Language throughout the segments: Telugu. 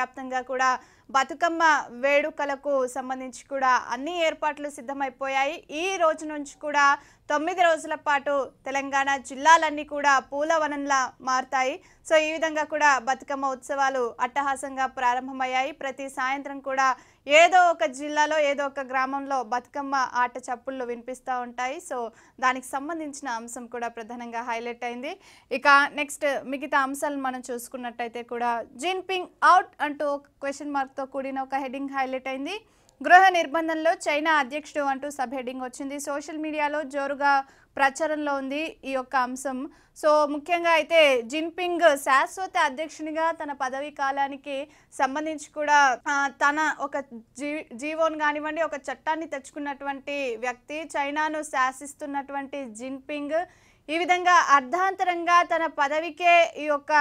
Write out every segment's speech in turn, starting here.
వ్యాప్తంగా కూడా బతుకమ్మ వేడుకలకు సంబంధించి కూడా అన్ని ఏర్పాట్లు సిద్ధమైపోయాయి ఈ రోజు నుంచి కూడా తొమ్మిది రోజుల పాటు తెలంగాణ జిల్లాలన్నీ కూడా పూలవనంలా మారుతాయి సో ఈ విధంగా కూడా బతుకమ్మ ఉత్సవాలు అట్టహాసంగా ప్రారంభమయ్యాయి ప్రతి సాయంత్రం కూడా ఏదో ఒక జిల్లాలో ఏదో ఒక గ్రామంలో బతుకమ్మ ఆట చప్పుళ్ళు వినిపిస్తూ ఉంటాయి సో దానికి సంబంధించిన అంశం కూడా ప్రధానంగా హైలైట్ అయింది ఇక నెక్స్ట్ మిగతా అంశాలను మనం చూసుకున్నట్టయితే కూడా జిన్పింగ్ అవుట్ అంటూ ఒక క్వశ్చన్ మార్క్ తో కూడిన ఒక హెడ్డింగ్ హైలైట్ అయింది గృహ నిర్బంధంలో చైనా అధ్యక్షుడు అంటూ సబ్ హెడ్డింగ్ వచ్చింది సోషల్ మీడియాలో జోరుగా ప్రచారంలో ఉంది ఈ యొక్క అంశం సో ముఖ్యంగా అయితే జిన్పింగ్ శాశ్వత అధ్యక్షునిగా తన పదవీ కాలానికి సంబంధించి కూడా తన ఒక జీ జీవోన్ కానివ్వండి ఒక చట్టాన్ని తెచ్చుకున్నటువంటి వ్యక్తి చైనాను శాసిస్తున్నటువంటి జిన్పింగ్ ఈ విధంగా అర్ధాంతరంగా తన పదవికే ఈ యొక్క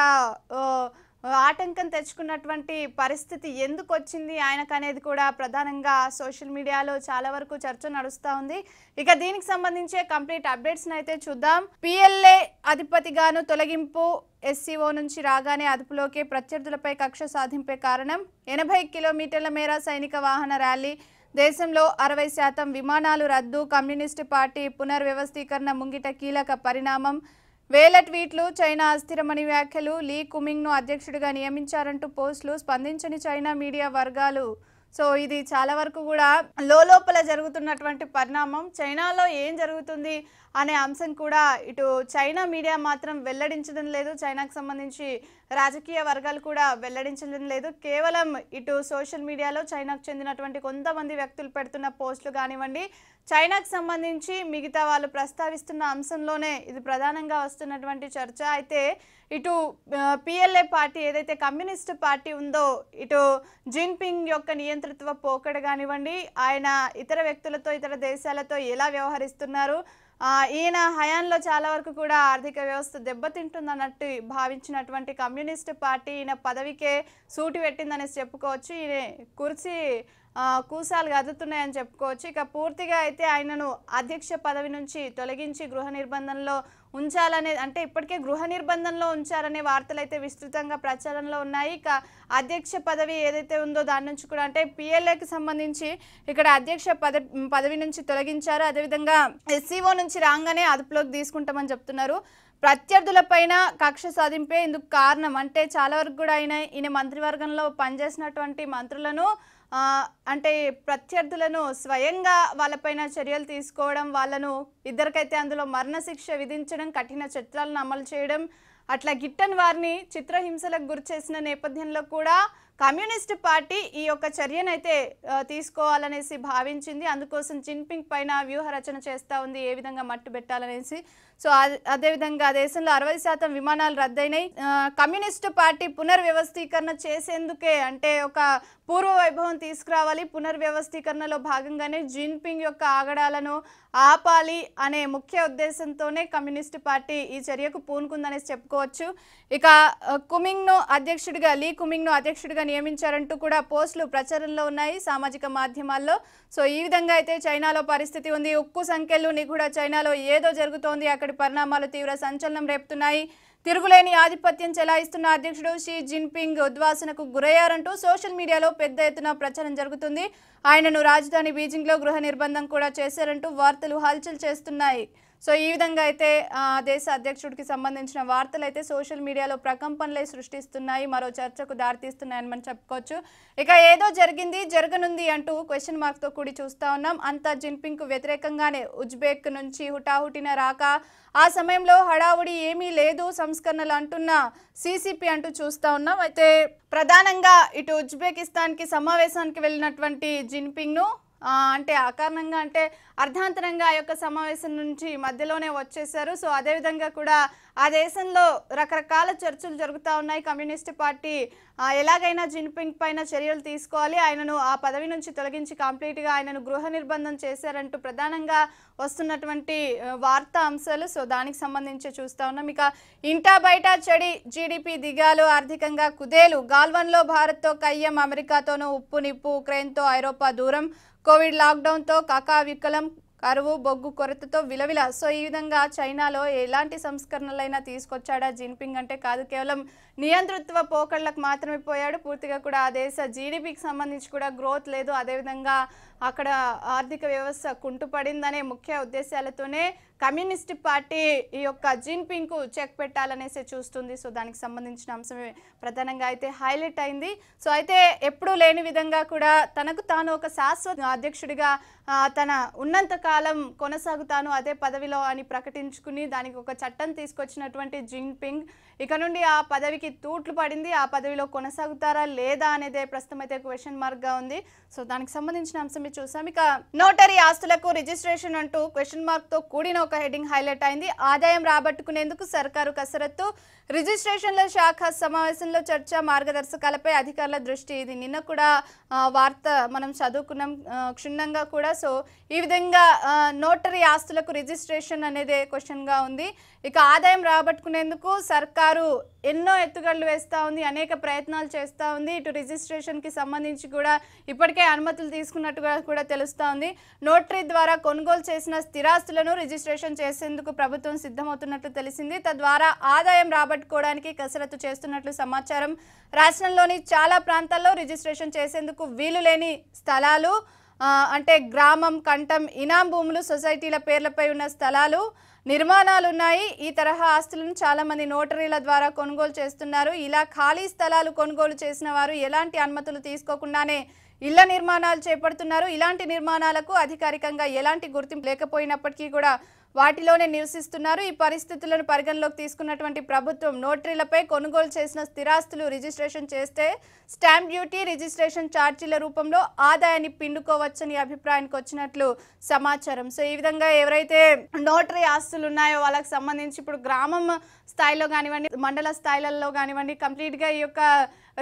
ఆటంకం తెచ్చుకున్నటువంటి పరిస్థితి ఎందుకు వచ్చింది ఆయనకు అనేది కూడా ప్రధానంగా సోషల్ మీడియాలో చాలా వరకు చర్చ నడుస్తూ ఉంది ఇక దీనికి సంబంధించే కంప్లీట్ అప్డేట్స్ అయితే చూద్దాం పిఎల్ఏ అధిపతిగాను తొలగింపు ఎస్సీఓ నుంచి రాగానే అదుపులోకి ప్రత్యర్థులపై కక్ష సాధింపే కారణం ఎనభై కిలోమీటర్ల మేర సైనిక వాహన ర్యాలీ దేశంలో అరవై శాతం విమానాలు రద్దు కమ్యూనిస్టు పార్టీ పునర్వ్యవస్థీకరణ ముంగిట కీలక పరిణామం వేల ట్వీట్లు చైనా అస్థిరమని వ్యాఖ్యలు లీ కుమింగ్ను అధ్యక్షుడిగా నియమించారంటూ పోస్టులు స్పందించని చైనా మీడియా వర్గాలు సో ఇది చాలా వరకు కూడా లోపల జరుగుతున్నటువంటి పరిణామం చైనాలో ఏం జరుగుతుంది అనే అంశం కూడా ఇటు చైనా మీడియా మాత్రం వెల్లడించడం లేదు చైనాకు సంబంధించి రాజకీయ వర్గాలు కూడా వెల్లడించడం లేదు కేవలం ఇటు సోషల్ మీడియాలో చైనాకు చెందినటువంటి కొంతమంది వ్యక్తులు పెడుతున్న పోస్టులు కానివ్వండి చైనాకు సంబంధించి మిగతా వాళ్ళు ప్రస్తావిస్తున్న అంశంలోనే ఇది ప్రధానంగా వస్తున్నటువంటి చర్చ అయితే ఇటు పిఎల్ఏ పార్టీ ఏదైతే కమ్యూనిస్ట్ పార్టీ ఉందో ఇటు జిన్పింగ్ యొక్క నియంతృత్వ పోకడ కానివ్వండి ఆయన ఇతర వ్యక్తులతో ఇతర దేశాలతో ఎలా వ్యవహరిస్తున్నారు ఈయన హయాంలో చాలా వరకు కూడా ఆర్థిక వ్యవస్థ దెబ్బతింటుందన్నట్టు భావించినటువంటి కమ్యూనిస్ట్ పార్టీ ఈయన పదవికే సూటి పెట్టిందనేసి చెప్పుకోవచ్చు ఈయన కుర్చీ కూసాలు కదులుతున్నాయని చెప్పుకోవచ్చు ఇక పూర్తిగా అయితే ఆయనను అధ్యక్ష పదవి నుంచి తొలగించి గృహ నిర్బంధంలో ఉంచాలనే అంటే ఇప్పటికే గృహ నిర్బంధంలో ఉంచారనే వార్తలు అయితే విస్తృతంగా ప్రచారంలో ఉన్నాయి ఇక అధ్యక్ష పదవి ఏదైతే ఉందో దాని నుంచి కూడా అంటే పిఎల్ఏకి సంబంధించి ఇక్కడ అధ్యక్ష పదవి నుంచి తొలగించారు అదేవిధంగా ఎస్సీఓ నుంచి రాగానే అదుపులోకి తీసుకుంటామని చెప్తున్నారు ప్రత్యర్థులపైన కక్ష సాధింపే ఇందుకు కారణం అంటే చాలా వరకు కూడా ఆయన ఈయన మంత్రివర్గంలో పనిచేసినటువంటి మంత్రులను అంటే ప్రత్యర్థులను స్వయంగా వాళ్ళపైన చర్యలు తీసుకోవడం వాళ్ళను ఇద్దరికైతే అందులో మరణశిక్ష విధించడం కఠిన చట్టాలను అమలు చేయడం అట్లా గిట్టని వారిని చిత్రహింసలకు గురిచేసిన నేపథ్యంలో కూడా కమ్యూనిస్ట్ పార్టీ ఈ యొక్క చర్యనైతే తీసుకోవాలనేసి భావించింది అందుకోసం జిన్పింగ్ పైన వ్యూహ రచన చేస్తూ ఉంది ఏ విధంగా మట్టు పెట్టాలనేసి సో అదేవిధంగా దేశంలో అరవై శాతం విమానాలు రద్దయినాయి కమ్యూనిస్టు పార్టీ పునర్వ్యవస్థీకరణ చేసేందుకే అంటే ఒక పూర్వ వైభవం తీసుకురావాలి పునర్వ్యవస్థీకరణలో భాగంగానే జిన్పింగ్ యొక్క ఆగడాలను ఆపాలి అనే ముఖ్య ఉద్దేశంతోనే కమ్యూనిస్టు పార్టీ ఈ చర్యకు పూనుకుందనేసి చెప్పుకోవచ్చు ఇక కుమింగ్ను అధ్యక్షుడిగా లీ కుమింగ్ను అధ్యక్షుడిగా నియమించారంటూ కూడా పోస్టులు ప్రచారంలో ఉన్నాయి సామాజిక మాధ్యమాల్లో సో ఈ విధంగా అయితే చైనాలో పరిస్థితి ఉంది ఉక్కు సంఖ్యలు నిగూఢ చైనాలో ఏదో జరుగుతోంది అక్కడ అక్కడి పరిణామాలు తీవ్ర సంచలనం రేపుతున్నాయి తిరుగులేని ఆధిపత్యం చెలాయిస్తున్న అధ్యక్షుడు షీ జిన్పింగ్ ఉద్వాసనకు గురయ్యారంటూ సోషల్ మీడియాలో పెద్ద ఎత్తున ప్రచారం జరుగుతుంది ఆయనను రాజధాని బీజింగ్లో గృహ నిర్బంధం కూడా చేశారంటూ వార్తలు హల్చల్ చేస్తున్నాయి సో ఈ విధంగా అయితే దేశ అధ్యక్షుడికి సంబంధించిన వార్తలు అయితే సోషల్ మీడియాలో ప్రకంపనలే సృష్టిస్తున్నాయి మరో చర్చకు దారితీస్తున్నాయని మనం చెప్పుకోవచ్చు ఇక ఏదో జరిగింది జరగనుంది అంటూ క్వశ్చన్ మార్క్తో కూడి చూస్తూ ఉన్నాం అంతా జిన్పింగ్కు వ్యతిరేకంగానే ఉజ్బేక్ నుంచి హుటాహుటిన రాక ఆ సమయంలో హడావుడి ఏమీ లేదు సంస్కరణలు అంటున్న సీసీపీ అంటూ చూస్తూ ఉన్నాం అయితే ప్రధానంగా ఇటు ఉజ్బెకిస్తాన్కి సమావేశానికి వెళ్ళినటువంటి జిన్పింగ్ను అంటే అకారణంగా అంటే అర్ధాంతరంగా ఆ యొక్క సమావేశం నుంచి మధ్యలోనే వచ్చేశారు సో అదేవిధంగా కూడా ఆ దేశంలో రకరకాల చర్చలు జరుగుతూ ఉన్నాయి కమ్యూనిస్ట్ పార్టీ ఎలాగైనా జిన్పింగ్ పైన చర్యలు తీసుకోవాలి ఆయనను ఆ పదవి నుంచి తొలగించి కంప్లీట్గా ఆయనను గృహ నిర్బంధం చేశారంటూ ప్రధానంగా వస్తున్నటువంటి వార్తా అంశాలు సో దానికి సంబంధించి చూస్తూ ఉన్నాం ఇక ఇంటా బయట చెడి జిడిపి దిగాలు ఆర్థికంగా కుదేలు గాల్వన్లో భారత్తో కయ్యం అమెరికాతోనూ ఉప్పు నిప్పు ఉక్రెయిన్తో ఐరోపా దూరం కోవిడ్ లాక్డౌన్తో వికలం కరువు బొగ్గు కొరతతో విలవిల సో ఈ విధంగా చైనాలో ఎలాంటి సంస్కరణలైనా తీసుకొచ్చాడా జిన్పింగ్ అంటే కాదు కేవలం నియంతృత్వ పోకళ్ళకు మాత్రమే పోయాడు పూర్తిగా కూడా ఆ దేశ జీడిపికి సంబంధించి కూడా గ్రోత్ లేదు అదేవిధంగా అక్కడ ఆర్థిక వ్యవస్థ కుంటుపడిందనే ముఖ్య ఉద్దేశాలతోనే కమ్యూనిస్ట్ పార్టీ ఈ యొక్క జిన్పింగ్కు చెక్ పెట్టాలనేసి చూస్తుంది సో దానికి సంబంధించిన అంశం ప్రధానంగా అయితే హైలైట్ అయింది సో అయితే ఎప్పుడూ లేని విధంగా కూడా తనకు తాను ఒక శాశ్వత అధ్యక్షుడిగా తన ఉన్నంత కాలం కొనసాగుతాను అదే పదవిలో అని ప్రకటించుకుని దానికి ఒక చట్టం తీసుకొచ్చినటువంటి జిన్పింగ్ ఇక నుండి ఆ పదవికి పదవికి తూట్లు పడింది ఆ పదవిలో కొనసాగుతారా లేదా అనేది ప్రస్తుతం అయితే క్వశ్చన్ మార్క్ గా ఉంది సో దానికి సంబంధించిన అంశం చూసాం ఇక నోటరీ ఆస్తులకు రిజిస్ట్రేషన్ అంటూ క్వశ్చన్ మార్క్ తో కూడిన ఒక హెడ్డింగ్ హైలైట్ అయింది ఆదాయం రాబట్టుకునేందుకు సర్కారు కసరత్తు రిజిస్ట్రేషన్ల శాఖ సమావేశంలో చర్చ మార్గదర్శకాలపై అధికారుల దృష్టి ఇది నిన్న కూడా వార్త మనం చదువుకున్నాం క్షుణ్ణంగా కూడా సో ఈ విధంగా నోటరీ ఆస్తులకు రిజిస్ట్రేషన్ అనేది క్వశ్చన్గా ఉంది ఇక ఆదాయం రాబట్టుకునేందుకు సర్కారు ఎన్నో ఎత్తుగడలు వేస్తూ ఉంది అనేక ప్రయత్నాలు చేస్తూ ఉంది ఇటు రిజిస్ట్రేషన్కి సంబంధించి కూడా ఇప్పటికే అనుమతులు తీసుకున్నట్టుగా కూడా తెలుస్తూ ఉంది నోటరీ ద్వారా కొనుగోలు చేసిన స్థిరాస్తులను రిజిస్ట్రేషన్ చేసేందుకు ప్రభుత్వం సిద్ధమవుతున్నట్లు తెలిసింది తద్వారా ఆదాయం రాబట్టుకోవడానికి కసరత్తు చేస్తున్నట్లు సమాచారం రాష్ట్రంలోని చాలా ప్రాంతాల్లో రిజిస్ట్రేషన్ చేసేందుకు వీలు లేని స్థలాలు అంటే గ్రామం కంఠం ఇనాం భూములు సొసైటీల పేర్లపై ఉన్న స్థలాలు నిర్మాణాలు ఉన్నాయి ఈ తరహా ఆస్తులను చాలామంది నోటరీల ద్వారా కొనుగోలు చేస్తున్నారు ఇలా ఖాళీ స్థలాలు కొనుగోలు చేసిన వారు ఎలాంటి అనుమతులు తీసుకోకుండానే ఇళ్ల నిర్మాణాలు చేపడుతున్నారు ఇలాంటి నిర్మాణాలకు అధికారికంగా ఎలాంటి గుర్తింపు లేకపోయినప్పటికీ కూడా వాటిలోనే నివసిస్తున్నారు ఈ పరిస్థితులను పరిగణలోకి తీసుకున్నటువంటి ప్రభుత్వం నోటరీలపై కొనుగోలు చేసిన స్థిరాస్తులు రిజిస్ట్రేషన్ చేస్తే స్టాంప్ డ్యూటీ రిజిస్ట్రేషన్ ఛార్జీల రూపంలో ఆదాయాన్ని పిండుకోవచ్చని అభిప్రాయానికి వచ్చినట్లు సమాచారం సో ఈ విధంగా ఎవరైతే నోటరీ ఆస్తులు ఉన్నాయో వాళ్ళకి సంబంధించి ఇప్పుడు గ్రామం స్థాయిలో కానివ్వండి మండల స్థాయిలలో కానివ్వండి కంప్లీట్గా ఈ యొక్క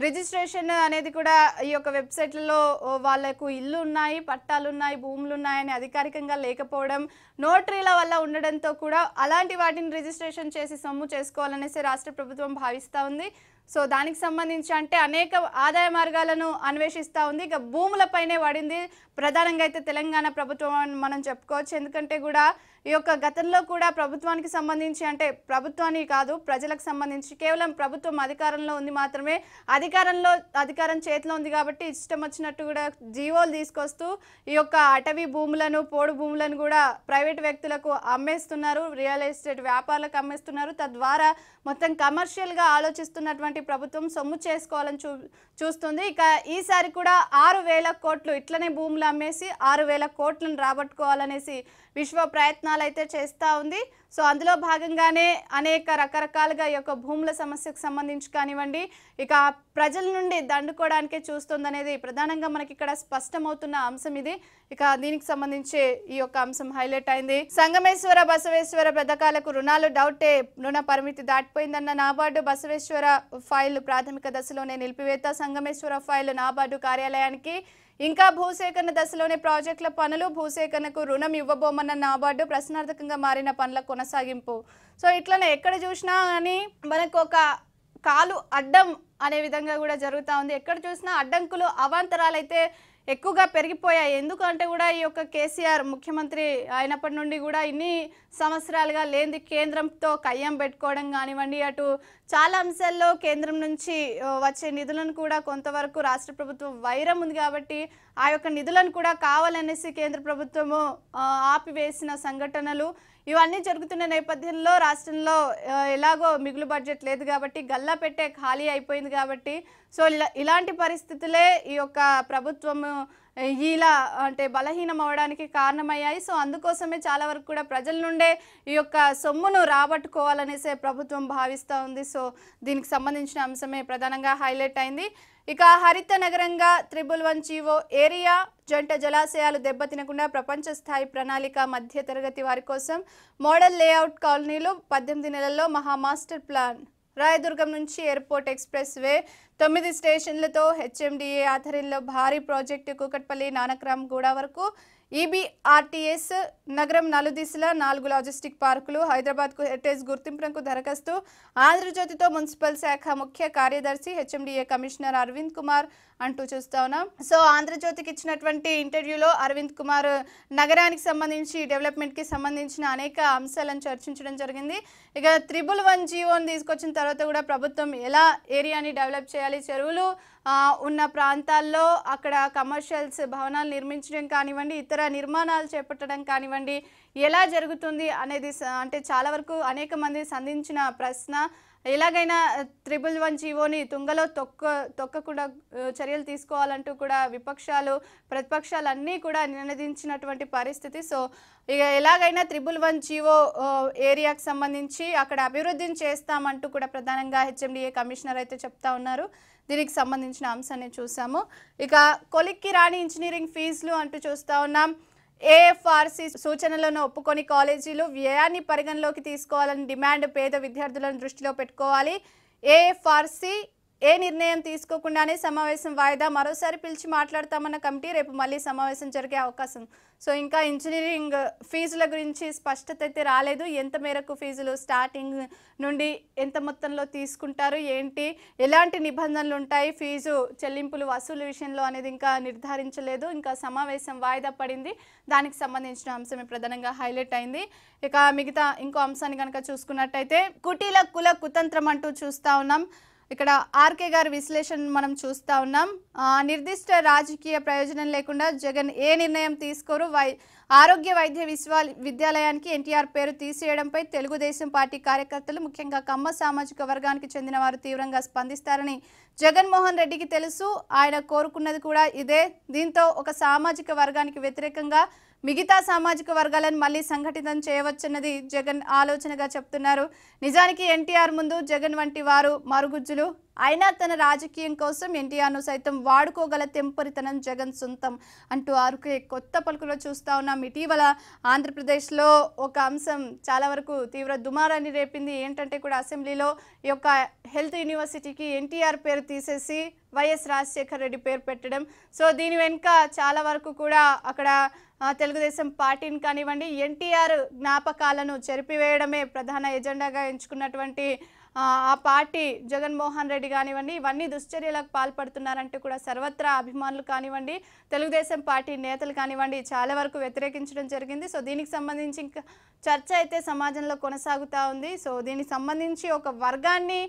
రిజిస్ట్రేషన్ అనేది కూడా ఈ యొక్క వెబ్సైట్లలో వాళ్ళకు ఇల్లు ఉన్నాయి పట్టాలు ఉన్నాయి భూములు ఉన్నాయని అధికారికంగా లేకపోవడం నోటరీల వల్ల ఉండడంతో కూడా అలాంటి వాటిని రిజిస్ట్రేషన్ చేసి సొమ్ము చేసుకోవాలనేసి రాష్ట్ర ప్రభుత్వం భావిస్తూ ఉంది సో దానికి సంబంధించి అంటే అనేక ఆదాయ మార్గాలను అన్వేషిస్తూ ఉంది ఇక భూములపైనే పడింది ప్రధానంగా అయితే తెలంగాణ ప్రభుత్వం మనం చెప్పుకోవచ్చు ఎందుకంటే కూడా ఈ యొక్క గతంలో కూడా ప్రభుత్వానికి సంబంధించి అంటే ప్రభుత్వానికి కాదు ప్రజలకు సంబంధించి కేవలం ప్రభుత్వం అధికారంలో ఉంది మాత్రమే అధికారంలో అధికారం చేతిలో ఉంది కాబట్టి ఇష్టం వచ్చినట్టు కూడా జీవోలు తీసుకొస్తూ ఈ యొక్క అటవీ భూములను పోడు భూములను కూడా ప్రైవేట్ వ్యక్తులకు అమ్మేస్తున్నారు రియల్ ఎస్టేట్ వ్యాపారులకు అమ్మేస్తున్నారు తద్వారా మొత్తం కమర్షియల్గా ఆలోచిస్తున్నటువంటి ప్రభుత్వం సొమ్ము చేసుకోవాలని చూ చూస్తుంది ఇక ఈసారి కూడా ఆరు వేల కోట్లు ఇట్లనే భూములు అమ్మేసి ఆరు వేల కోట్లను రాబట్టుకోవాలనేసి విశ్వ ప్రయత్నాలు అయితే చేస్తూ ఉంది సో అందులో భాగంగానే అనేక రకరకాలుగా ఈ యొక్క భూముల సమస్యకు సంబంధించి కానివ్వండి ఇక ప్రజల నుండి దండుకోవడానికే చూస్తుందనేది ప్రధానంగా మనకి ఇక్కడ స్పష్టమవుతున్న అంశం ఇది ఇక దీనికి సంబంధించి ఈ యొక్క అంశం హైలైట్ అయింది సంగమేశ్వర బసవేశ్వర పథకాలకు రుణాలు డౌటే రుణ పరిమితి దాటిపోయిందన్న నాబార్డు బసవేశ్వర ఫైల్ ప్రాథమిక దశలోనే నిలిపివేత సంగమేశ్వర ఫైల్ నాబార్డు కార్యాలయానికి ఇంకా భూసేకరణ దశలోనే ప్రాజెక్టుల పనులు భూసేకరణకు రుణం ఇవ్వబోమన్న నాబార్డు ప్రశ్నార్థకంగా మారిన పనుల కొనసాగింపు సో ఇట్లనే ఎక్కడ చూసినా అని మనకు ఒక కాలు అడ్డం అనే విధంగా కూడా జరుగుతూ ఉంది ఎక్కడ చూసినా అడ్డంకులు అవాంతరాలు అయితే ఎక్కువగా పెరిగిపోయాయి ఎందుకంటే కూడా ఈ యొక్క కేసీఆర్ ముఖ్యమంత్రి అయినప్పటి నుండి కూడా ఇన్ని సంవత్సరాలుగా లేనిది కేంద్రంతో కయ్యం పెట్టుకోవడం కానివ్వండి అటు చాలా అంశాల్లో కేంద్రం నుంచి వచ్చే నిధులను కూడా కొంతవరకు రాష్ట్ర ప్రభుత్వం వైరం ఉంది కాబట్టి ఆ యొక్క నిధులను కూడా కావాలనేసి కేంద్ర ప్రభుత్వము ఆపివేసిన సంఘటనలు ఇవన్నీ జరుగుతున్న నేపథ్యంలో రాష్ట్రంలో ఎలాగో మిగులు బడ్జెట్ లేదు కాబట్టి గల్లా పెట్టే ఖాళీ అయిపోయింది కాబట్టి సో ఇలాంటి పరిస్థితులే ఈ యొక్క ప్రభుత్వము ఇలా అంటే బలహీనం అవడానికి కారణమయ్యాయి సో అందుకోసమే చాలా వరకు కూడా ప్రజల నుండే ఈ యొక్క సొమ్మును రాబట్టుకోవాలనేసే ప్రభుత్వం భావిస్తూ ఉంది సో దీనికి సంబంధించిన అంశమే ప్రధానంగా హైలైట్ అయింది ఇక హరిత నగరంగా త్రిబుల్ వన్ జీవో ఏరియా జంట జలాశయాలు దెబ్బతినకుండా ప్రపంచ స్థాయి ప్రణాళిక మధ్య తరగతి వారి కోసం మోడల్ లేఅవుట్ కాలనీలు పద్దెనిమిది నెలల్లో మహా మాస్టర్ ప్లాన్ రాయదుర్గం నుంచి ఎయిర్పోర్ట్ ఎక్స్ప్రెస్ వే తొమ్మిది స్టేషన్లతో హెచ్ఎండిఏ ఆధ్వర్యంలో భారీ ప్రాజెక్టు కూకట్పల్లి నానక్రామ్ గూడ వరకు ఈబీఆర్టీఎస్ నగరం నలుదిశల నాలుగు లాజిస్టిక్ పార్కులు హైదరాబాద్కు హెరిటేజ్ గుర్తింపునకు దరఖాస్తు ఆంధ్రజ్యోతితో మున్సిపల్ శాఖ ముఖ్య కార్యదర్శి హెచ్ఎండిఏ కమిషనర్ అరవింద్ కుమార్ అంటూ చూస్తా ఉన్నాం సో ఆంధ్రజ్యోతికి ఇచ్చినటువంటి ఇంటర్వ్యూలో అరవింద్ కుమార్ నగరానికి సంబంధించి డెవలప్మెంట్కి సంబంధించిన అనేక అంశాలను చర్చించడం జరిగింది ఇక త్రిబుల్ వన్ జీవోని తీసుకొచ్చిన తర్వాత కూడా ప్రభుత్వం ఎలా ఏరియాని డెవలప్ చేయాలి చెరువులు ఉన్న ప్రాంతాల్లో అక్కడ కమర్షియల్స్ భవనాలు నిర్మించడం కానివ్వండి ఇతర నిర్మాణాలు చేపట్టడం కానివ్వండి ఎలా జరుగుతుంది అనేది అంటే చాలా వరకు అనేక మంది సంధించిన ప్రశ్న ఎలాగైనా త్రిబుల్ వన్ జీవోని తుంగలో తొక్క తొక్కకుండా చర్యలు తీసుకోవాలంటూ కూడా విపక్షాలు ప్రతిపక్షాలు అన్నీ కూడా నినదించినటువంటి పరిస్థితి సో ఇక ఎలాగైనా త్రిబుల్ వన్ జీవో ఏరియాకు సంబంధించి అక్కడ అభివృద్ధిని చేస్తామంటూ కూడా ప్రధానంగా హెచ్ఎండిఏ కమిషనర్ అయితే చెప్తా ఉన్నారు దీనికి సంబంధించిన అంశాన్ని చూసాము ఇక కొలిక్కి రాని ఇంజనీరింగ్ ఫీజులు అంటూ చూస్తూ ఉన్నాం ఏఎఫ్ఆర్సీ సూచనలను ఒప్పుకొని కాలేజీలు వ్యయాన్ని పరిగణలోకి తీసుకోవాలని డిమాండ్ పేద విద్యార్థులను దృష్టిలో పెట్టుకోవాలి ఏఎఫ్ఆర్సీ ఏ నిర్ణయం తీసుకోకుండానే సమావేశం వాయిదా మరోసారి పిలిచి మాట్లాడతామన్న కమిటీ రేపు మళ్ళీ సమావేశం జరిగే అవకాశం సో ఇంకా ఇంజనీరింగ్ ఫీజుల గురించి స్పష్టత అయితే రాలేదు ఎంత మేరకు ఫీజులు స్టార్టింగ్ నుండి ఎంత మొత్తంలో తీసుకుంటారు ఏంటి ఎలాంటి నిబంధనలు ఉంటాయి ఫీజు చెల్లింపులు వసూలు విషయంలో అనేది ఇంకా నిర్ధారించలేదు ఇంకా సమావేశం వాయిదా పడింది దానికి సంబంధించిన అంశమే ప్రధానంగా హైలైట్ అయింది ఇక మిగతా ఇంకో అంశాన్ని కనుక చూసుకున్నట్టయితే కుటీల కుల కుతంత్రం అంటూ చూస్తూ ఉన్నాం ఇక్కడ ఆర్కే గారి విశ్లేషణ మనం చూస్తూ ఉన్నాం నిర్దిష్ట రాజకీయ ప్రయోజనం లేకుండా జగన్ ఏ నిర్ణయం తీసుకోరు వై ఆరోగ్య వైద్య విశ్వ విద్యాలయానికి ఎన్టీఆర్ పేరు తీసేయడంపై తెలుగుదేశం పార్టీ కార్యకర్తలు ముఖ్యంగా కమ్మ సామాజిక వర్గానికి చెందిన వారు తీవ్రంగా స్పందిస్తారని జగన్మోహన్ రెడ్డికి తెలుసు ఆయన కోరుకున్నది కూడా ఇదే దీంతో ఒక సామాజిక వర్గానికి వ్యతిరేకంగా మిగతా సామాజిక వర్గాలను మళ్ళీ సంఘటితం చేయవచ్చన్నది జగన్ ఆలోచనగా చెప్తున్నారు నిజానికి ఎన్టీఆర్ ముందు జగన్ వంటి వారు మరుగుజ్జులు అయినా తన రాజకీయం కోసం ఎన్టీఆర్ను సైతం వాడుకోగల తెంపరితనం జగన్ సొంతం అంటూ ఆరుకే కొత్త పలుకులో చూస్తూ ఉన్నాం ఇటీవల ఆంధ్రప్రదేశ్లో ఒక అంశం చాలా వరకు తీవ్ర దుమారాన్ని రేపింది ఏంటంటే కూడా అసెంబ్లీలో ఈ యొక్క హెల్త్ యూనివర్సిటీకి ఎన్టీఆర్ పేరు తీసేసి వైఎస్ రాజశేఖర రెడ్డి పేరు పెట్టడం సో దీని వెనుక చాలా వరకు కూడా అక్కడ తెలుగుదేశం పార్టీని కానివ్వండి ఎన్టీఆర్ జ్ఞాపకాలను చెరిపివేయడమే ప్రధాన ఎజెండాగా ఎంచుకున్నటువంటి ఆ పార్టీ జగన్మోహన్ రెడ్డి కానివ్వండి ఇవన్నీ దుశ్చర్యలకు పాల్పడుతున్నారంటే కూడా సర్వత్రా అభిమానులు కానివ్వండి తెలుగుదేశం పార్టీ నేతలు కానివ్వండి చాలా వరకు వ్యతిరేకించడం జరిగింది సో దీనికి సంబంధించి ఇంకా చర్చ అయితే సమాజంలో కొనసాగుతూ ఉంది సో దీనికి సంబంధించి ఒక వర్గాన్ని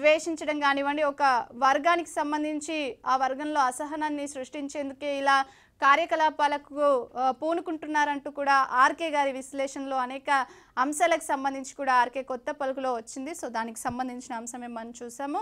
ద్వేషించడం కానివ్వండి ఒక వర్గానికి సంబంధించి ఆ వర్గంలో అసహనాన్ని సృష్టించేందుకే ఇలా కార్యకలాపాలకు పూనుకుంటున్నారంటూ కూడా ఆర్కే గారి విశ్లేషణలో అనేక అంశాలకు సంబంధించి కూడా ఆర్కే కొత్త పలుకులో వచ్చింది సో దానికి సంబంధించిన అంశమే మనం చూసాము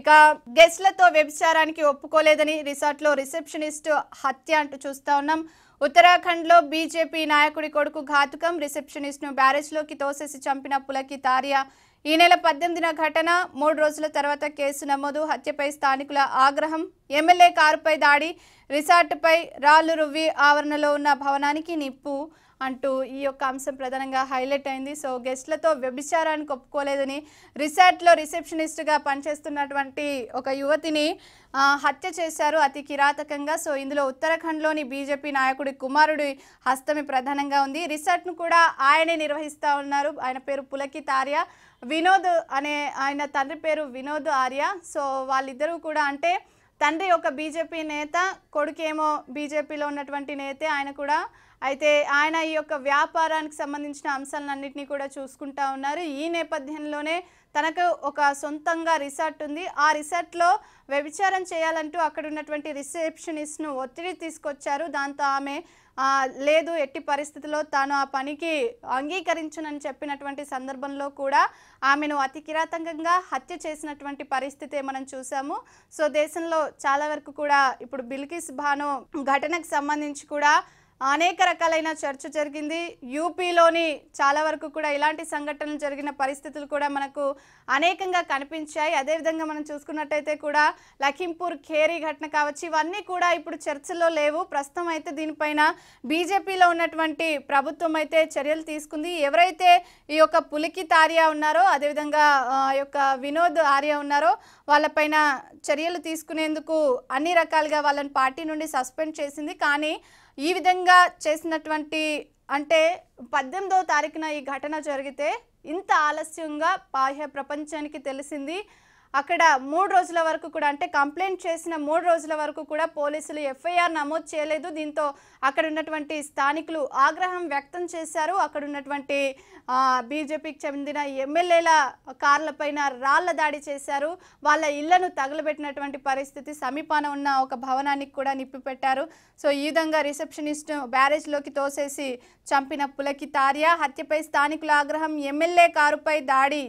ఇక గెస్ట్లతో వ్యభిచారానికి ఒప్పుకోలేదని రిసార్ట్లో రిసెప్షనిస్ట్ హత్య అంటూ చూస్తా ఉన్నాం ఉత్తరాఖండ్లో బీజేపీ నాయకుడి కొడుకు ఘాతుకం రిసెప్షనిస్ట్ను బ్యారేజ్లోకి తోసేసి చంపిన పులకి తారియా ఈ నెల పద్దెనిమిదిన ఘటన మూడు రోజుల తర్వాత కేసు నమోదు హత్యపై స్థానికుల ఆగ్రహం ఎమ్మెల్యే కారుపై దాడి రిసార్ట్పై రాళ్లు రువ్వి ఆవరణలో ఉన్న భవనానికి నిప్పు అంటూ ఈ యొక్క అంశం ప్రధానంగా హైలైట్ అయింది సో గెస్ట్లతో వ్యభిచారానికి ఒప్పుకోలేదని రిసార్ట్లో రిసెప్షనిస్ట్గా పనిచేస్తున్నటువంటి ఒక యువతిని హత్య చేశారు అతి కిరాతకంగా సో ఇందులో ఉత్తరాఖండ్లోని బీజేపీ నాయకుడి కుమారుడి హస్తమే ప్రధానంగా ఉంది రిసార్ట్ను కూడా ఆయనే నిర్వహిస్తూ ఉన్నారు ఆయన పేరు పులకి తార్య వినోద్ అనే ఆయన తండ్రి పేరు వినోద్ ఆర్య సో వాళ్ళిద్దరూ కూడా అంటే తండ్రి ఒక బీజేపీ నేత కొడుకేమో బీజేపీలో ఉన్నటువంటి నేత ఆయన కూడా అయితే ఆయన ఈ యొక్క వ్యాపారానికి సంబంధించిన అంశాలన్నింటినీ కూడా చూసుకుంటా ఉన్నారు ఈ నేపథ్యంలోనే తనకు ఒక సొంతంగా రిసార్ట్ ఉంది ఆ రిసార్ట్లో వ్యభిచారం చేయాలంటూ అక్కడ ఉన్నటువంటి రిసెప్షనిస్ట్ను ఒత్తిడి తీసుకొచ్చారు దాంతో ఆమె లేదు ఎట్టి పరిస్థితిలో తాను ఆ పనికి అంగీకరించనని చెప్పినటువంటి సందర్భంలో కూడా ఆమెను అతి కిరాతకంగా హత్య చేసినటువంటి పరిస్థితి మనం చూసాము సో దేశంలో చాలా వరకు కూడా ఇప్పుడు బిల్కిస్ భాను ఘటనకు సంబంధించి కూడా అనేక రకాలైన చర్చ జరిగింది యూపీలోని చాలా వరకు కూడా ఇలాంటి సంఘటనలు జరిగిన పరిస్థితులు కూడా మనకు అనేకంగా కనిపించాయి అదేవిధంగా మనం చూసుకున్నట్టయితే కూడా లఖింపూర్ ఖేరీ ఘటన కావచ్చు ఇవన్నీ కూడా ఇప్పుడు చర్చలో లేవు ప్రస్తుతం అయితే దీనిపైన బీజేపీలో ఉన్నటువంటి ప్రభుత్వం అయితే చర్యలు తీసుకుంది ఎవరైతే ఈ యొక్క పులికి ఆర్యా ఉన్నారో అదేవిధంగా యొక్క వినోద్ ఆర్య ఉన్నారో వాళ్ళపైన చర్యలు తీసుకునేందుకు అన్ని రకాలుగా వాళ్ళని పార్టీ నుండి సస్పెండ్ చేసింది కానీ ఈ విధంగా చేసినటువంటి అంటే పద్దెనిమిదవ తారీఖున ఈ ఘటన జరిగితే ఇంత ఆలస్యంగా బాహ్య ప్రపంచానికి తెలిసింది అక్కడ మూడు రోజుల వరకు కూడా అంటే కంప్లైంట్ చేసిన మూడు రోజుల వరకు కూడా పోలీసులు ఎఫ్ఐఆర్ నమోదు చేయలేదు దీంతో అక్కడ ఉన్నటువంటి స్థానికులు ఆగ్రహం వ్యక్తం చేశారు అక్కడ ఉన్నటువంటి బీజేపీకి చెందిన ఎమ్మెల్యేల కార్లపైన రాళ్ల దాడి చేశారు వాళ్ళ ఇళ్లను తగలబెట్టినటువంటి పరిస్థితి సమీపాన ఉన్న ఒక భవనానికి కూడా నిప్పిపెట్టారు సో ఈ విధంగా రిసెప్షనిస్ట్ బ్యారేజ్లోకి తోసేసి చంపిన పులకి తార్య హత్యపై స్థానికుల ఆగ్రహం ఎమ్మెల్యే కారుపై దాడి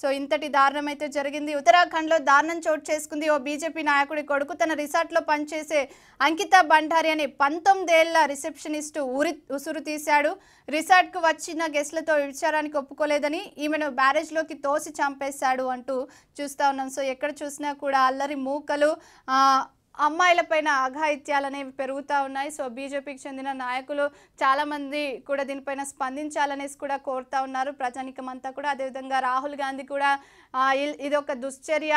సో ఇంతటి దారుణం అయితే జరిగింది ఉత్తరాఖండ్లో దారుణం చోటు చేసుకుంది ఓ బీజేపీ నాయకుడి కొడుకు తన రిసార్ట్లో పనిచేసే అంకిత భండారి అనే పంతొమ్మిదేళ్ల రిసెప్షనిస్ట్ ఉరి ఉసురు తీశాడు రిసార్ట్కు వచ్చిన గెస్ట్లతో విచారానికి ఒప్పుకోలేదని ఈమెను బ్యారేజ్లోకి తోసి చంపేశాడు అంటూ చూస్తూ ఉన్నాం సో ఎక్కడ చూసినా కూడా అల్లరి మూకలు అమ్మాయిల పైన ఆఘాయిత్యాలు అనేవి పెరుగుతూ ఉన్నాయి సో బీజేపీకి చెందిన నాయకులు చాలామంది కూడా దీనిపైన స్పందించాలనేసి కూడా కోరుతా ఉన్నారు ప్రజానికం అంతా కూడా అదేవిధంగా రాహుల్ గాంధీ కూడా ఇది ఒక దుశ్చర్య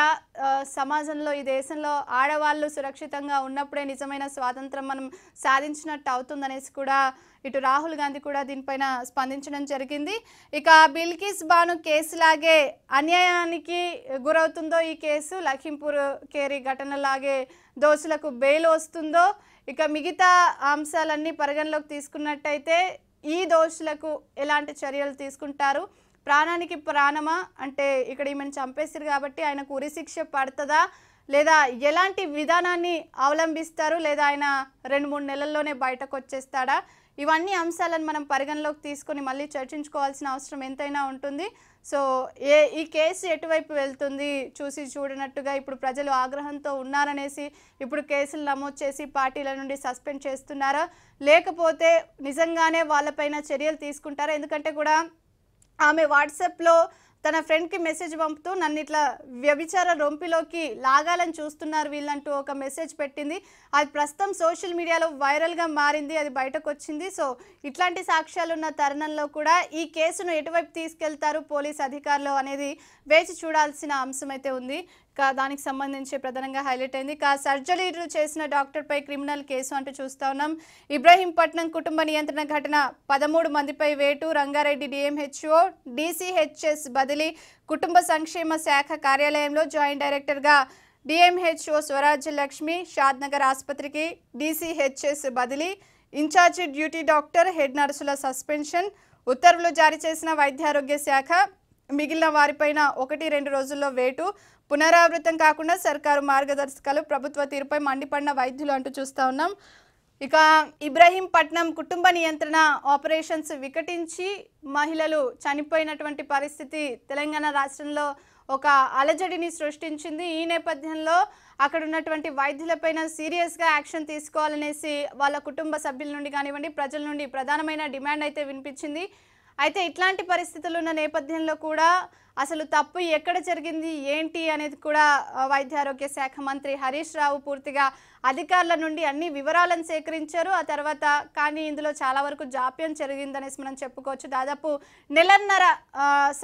సమాజంలో ఈ దేశంలో ఆడవాళ్ళు సురక్షితంగా ఉన్నప్పుడే నిజమైన స్వాతంత్రం మనం సాధించినట్టు అవుతుందనేసి కూడా ఇటు రాహుల్ గాంధీ కూడా దీనిపైన స్పందించడం జరిగింది ఇక బిల్కిస్ బాను కేసులాగే అన్యాయానికి గురవుతుందో ఈ కేసు లఖింపూర్ కేరీ ఘటనలాగే దోషులకు బెయిల్ వస్తుందో ఇక మిగతా అంశాలన్నీ పరిగణలోకి తీసుకున్నట్టయితే ఈ దోషులకు ఎలాంటి చర్యలు తీసుకుంటారు ప్రాణానికి ప్రాణమా అంటే ఇక్కడ ఈమెను చంపేశారు కాబట్టి ఆయనకు ఉరిశిక్ష పడుతుందా లేదా ఎలాంటి విధానాన్ని అవలంబిస్తారు లేదా ఆయన రెండు మూడు నెలల్లోనే బయటకు వచ్చేస్తాడా ఇవన్నీ అంశాలను మనం పరిగణలోకి తీసుకొని మళ్ళీ చర్చించుకోవాల్సిన అవసరం ఎంతైనా ఉంటుంది సో ఏ ఈ కేసు ఎటువైపు వెళ్తుంది చూసి చూడనట్టుగా ఇప్పుడు ప్రజలు ఆగ్రహంతో ఉన్నారనేసి ఇప్పుడు కేసులు నమోదు చేసి పార్టీల నుండి సస్పెండ్ చేస్తున్నారా లేకపోతే నిజంగానే వాళ్ళపైన చర్యలు తీసుకుంటారా ఎందుకంటే కూడా ఆమె వాట్సాప్లో తన ఫ్రెండ్కి మెసేజ్ పంపుతూ నన్ను ఇట్లా వ్యభిచార రొంపిలోకి లాగాలని చూస్తున్నారు వీళ్ళంటూ ఒక మెసేజ్ పెట్టింది అది ప్రస్తుతం సోషల్ మీడియాలో వైరల్గా మారింది అది బయటకు వచ్చింది సో ఇట్లాంటి సాక్ష్యాలు ఉన్న తరుణంలో కూడా ఈ కేసును ఎటువైపు తీసుకెళ్తారు పోలీస్ అధికారులు అనేది వేచి చూడాల్సిన అంశం అయితే ఉంది దానికి సంబంధించి ప్రధానంగా హైలైట్ అయింది ఇక సర్జరీలు చేసిన డాక్టర్పై క్రిమినల్ కేసు అంటూ చూస్తా ఉన్నాం ఇబ్రహీంపట్నం కుటుంబ నియంత్రణ ఘటన పదమూడు మందిపై వేటు రంగారెడ్డి డిఎంహెచ్ఓ డీసీహెచ్ఎస్ బదిలీ కుటుంబ సంక్షేమ శాఖ కార్యాలయంలో జాయింట్ డైరెక్టర్గా డిఎంహెచ్ఓ స్వరాజ్య లక్ష్మి షాద్ నగర్ ఆసుపత్రికి డీసీహెచ్ఎస్ బదిలీ ఇన్ఛార్జి డ్యూటీ డాక్టర్ హెడ్ నర్సుల సస్పెన్షన్ ఉత్తర్వులు జారీ చేసిన వైద్యారోగ్య శాఖ మిగిలిన వారిపైన ఒకటి రెండు రోజుల్లో వేటు పునరావృతం కాకుండా సర్కారు మార్గదర్శకాలు ప్రభుత్వ తీరుపై మండిపడిన వైద్యులు అంటూ చూస్తూ ఉన్నాం ఇక ఇబ్రహీంపట్నం కుటుంబ నియంత్రణ ఆపరేషన్స్ వికటించి మహిళలు చనిపోయినటువంటి పరిస్థితి తెలంగాణ రాష్ట్రంలో ఒక అలజడిని సృష్టించింది ఈ నేపథ్యంలో అక్కడ ఉన్నటువంటి వైద్యులపైన సీరియస్గా యాక్షన్ తీసుకోవాలనేసి వాళ్ళ కుటుంబ సభ్యుల నుండి కానివ్వండి ప్రజల నుండి ప్రధానమైన డిమాండ్ అయితే వినిపించింది అయితే ఇట్లాంటి పరిస్థితులు ఉన్న నేపథ్యంలో కూడా అసలు తప్పు ఎక్కడ జరిగింది ఏంటి అనేది కూడా వైద్య ఆరోగ్య శాఖ మంత్రి హరీష్ రావు పూర్తిగా అధికారుల నుండి అన్ని వివరాలను సేకరించారు ఆ తర్వాత కానీ ఇందులో చాలా వరకు జాప్యం జరిగిందనేసి మనం చెప్పుకోవచ్చు దాదాపు నెలన్నర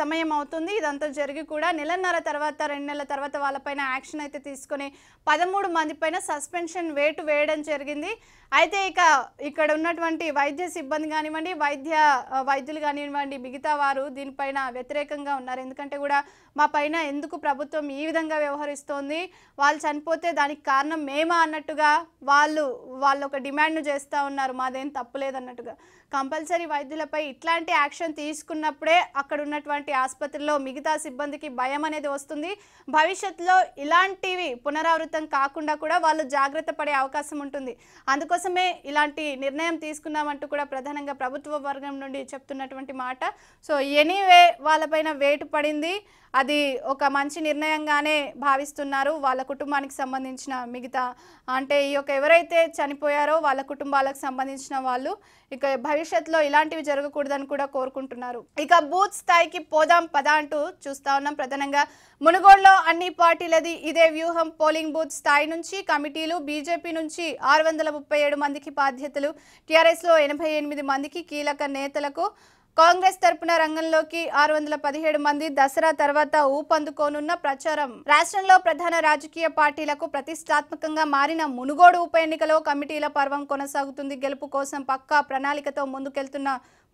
సమయం అవుతుంది ఇదంతా జరిగి కూడా నెలన్నర తర్వాత రెండు నెలల తర్వాత వాళ్ళపైన యాక్షన్ అయితే తీసుకొని పదమూడు మంది పైన సస్పెన్షన్ వేటు వేయడం జరిగింది అయితే ఇక ఇక్కడ ఉన్నటువంటి వైద్య సిబ్బంది కానివ్వండి వైద్య వైద్యులు కానివ్వండి మిగతా వారు దీనిపైన వ్యతిరేకంగా ఉన్నారు ఎందుకంటే కూడా మా పైన ఎందుకు ప్రభుత్వం ఈ విధంగా వ్యవహరిస్తోంది వాళ్ళు చనిపోతే దానికి కారణం మేమా అన్నట్టు అన్నట్టుగా వాళ్ళు వాళ్ళు ఒక డిమాండ్ను చేస్తూ ఉన్నారు మాదేం తప్పులేదన్నట్టుగా కంపల్సరీ వైద్యులపై ఇట్లాంటి యాక్షన్ తీసుకున్నప్పుడే అక్కడ ఉన్నటువంటి ఆసుపత్రిలో మిగతా సిబ్బందికి భయం అనేది వస్తుంది భవిష్యత్తులో ఇలాంటివి పునరావృతం కాకుండా కూడా వాళ్ళు జాగ్రత్త పడే అవకాశం ఉంటుంది అందుకోసమే ఇలాంటి నిర్ణయం తీసుకున్నామంటూ కూడా ప్రధానంగా ప్రభుత్వ వర్గం నుండి చెప్తున్నటువంటి మాట సో ఎనీవే వాళ్ళపైన వేటు పడింది అది ఒక మంచి నిర్ణయంగానే భావిస్తున్నారు వాళ్ళ కుటుంబానికి సంబంధించిన మిగతా అంటే ఈ యొక్క ఎవరైతే చనిపోయారో వాళ్ళ కుటుంబాలకు సంబంధించిన వాళ్ళు ఇక భవి భవిష్యత్తులో ఇలాంటివి జరగకూడదని కూడా కోరుకుంటున్నారు ఇక బూత్ స్థాయికి పోదాం పదా అంటూ చూస్తా ఉన్నాం ప్రధానంగా మునుగోడులో అన్ని పార్టీలది ఇదే వ్యూహం పోలింగ్ బూత్ స్థాయి నుంచి కమిటీలు బీజేపీ నుంచి ఆరు మందికి బాధ్యతలు టీఆర్ఎస్లో ఎనభై మందికి కీలక నేతలకు కాంగ్రెస్ తరపున రంగంలోకి ఆరు వందల పదిహేడు మంది దసరా తర్వాత ఊపందుకోనున్న ప్రచారం రాష్ట్రంలో ప్రధాన రాజకీయ పార్టీలకు ప్రతిష్టాత్మకంగా మారిన మునుగోడు ఉప ఎన్నికలో కమిటీల పర్వం కొనసాగుతుంది గెలుపు కోసం పక్కా ప్రణాళికతో ముందుకెళ్తున్న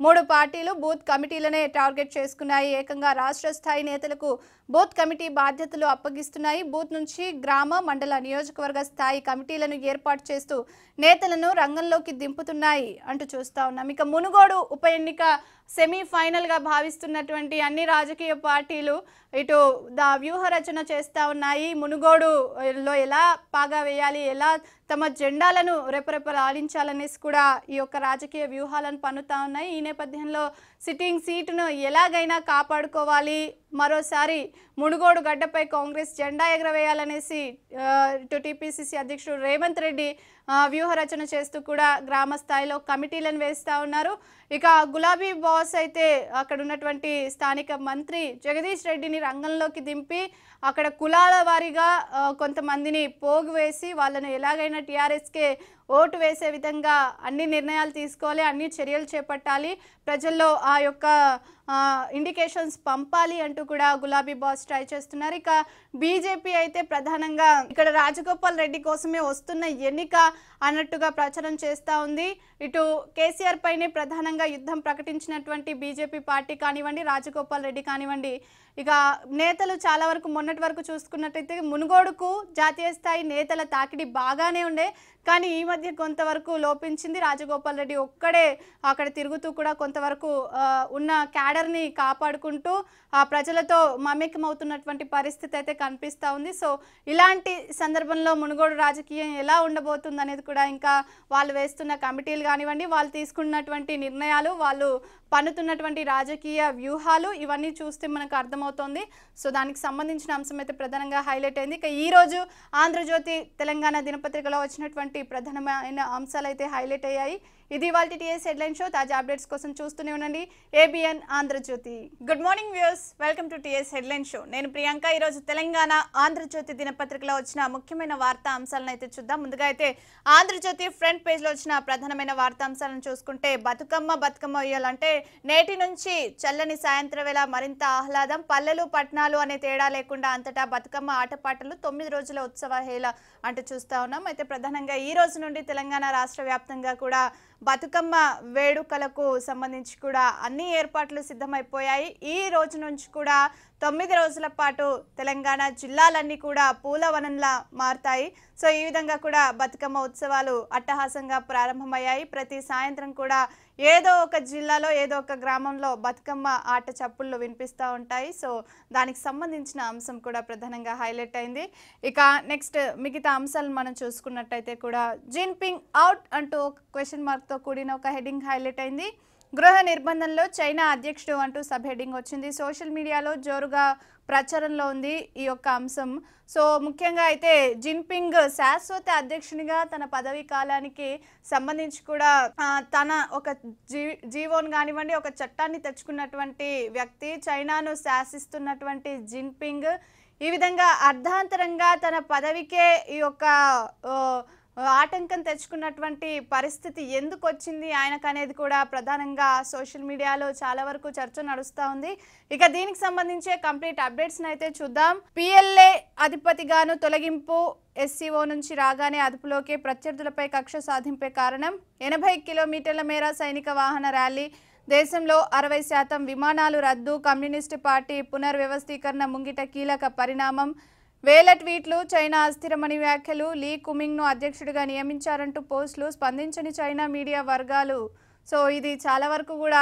మూడు పార్టీలు బూత్ కమిటీలనే టార్గెట్ చేసుకున్నాయి ఏకంగా రాష్ట్ర స్థాయి నేతలకు బూత్ కమిటీ బాధ్యతలు అప్పగిస్తున్నాయి బూత్ నుంచి గ్రామ మండల నియోజకవర్గ స్థాయి కమిటీలను ఏర్పాటు చేస్తూ నేతలను రంగంలోకి దింపుతున్నాయి అంటూ చూస్తా ఉన్నాం ఇక మునుగోడు ఉప ఎన్నిక సెమీఫైనల్గా భావిస్తున్నటువంటి అన్ని రాజకీయ పార్టీలు ఇటు దా వ్యూహరచన చేస్తూ ఉన్నాయి మునుగోడులో ఎలా పాగా వేయాలి ఎలా తమ జెండాలను రెపరెపలాడించాలనేసి కూడా ఈ యొక్క రాజకీయ వ్యూహాలను పన్నుతా ఉన్నాయి ఈ నేపథ్యంలో సిట్టింగ్ సీటును ఎలాగైనా కాపాడుకోవాలి మరోసారి మునుగోడు గడ్డపై కాంగ్రెస్ జెండా ఎగరవేయాలనేసి ఇటు టీపీసీసీ అధ్యక్షుడు రేవంత్ రెడ్డి వ్యూహరచన చేస్తూ కూడా గ్రామ స్థాయిలో కమిటీలను వేస్తూ ఉన్నారు ఇక గులాబీ బాస్ అయితే అక్కడ ఉన్నటువంటి స్థానిక మంత్రి జగదీష్ రెడ్డిని రంగంలోకి దింపి అక్కడ కులాల వారీగా కొంతమందిని పోగు వేసి వాళ్ళను ఎలాగైనా టీఆర్ఎస్కే ఓటు వేసే విధంగా అన్ని నిర్ణయాలు తీసుకోవాలి అన్ని చర్యలు చేపట్టాలి ప్రజల్లో ఆ యొక్క ఇండికేషన్స్ పంపాలి అంటూ కూడా గులాబీ బాస్ ట్రై చేస్తున్నారు ఇక బీజేపీ అయితే ప్రధానంగా ఇక్కడ రాజగోపాల్ రెడ్డి కోసమే వస్తున్న ఎన్నిక అన్నట్టుగా ప్రచారం చేస్తూ ఉంది ఇటు కేసీఆర్ పైనే ప్రధానంగా యుద్ధం ప్రకటించినటువంటి బీజేపీ పార్టీ కానివ్వండి రాజగోపాల్ రెడ్డి కానివ్వండి ఇక నేతలు చాలా వరకు మొన్నటి వరకు చూసుకున్నట్టయితే మునుగోడుకు జాతీయ స్థాయి నేతల తాకిడి బాగానే ఉండే కానీ ఈ మధ్య కొంతవరకు లోపించింది రాజగోపాల్ రెడ్డి ఒక్కడే అక్కడ తిరుగుతూ కూడా కొంతవరకు ఉన్న క్యాడర్ని కాపాడుకుంటూ ప్రజలతో మమేకమవుతున్నటువంటి పరిస్థితి అయితే కనిపిస్తూ ఉంది సో ఇలాంటి సందర్భంలో మునుగోడు రాజకీయం ఎలా ఉండబోతుంది అనేది కూడా ఇంకా వాళ్ళు వేస్తున్న కమిటీలు కానివ్వండి వాళ్ళు తీసుకున్నటువంటి నిర్ణయాలు వాళ్ళు పన్నుతున్నటువంటి రాజకీయ వ్యూహాలు ఇవన్నీ చూస్తే మనకు అర్థమవుతోంది సో దానికి సంబంధించిన అంశం అయితే ప్రధానంగా హైలైట్ అయింది ఇక ఈరోజు ఆంధ్రజ్యోతి తెలంగాణ దినపత్రికలో వచ్చినటువంటి ప్రధానమైన అంశాలు అయితే హైలైట్ అయ్యాయి ఇది వాళ్ళ టీఎస్ హెడ్లైన్ షో తాజా అప్డేట్స్ కోసం చూస్తూనే ఉండండి ABN Andhra Jyothi good morning views welcome to TS headline show నేను ప్రియాంక ఈరోజు తెలంగాణ ఆంధ్రజ్యోతి దినపత్రికలో వచ్చిన ముఖ్యమైన వార్తా అంశాలను అయితే చూద్దాం ముందుగా అయితే ఆంధ్రజ్యోతి ఫ్రంట్ పేజ్లో వచ్చిన ప్రధానమైన వార్తాంశాలను చూసుకుంటే బతుకమ్మ బతుకమ్మ వేయాలంటే నేటి నుంచి చల్లని సాయంత్రం వేళ మరింత ఆహ్లాదం పల్లెలు పట్టణాలు అనే తేడా లేకుండా అంతటా బతుకమ్మ ఆటపాటలు తొమ్మిది రోజుల ఉత్సవ హేళ అంటూ చూస్తూ ఉన్నాం అయితే ప్రధానంగా ఈ రోజు నుండి తెలంగాణ రాష్ట్ర వ్యాప్తంగా కూడా బతుకమ్మ వేడుకలకు సంబంధించి కూడా అన్ని ఏర్పాట్లు సిద్ధమైపోయాయి ఈ రోజు నుంచి కూడా తొమ్మిది రోజుల పాటు తెలంగాణ జిల్లాలన్నీ కూడా పూలవనంలా మారుతాయి సో ఈ విధంగా కూడా బతుకమ్మ ఉత్సవాలు అట్టహాసంగా ప్రారంభమయ్యాయి ప్రతి సాయంత్రం కూడా ఏదో ఒక జిల్లాలో ఏదో ఒక గ్రామంలో బతుకమ్మ ఆట చప్పుళ్ళు వినిపిస్తూ ఉంటాయి సో దానికి సంబంధించిన అంశం కూడా ప్రధానంగా హైలైట్ అయింది ఇక నెక్స్ట్ మిగతా అంశాలను మనం చూసుకున్నట్టయితే కూడా జిన్పింగ్ అవుట్ అంటూ ఒక క్వశ్చన్ మార్క్తో కూడిన ఒక హెడింగ్ హైలైట్ అయింది గృహ నిర్బంధంలో చైనా అధ్యక్షుడు అంటూ సబ్ హెడ్డింగ్ వచ్చింది సోషల్ మీడియాలో జోరుగా ప్రచారంలో ఉంది ఈ యొక్క అంశం సో ముఖ్యంగా అయితే జిన్పింగ్ శాశ్వత అధ్యక్షునిగా తన పదవీ కాలానికి సంబంధించి కూడా తన ఒక జీ జీవోన్ కానివ్వండి ఒక చట్టాన్ని తెచ్చుకున్నటువంటి వ్యక్తి చైనాను శాసిస్తున్నటువంటి జిన్పింగ్ ఈ విధంగా అర్ధాంతరంగా తన పదవికే ఈ యొక్క ఆటంకం తెచ్చుకున్నటువంటి పరిస్థితి ఎందుకు వచ్చింది ఆయనకు అనేది కూడా ప్రధానంగా సోషల్ మీడియాలో చాలా వరకు చర్చ నడుస్తూ ఉంది ఇక దీనికి సంబంధించే కంప్లీట్ అప్డేట్స్ అయితే చూద్దాం పిఎల్ఏ అధిపతిగాను తొలగింపు ఎస్సీఓ నుంచి రాగానే అదుపులోకి ప్రత్యర్థులపై కక్ష సాధింపే కారణం ఎనభై కిలోమీటర్ల మేర సైనిక వాహన ర్యాలీ దేశంలో అరవై శాతం విమానాలు రద్దు కమ్యూనిస్టు పార్టీ పునర్వ్యవస్థీకరణ ముంగిట కీలక పరిణామం వేల ట్వీట్లు చైనా అస్థిరమని వ్యాఖ్యలు లీ కుమింగ్ను అధ్యక్షుడిగా నియమించారంటూ పోస్టులు స్పందించని చైనా మీడియా వర్గాలు సో ఇది చాలా వరకు కూడా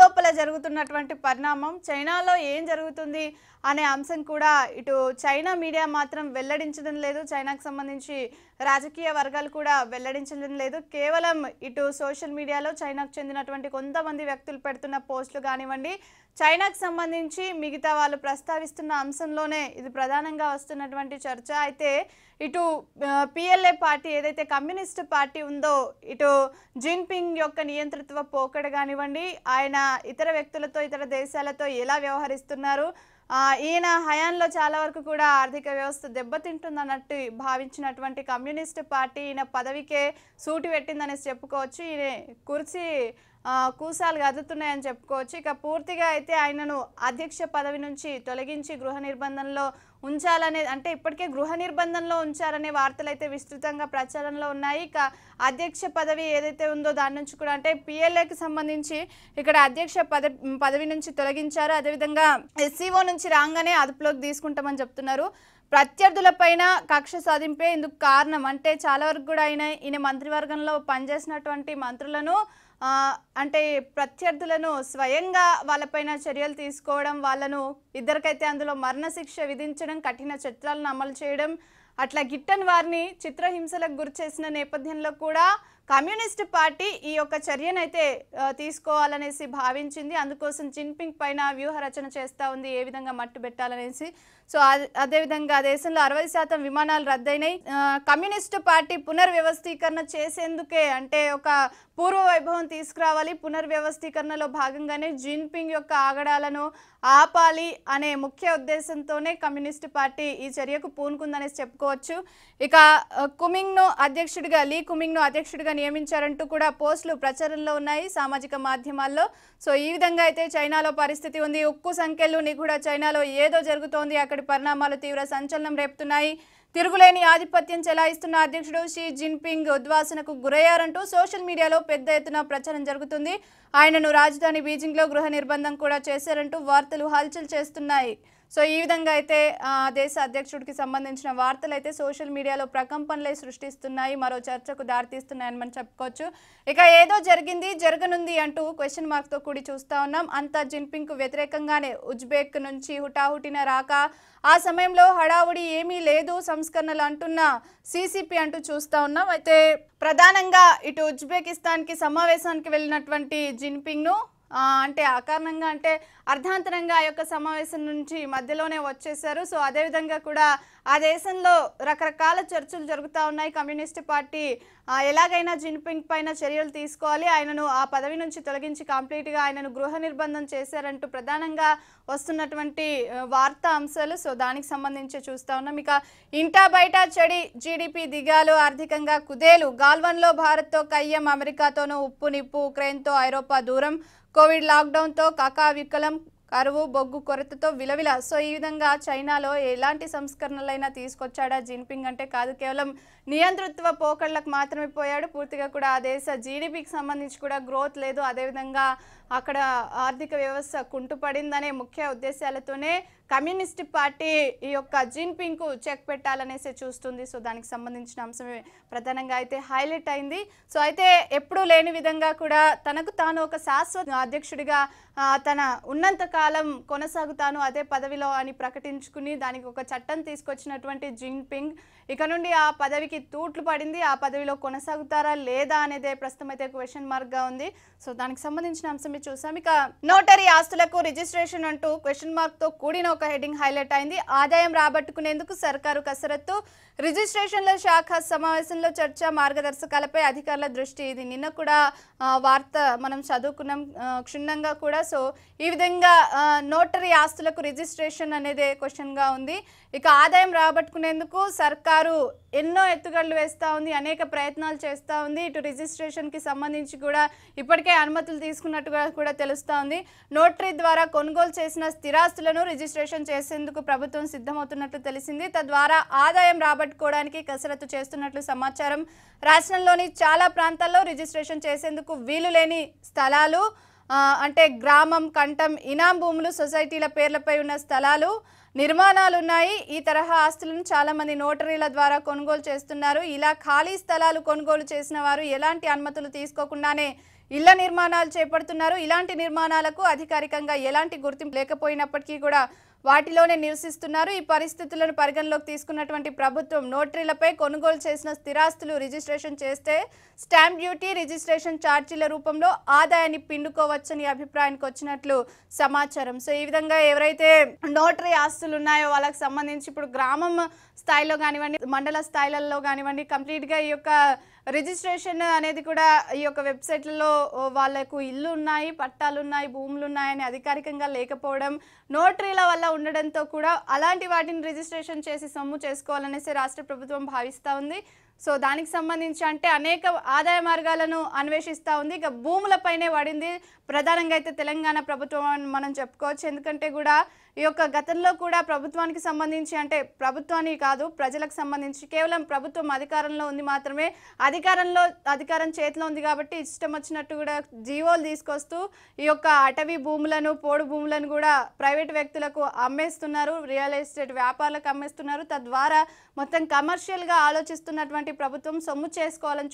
లోపల జరుగుతున్నటువంటి పరిణామం చైనాలో ఏం జరుగుతుంది అనే అంశం కూడా ఇటు చైనా మీడియా మాత్రం వెల్లడించడం లేదు చైనాకు సంబంధించి రాజకీయ వర్గాలు కూడా వెల్లడించడం లేదు కేవలం ఇటు సోషల్ మీడియాలో చైనాకు చెందినటువంటి కొంతమంది వ్యక్తులు పెడుతున్న పోస్టులు కానివ్వండి చైనాకు సంబంధించి మిగతా వాళ్ళు ప్రస్తావిస్తున్న అంశంలోనే ఇది ప్రధానంగా వస్తున్నటువంటి చర్చ అయితే ఇటు పిఎల్ఏ పార్టీ ఏదైతే కమ్యూనిస్ట్ పార్టీ ఉందో ఇటు జిన్పింగ్ యొక్క నియంతృత్వ పోకడ కానివ్వండి ఆయన ఇతర వ్యక్తులతో ఇతర దేశాలతో ఎలా వ్యవహరిస్తున్నారు ఈయన హయాంలో చాలా వరకు కూడా ఆర్థిక వ్యవస్థ దెబ్బతింటుందన్నట్టు భావించినటువంటి కమ్యూనిస్ట్ పార్టీ ఈయన పదవికే సూటి పెట్టిందనేసి చెప్పుకోవచ్చు ఈయన కుర్చీ కూసాలు కదుతున్నాయని చెప్పుకోవచ్చు ఇక పూర్తిగా అయితే ఆయనను అధ్యక్ష పదవి నుంచి తొలగించి గృహ నిర్బంధంలో ఉంచాలనే అంటే ఇప్పటికే గృహ నిర్బంధంలో ఉంచారనే వార్తలు అయితే విస్తృతంగా ప్రచారంలో ఉన్నాయి ఇక అధ్యక్ష పదవి ఏదైతే ఉందో దాని నుంచి కూడా అంటే పిఎల్ఏకి సంబంధించి ఇక్కడ అధ్యక్ష పద పదవి నుంచి తొలగించారు అదేవిధంగా ఎస్సీఓ e నుంచి రాగానే అదుపులోకి తీసుకుంటామని చెప్తున్నారు ప్రత్యర్థుల పైన కక్ష సాధింపే ఇందుకు కారణం అంటే చాలా వరకు కూడా ఆయన ఈయన మంత్రివర్గంలో పనిచేసినటువంటి మంత్రులను అంటే ప్రత్యర్థులను స్వయంగా వాళ్ళపైన చర్యలు తీసుకోవడం వాళ్ళను ఇద్దరికైతే అందులో మరణశిక్ష విధించడం కఠిన చట్టాలను అమలు చేయడం అట్లా గిట్టని వారిని చిత్రహింసలకు గురిచేసిన నేపథ్యంలో కూడా కమ్యూనిస్ట్ పార్టీ ఈ యొక్క చర్యనైతే తీసుకోవాలనేసి భావించింది అందుకోసం జిన్పింగ్ పైన వ్యూహ రచన చేస్తూ ఉంది ఏ విధంగా మట్టు పెట్టాలనేసి సో అదేవిధంగా దేశంలో అరవై శాతం విమానాలు రద్దయినాయి కమ్యూనిస్టు పార్టీ పునర్వ్యవస్థీకరణ చేసేందుకే అంటే ఒక పూర్వ వైభవం తీసుకురావాలి పునర్వ్యవస్థీకరణలో భాగంగానే జిన్పింగ్ యొక్క ఆగడాలను ఆపాలి అనే ముఖ్య ఉద్దేశంతోనే కమ్యూనిస్టు పార్టీ ఈ చర్యకు పూనుకుందనేసి చెప్పుకోవచ్చు ఇక కుమింగ్ను అధ్యక్షుడిగా లీ కుమింగ్ను అధ్యక్షుడిగా నియమించారంటూ కూడా పోస్టులు ప్రచారంలో ఉన్నాయి సామాజిక మాధ్యమాల్లో సో ఈ విధంగా అయితే చైనాలో పరిస్థితి ఉంది ఉక్కు సంఖ్యలు కూడా చైనాలో ఏదో జరుగుతోంది అక్కడి పరిణామాలు తీవ్ర సంచలనం రేపుతున్నాయి తిరుగులేని ఆధిపత్యం చెలాయిస్తున్న అధ్యక్షుడు షీ జిన్పింగ్ ఉద్వాసనకు గురయ్యారంటూ సోషల్ మీడియాలో పెద్ద ఎత్తున ప్రచారం జరుగుతుంది ఆయనను రాజధాని బీజింగ్లో గృహ నిర్బంధం కూడా చేశారంటూ వార్తలు హల్చల్ చేస్తున్నాయి సో ఈ విధంగా అయితే దేశ అధ్యక్షుడికి సంబంధించిన వార్తలు అయితే సోషల్ మీడియాలో ప్రకంపనలే సృష్టిస్తున్నాయి మరో చర్చకు దారితీస్తున్నాయని మనం చెప్పుకోవచ్చు ఇక ఏదో జరిగింది జరగనుంది అంటూ క్వశ్చన్ మార్క్తో కూడి చూస్తూ ఉన్నాం అంతా జిన్పింగ్కు వ్యతిరేకంగానే ఉజ్బేక్ నుంచి హుటాహుటిన రాక ఆ సమయంలో హడావుడి ఏమీ లేదు సంస్కరణలు అంటున్న సీసీపీ అంటూ చూస్తూ ఉన్నాం అయితే ప్రధానంగా ఇటు ఉజ్బెకిస్తాన్కి సమావేశానికి వెళ్ళినటువంటి జిన్పింగ్ను అంటే అకారణంగా అంటే అర్ధాంతరంగా ఆ యొక్క సమావేశం నుంచి మధ్యలోనే వచ్చేశారు సో అదేవిధంగా కూడా ఆ దేశంలో రకరకాల చర్చలు జరుగుతూ ఉన్నాయి కమ్యూనిస్ట్ పార్టీ ఎలాగైనా జిన్పింగ్ పైన చర్యలు తీసుకోవాలి ఆయనను ఆ పదవి నుంచి తొలగించి కంప్లీట్గా ఆయనను గృహ నిర్బంధం చేశారంటూ ప్రధానంగా వస్తున్నటువంటి వార్తా అంశాలు సో దానికి సంబంధించి చూస్తూ ఉన్నాం ఇక ఇంటా బయట చెడి జీడిపి దిగాలు ఆర్థికంగా కుదేలు గాల్వన్లో భారత్తో కయ్యం అమెరికాతోనూ ఉప్పు నిప్పు ఉక్రెయిన్తో ఐరోపా దూరం కోవిడ్ లాక్డౌన్తో వికలం కరువు బొగ్గు కొరతతో విలవిల సో ఈ విధంగా చైనాలో ఎలాంటి సంస్కరణలైనా తీసుకొచ్చాడా జిన్పింగ్ అంటే కాదు కేవలం నియంతృత్వ పోకళ్ళకు మాత్రమే పోయాడు పూర్తిగా కూడా ఆ దేశ జీడిపికి సంబంధించి కూడా గ్రోత్ లేదు అదేవిధంగా అక్కడ ఆర్థిక వ్యవస్థ కుంటుపడిందనే ముఖ్య ఉద్దేశాలతోనే కమ్యూనిస్ట్ పార్టీ ఈ యొక్క కు చెక్ పెట్టాలనేసి చూస్తుంది సో దానికి సంబంధించిన అంశమే ప్రధానంగా అయితే హైలైట్ అయింది సో అయితే ఎప్పుడూ లేని విధంగా కూడా తనకు తాను ఒక శాశ్వత అధ్యక్షుడిగా తన ఉన్నంత కాలం కొనసాగుతాను అదే పదవిలో అని ప్రకటించుకుని దానికి ఒక చట్టం తీసుకొచ్చినటువంటి జిన్పింగ్ ఇక నుండి ఆ పదవికి తూట్లు పడింది ఆ పదవిలో కొనసాగుతారా లేదా అనేదే ప్రస్తుతం అయితే క్వశ్చన్ మార్క్గా ఉంది సో దానికి సంబంధించిన అంశం మీరు చూసాం ఇక నోటరీ ఆస్తులకు రిజిస్ట్రేషన్ అంటూ క్వశ్చన్ మార్క్తో కూడిన ఒక హెడ్డింగ్ హైలైట్ అయింది ఆదాయం రాబట్టుకునేందుకు సర్కారు కసరత్తు రిజిస్ట్రేషన్ల శాఖ సమావేశంలో చర్చ మార్గదర్శకాలపై అధికారుల దృష్టి ఇది నిన్న కూడా వార్త మనం చదువుకున్నాం క్షుణ్ణంగా కూడా సో ఈ విధంగా నోటరీ ఆస్తులకు రిజిస్ట్రేషన్ అనేది క్వశ్చన్గా ఉంది ఇక ఆదాయం రాబట్టుకునేందుకు సర్కారు ఎన్నో ఎత్తుగడలు వేస్తూ ఉంది అనేక ప్రయత్నాలు చేస్తూ ఉంది ఇటు రిజిస్ట్రేషన్కి సంబంధించి కూడా ఇప్పటికే అనుమతులు తీసుకున్నట్టుగా కూడా తెలుస్తూ ఉంది నోటరీ ద్వారా కొనుగోలు చేసిన స్థిరాస్తులను రిజిస్ట్రేషన్ చేసేందుకు ప్రభుత్వం సిద్ధమవుతున్నట్లు తెలిసింది తద్వారా ఆదాయం రాబట్టుకోవడానికి కసరత్తు చేస్తున్నట్లు సమాచారం రాష్ట్రంలోని చాలా ప్రాంతాల్లో రిజిస్ట్రేషన్ చేసేందుకు వీలు లేని స్థలాలు అంటే గ్రామం కంఠం ఇనాం భూములు సొసైటీల పేర్లపై ఉన్న స్థలాలు నిర్మాణాలు ఉన్నాయి ఈ తరహా ఆస్తులను చాలామంది నోటరీల ద్వారా కొనుగోలు చేస్తున్నారు ఇలా ఖాళీ స్థలాలు కొనుగోలు చేసిన వారు ఎలాంటి అనుమతులు తీసుకోకుండానే ఇళ్ల నిర్మాణాలు చేపడుతున్నారు ఇలాంటి నిర్మాణాలకు అధికారికంగా ఎలాంటి గుర్తింపు లేకపోయినప్పటికీ కూడా వాటిలోనే నివసిస్తున్నారు ఈ పరిస్థితులను పరిగణలోకి తీసుకున్నటువంటి ప్రభుత్వం నోటరీలపై కొనుగోలు చేసిన స్థిరాస్తులు రిజిస్ట్రేషన్ చేస్తే స్టాంప్ డ్యూటీ రిజిస్ట్రేషన్ ఛార్జీల రూపంలో ఆదాయాన్ని పిండుకోవచ్చని అభిప్రాయానికి వచ్చినట్లు సమాచారం సో ఈ విధంగా ఎవరైతే నోటరీ ఆస్తులు ఉన్నాయో వాళ్ళకి సంబంధించి ఇప్పుడు గ్రామం స్థాయిలో కానివ్వండి మండల స్థాయిలలో కానివ్వండి కంప్లీట్గా ఈ యొక్క రిజిస్ట్రేషన్ అనేది కూడా ఈ యొక్క వెబ్సైట్లలో వాళ్ళకు ఇల్లు ఉన్నాయి పట్టాలు ఉన్నాయి భూములు ఉన్నాయని అధికారికంగా లేకపోవడం నోటరీల వల్ల ఉండడంతో కూడా అలాంటి వాటిని రిజిస్ట్రేషన్ చేసి సొమ్ము చేసుకోవాలనేసి రాష్ట్ర ప్రభుత్వం భావిస్తూ ఉంది సో దానికి సంబంధించి అంటే అనేక ఆదాయ మార్గాలను అన్వేషిస్తూ ఉంది ఇక భూములపైనే పడింది ప్రధానంగా అయితే తెలంగాణ ప్రభుత్వం మనం చెప్పుకోవచ్చు ఎందుకంటే కూడా ఈ యొక్క గతంలో కూడా ప్రభుత్వానికి సంబంధించి అంటే ప్రభుత్వానికి కాదు ప్రజలకు సంబంధించి కేవలం ప్రభుత్వం అధికారంలో ఉంది మాత్రమే అధికారంలో అధికారం చేతిలో ఉంది కాబట్టి ఇష్టం వచ్చినట్టు కూడా జీవోలు తీసుకొస్తూ ఈ యొక్క అటవీ భూములను పోడు భూములను కూడా ప్రైవేట్ వ్యక్తులకు అమ్మేస్తున్నారు రియల్ ఎస్టేట్ వ్యాపారులకు అమ్మేస్తున్నారు తద్వారా మొత్తం కమర్షియల్గా ఆలోచిస్తున్నటువంటి ప్రభుత్వం సొమ్ము చేసుకోవాలని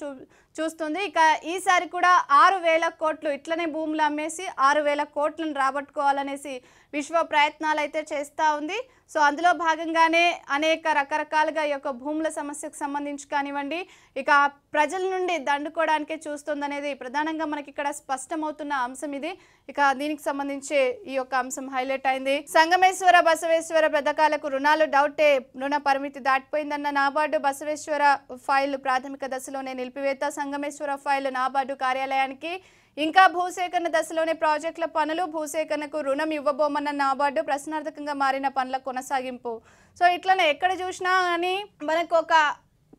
చూస్తుంది ఇక ఈసారి కూడా ఆరు కోట్లు ఇట్లనే భూములు భూములు అమ్మేసి ఆరు వేల కోట్లను రాబట్టుకోవాలనేసి విశ్వ ప్రయత్నాలు అయితే చేస్తూ ఉంది సో అందులో భాగంగానే అనేక రకరకాలుగా ఈ యొక్క భూముల సమస్యకు సంబంధించి కానివ్వండి ఇక ప్రజల నుండి దండుకోవడానికే చూస్తుందనేది ప్రధానంగా మనకి ఇక్కడ స్పష్టమవుతున్న అంశం ఇది ఇక దీనికి సంబంధించి ఈ యొక్క అంశం హైలైట్ అయింది సంగమేశ్వర బసవేశ్వర పథకాలకు రుణాలు డౌటే రుణ పరిమితి దాటిపోయిందన్న నాబార్డు బసవేశ్వర ఫైల్ ప్రాథమిక దశలోనే నిలిపివేత సంగమేశ్వర ఫైల్ నాబార్డు కార్యాలయానికి ఇంకా భూసేకరణ దశలోనే ప్రాజెక్టుల పనులు భూసేకరణకు రుణం ఇవ్వబోమన్న నాబార్డు ప్రశ్నార్థకంగా మారిన పనుల కొనసాగింపు సో ఇట్లనే ఎక్కడ చూసినా కానీ మనకు ఒక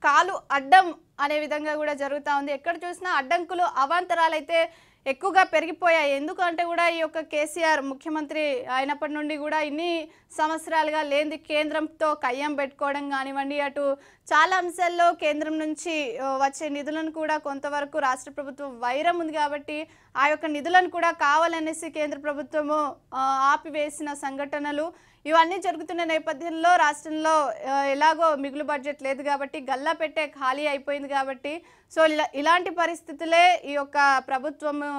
కాలు అడ్డం అనే విధంగా కూడా జరుగుతూ ఉంది ఎక్కడ చూసినా అడ్డంకులు అవాంతరాలు అయితే ఎక్కువగా పెరిగిపోయాయి ఎందుకంటే కూడా ఈ యొక్క కేసీఆర్ ముఖ్యమంత్రి అయినప్పటి నుండి కూడా ఇన్ని సంవత్సరాలుగా లేనిది కేంద్రంతో కయ్యం పెట్టుకోవడం కానివ్వండి అటు చాలా అంశాల్లో కేంద్రం నుంచి వచ్చే నిధులను కూడా కొంతవరకు రాష్ట్ర ప్రభుత్వం వైరం ఉంది కాబట్టి ఆ యొక్క నిధులను కూడా కావాలనేసి కేంద్ర ప్రభుత్వము ఆపివేసిన సంఘటనలు ఇవన్నీ జరుగుతున్న నేపథ్యంలో రాష్ట్రంలో ఎలాగో మిగులు బడ్జెట్ లేదు కాబట్టి గల్లా పెట్టే ఖాళీ అయిపోయింది కాబట్టి సో ఇలాంటి పరిస్థితులే ఈ యొక్క ప్రభుత్వము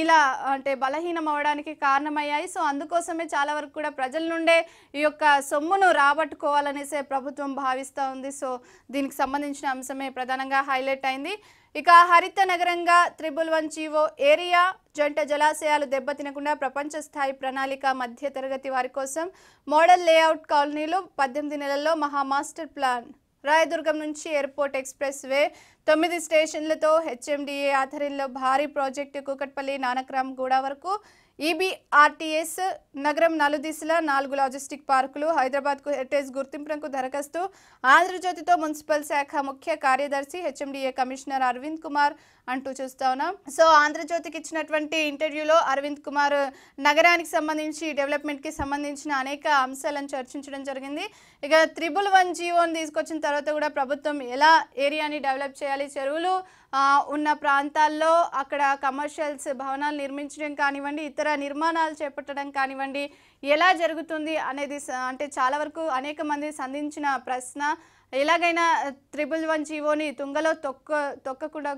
ఇలా అంటే బలహీనం అవడానికి కారణమయ్యాయి సో అందుకోసమే చాలా వరకు కూడా ప్రజల నుండే ఈ యొక్క సొమ్మును రాబట్టుకోవాలనేసే ప్రభుత్వం భావిస్తూ ఉంది సో దీనికి సంబంధించిన అంశమే ప్రధానంగా హైలైట్ అయింది ఇక హరిత నగరంగా త్రిబుల్ వన్ జీవో ఏరియా జంట జలాశయాలు దెబ్బతినకుండా ప్రపంచ స్థాయి ప్రణాళిక మధ్య తరగతి వారి కోసం మోడల్ లేఅవుట్ కాలనీలు పద్దెనిమిది నెలల్లో మహా మాస్టర్ ప్లాన్ రాయదుర్గం నుంచి ఎయిర్పోర్ట్ ఎక్స్ప్రెస్ వే తొమ్మిది స్టేషన్లతో హెచ్ఎండిఏ ఆధ్వర్యంలో భారీ ప్రాజెక్టు కూకట్పల్లి నానక్రామ్ గూడ వరకు ఈబీఆర్టీఎస్ నగరం నలుదిశల నాలుగు లాజిస్టిక్ పార్కులు హైదరాబాద్కు హెరిటేజ్ గుర్తింపునకు దరఖాస్తు ఆంధ్రజ్యోతితో మున్సిపల్ శాఖ ముఖ్య కార్యదర్శి హెచ్ఎండిఏ కమిషనర్ అరవింద్ కుమార్ అంటూ చూస్తా ఉన్నాం సో ఆంధ్రజ్యోతికి ఇచ్చినటువంటి ఇంటర్వ్యూలో అరవింద్ కుమార్ నగరానికి సంబంధించి డెవలప్మెంట్కి సంబంధించిన అనేక అంశాలను చర్చించడం జరిగింది ఇక త్రిబుల్ వన్ జీవోని తీసుకొచ్చిన తర్వాత కూడా ప్రభుత్వం ఎలా ఏరియాని డెవలప్ చేయాలి చెరువులు ఉన్న ప్రాంతాల్లో అక్కడ కమర్షియల్స్ భవనాలు నిర్మించడం కానివ్వండి ఇతర నిర్మాణాలు చేపట్టడం కానివ్వండి ఎలా జరుగుతుంది అనేది అంటే చాలా వరకు అనేక మంది సంధించిన ప్రశ్న ఎలాగైనా త్రిబుల్ వన్ జీవోని తుంగలో తొక్క తొక్కకుండా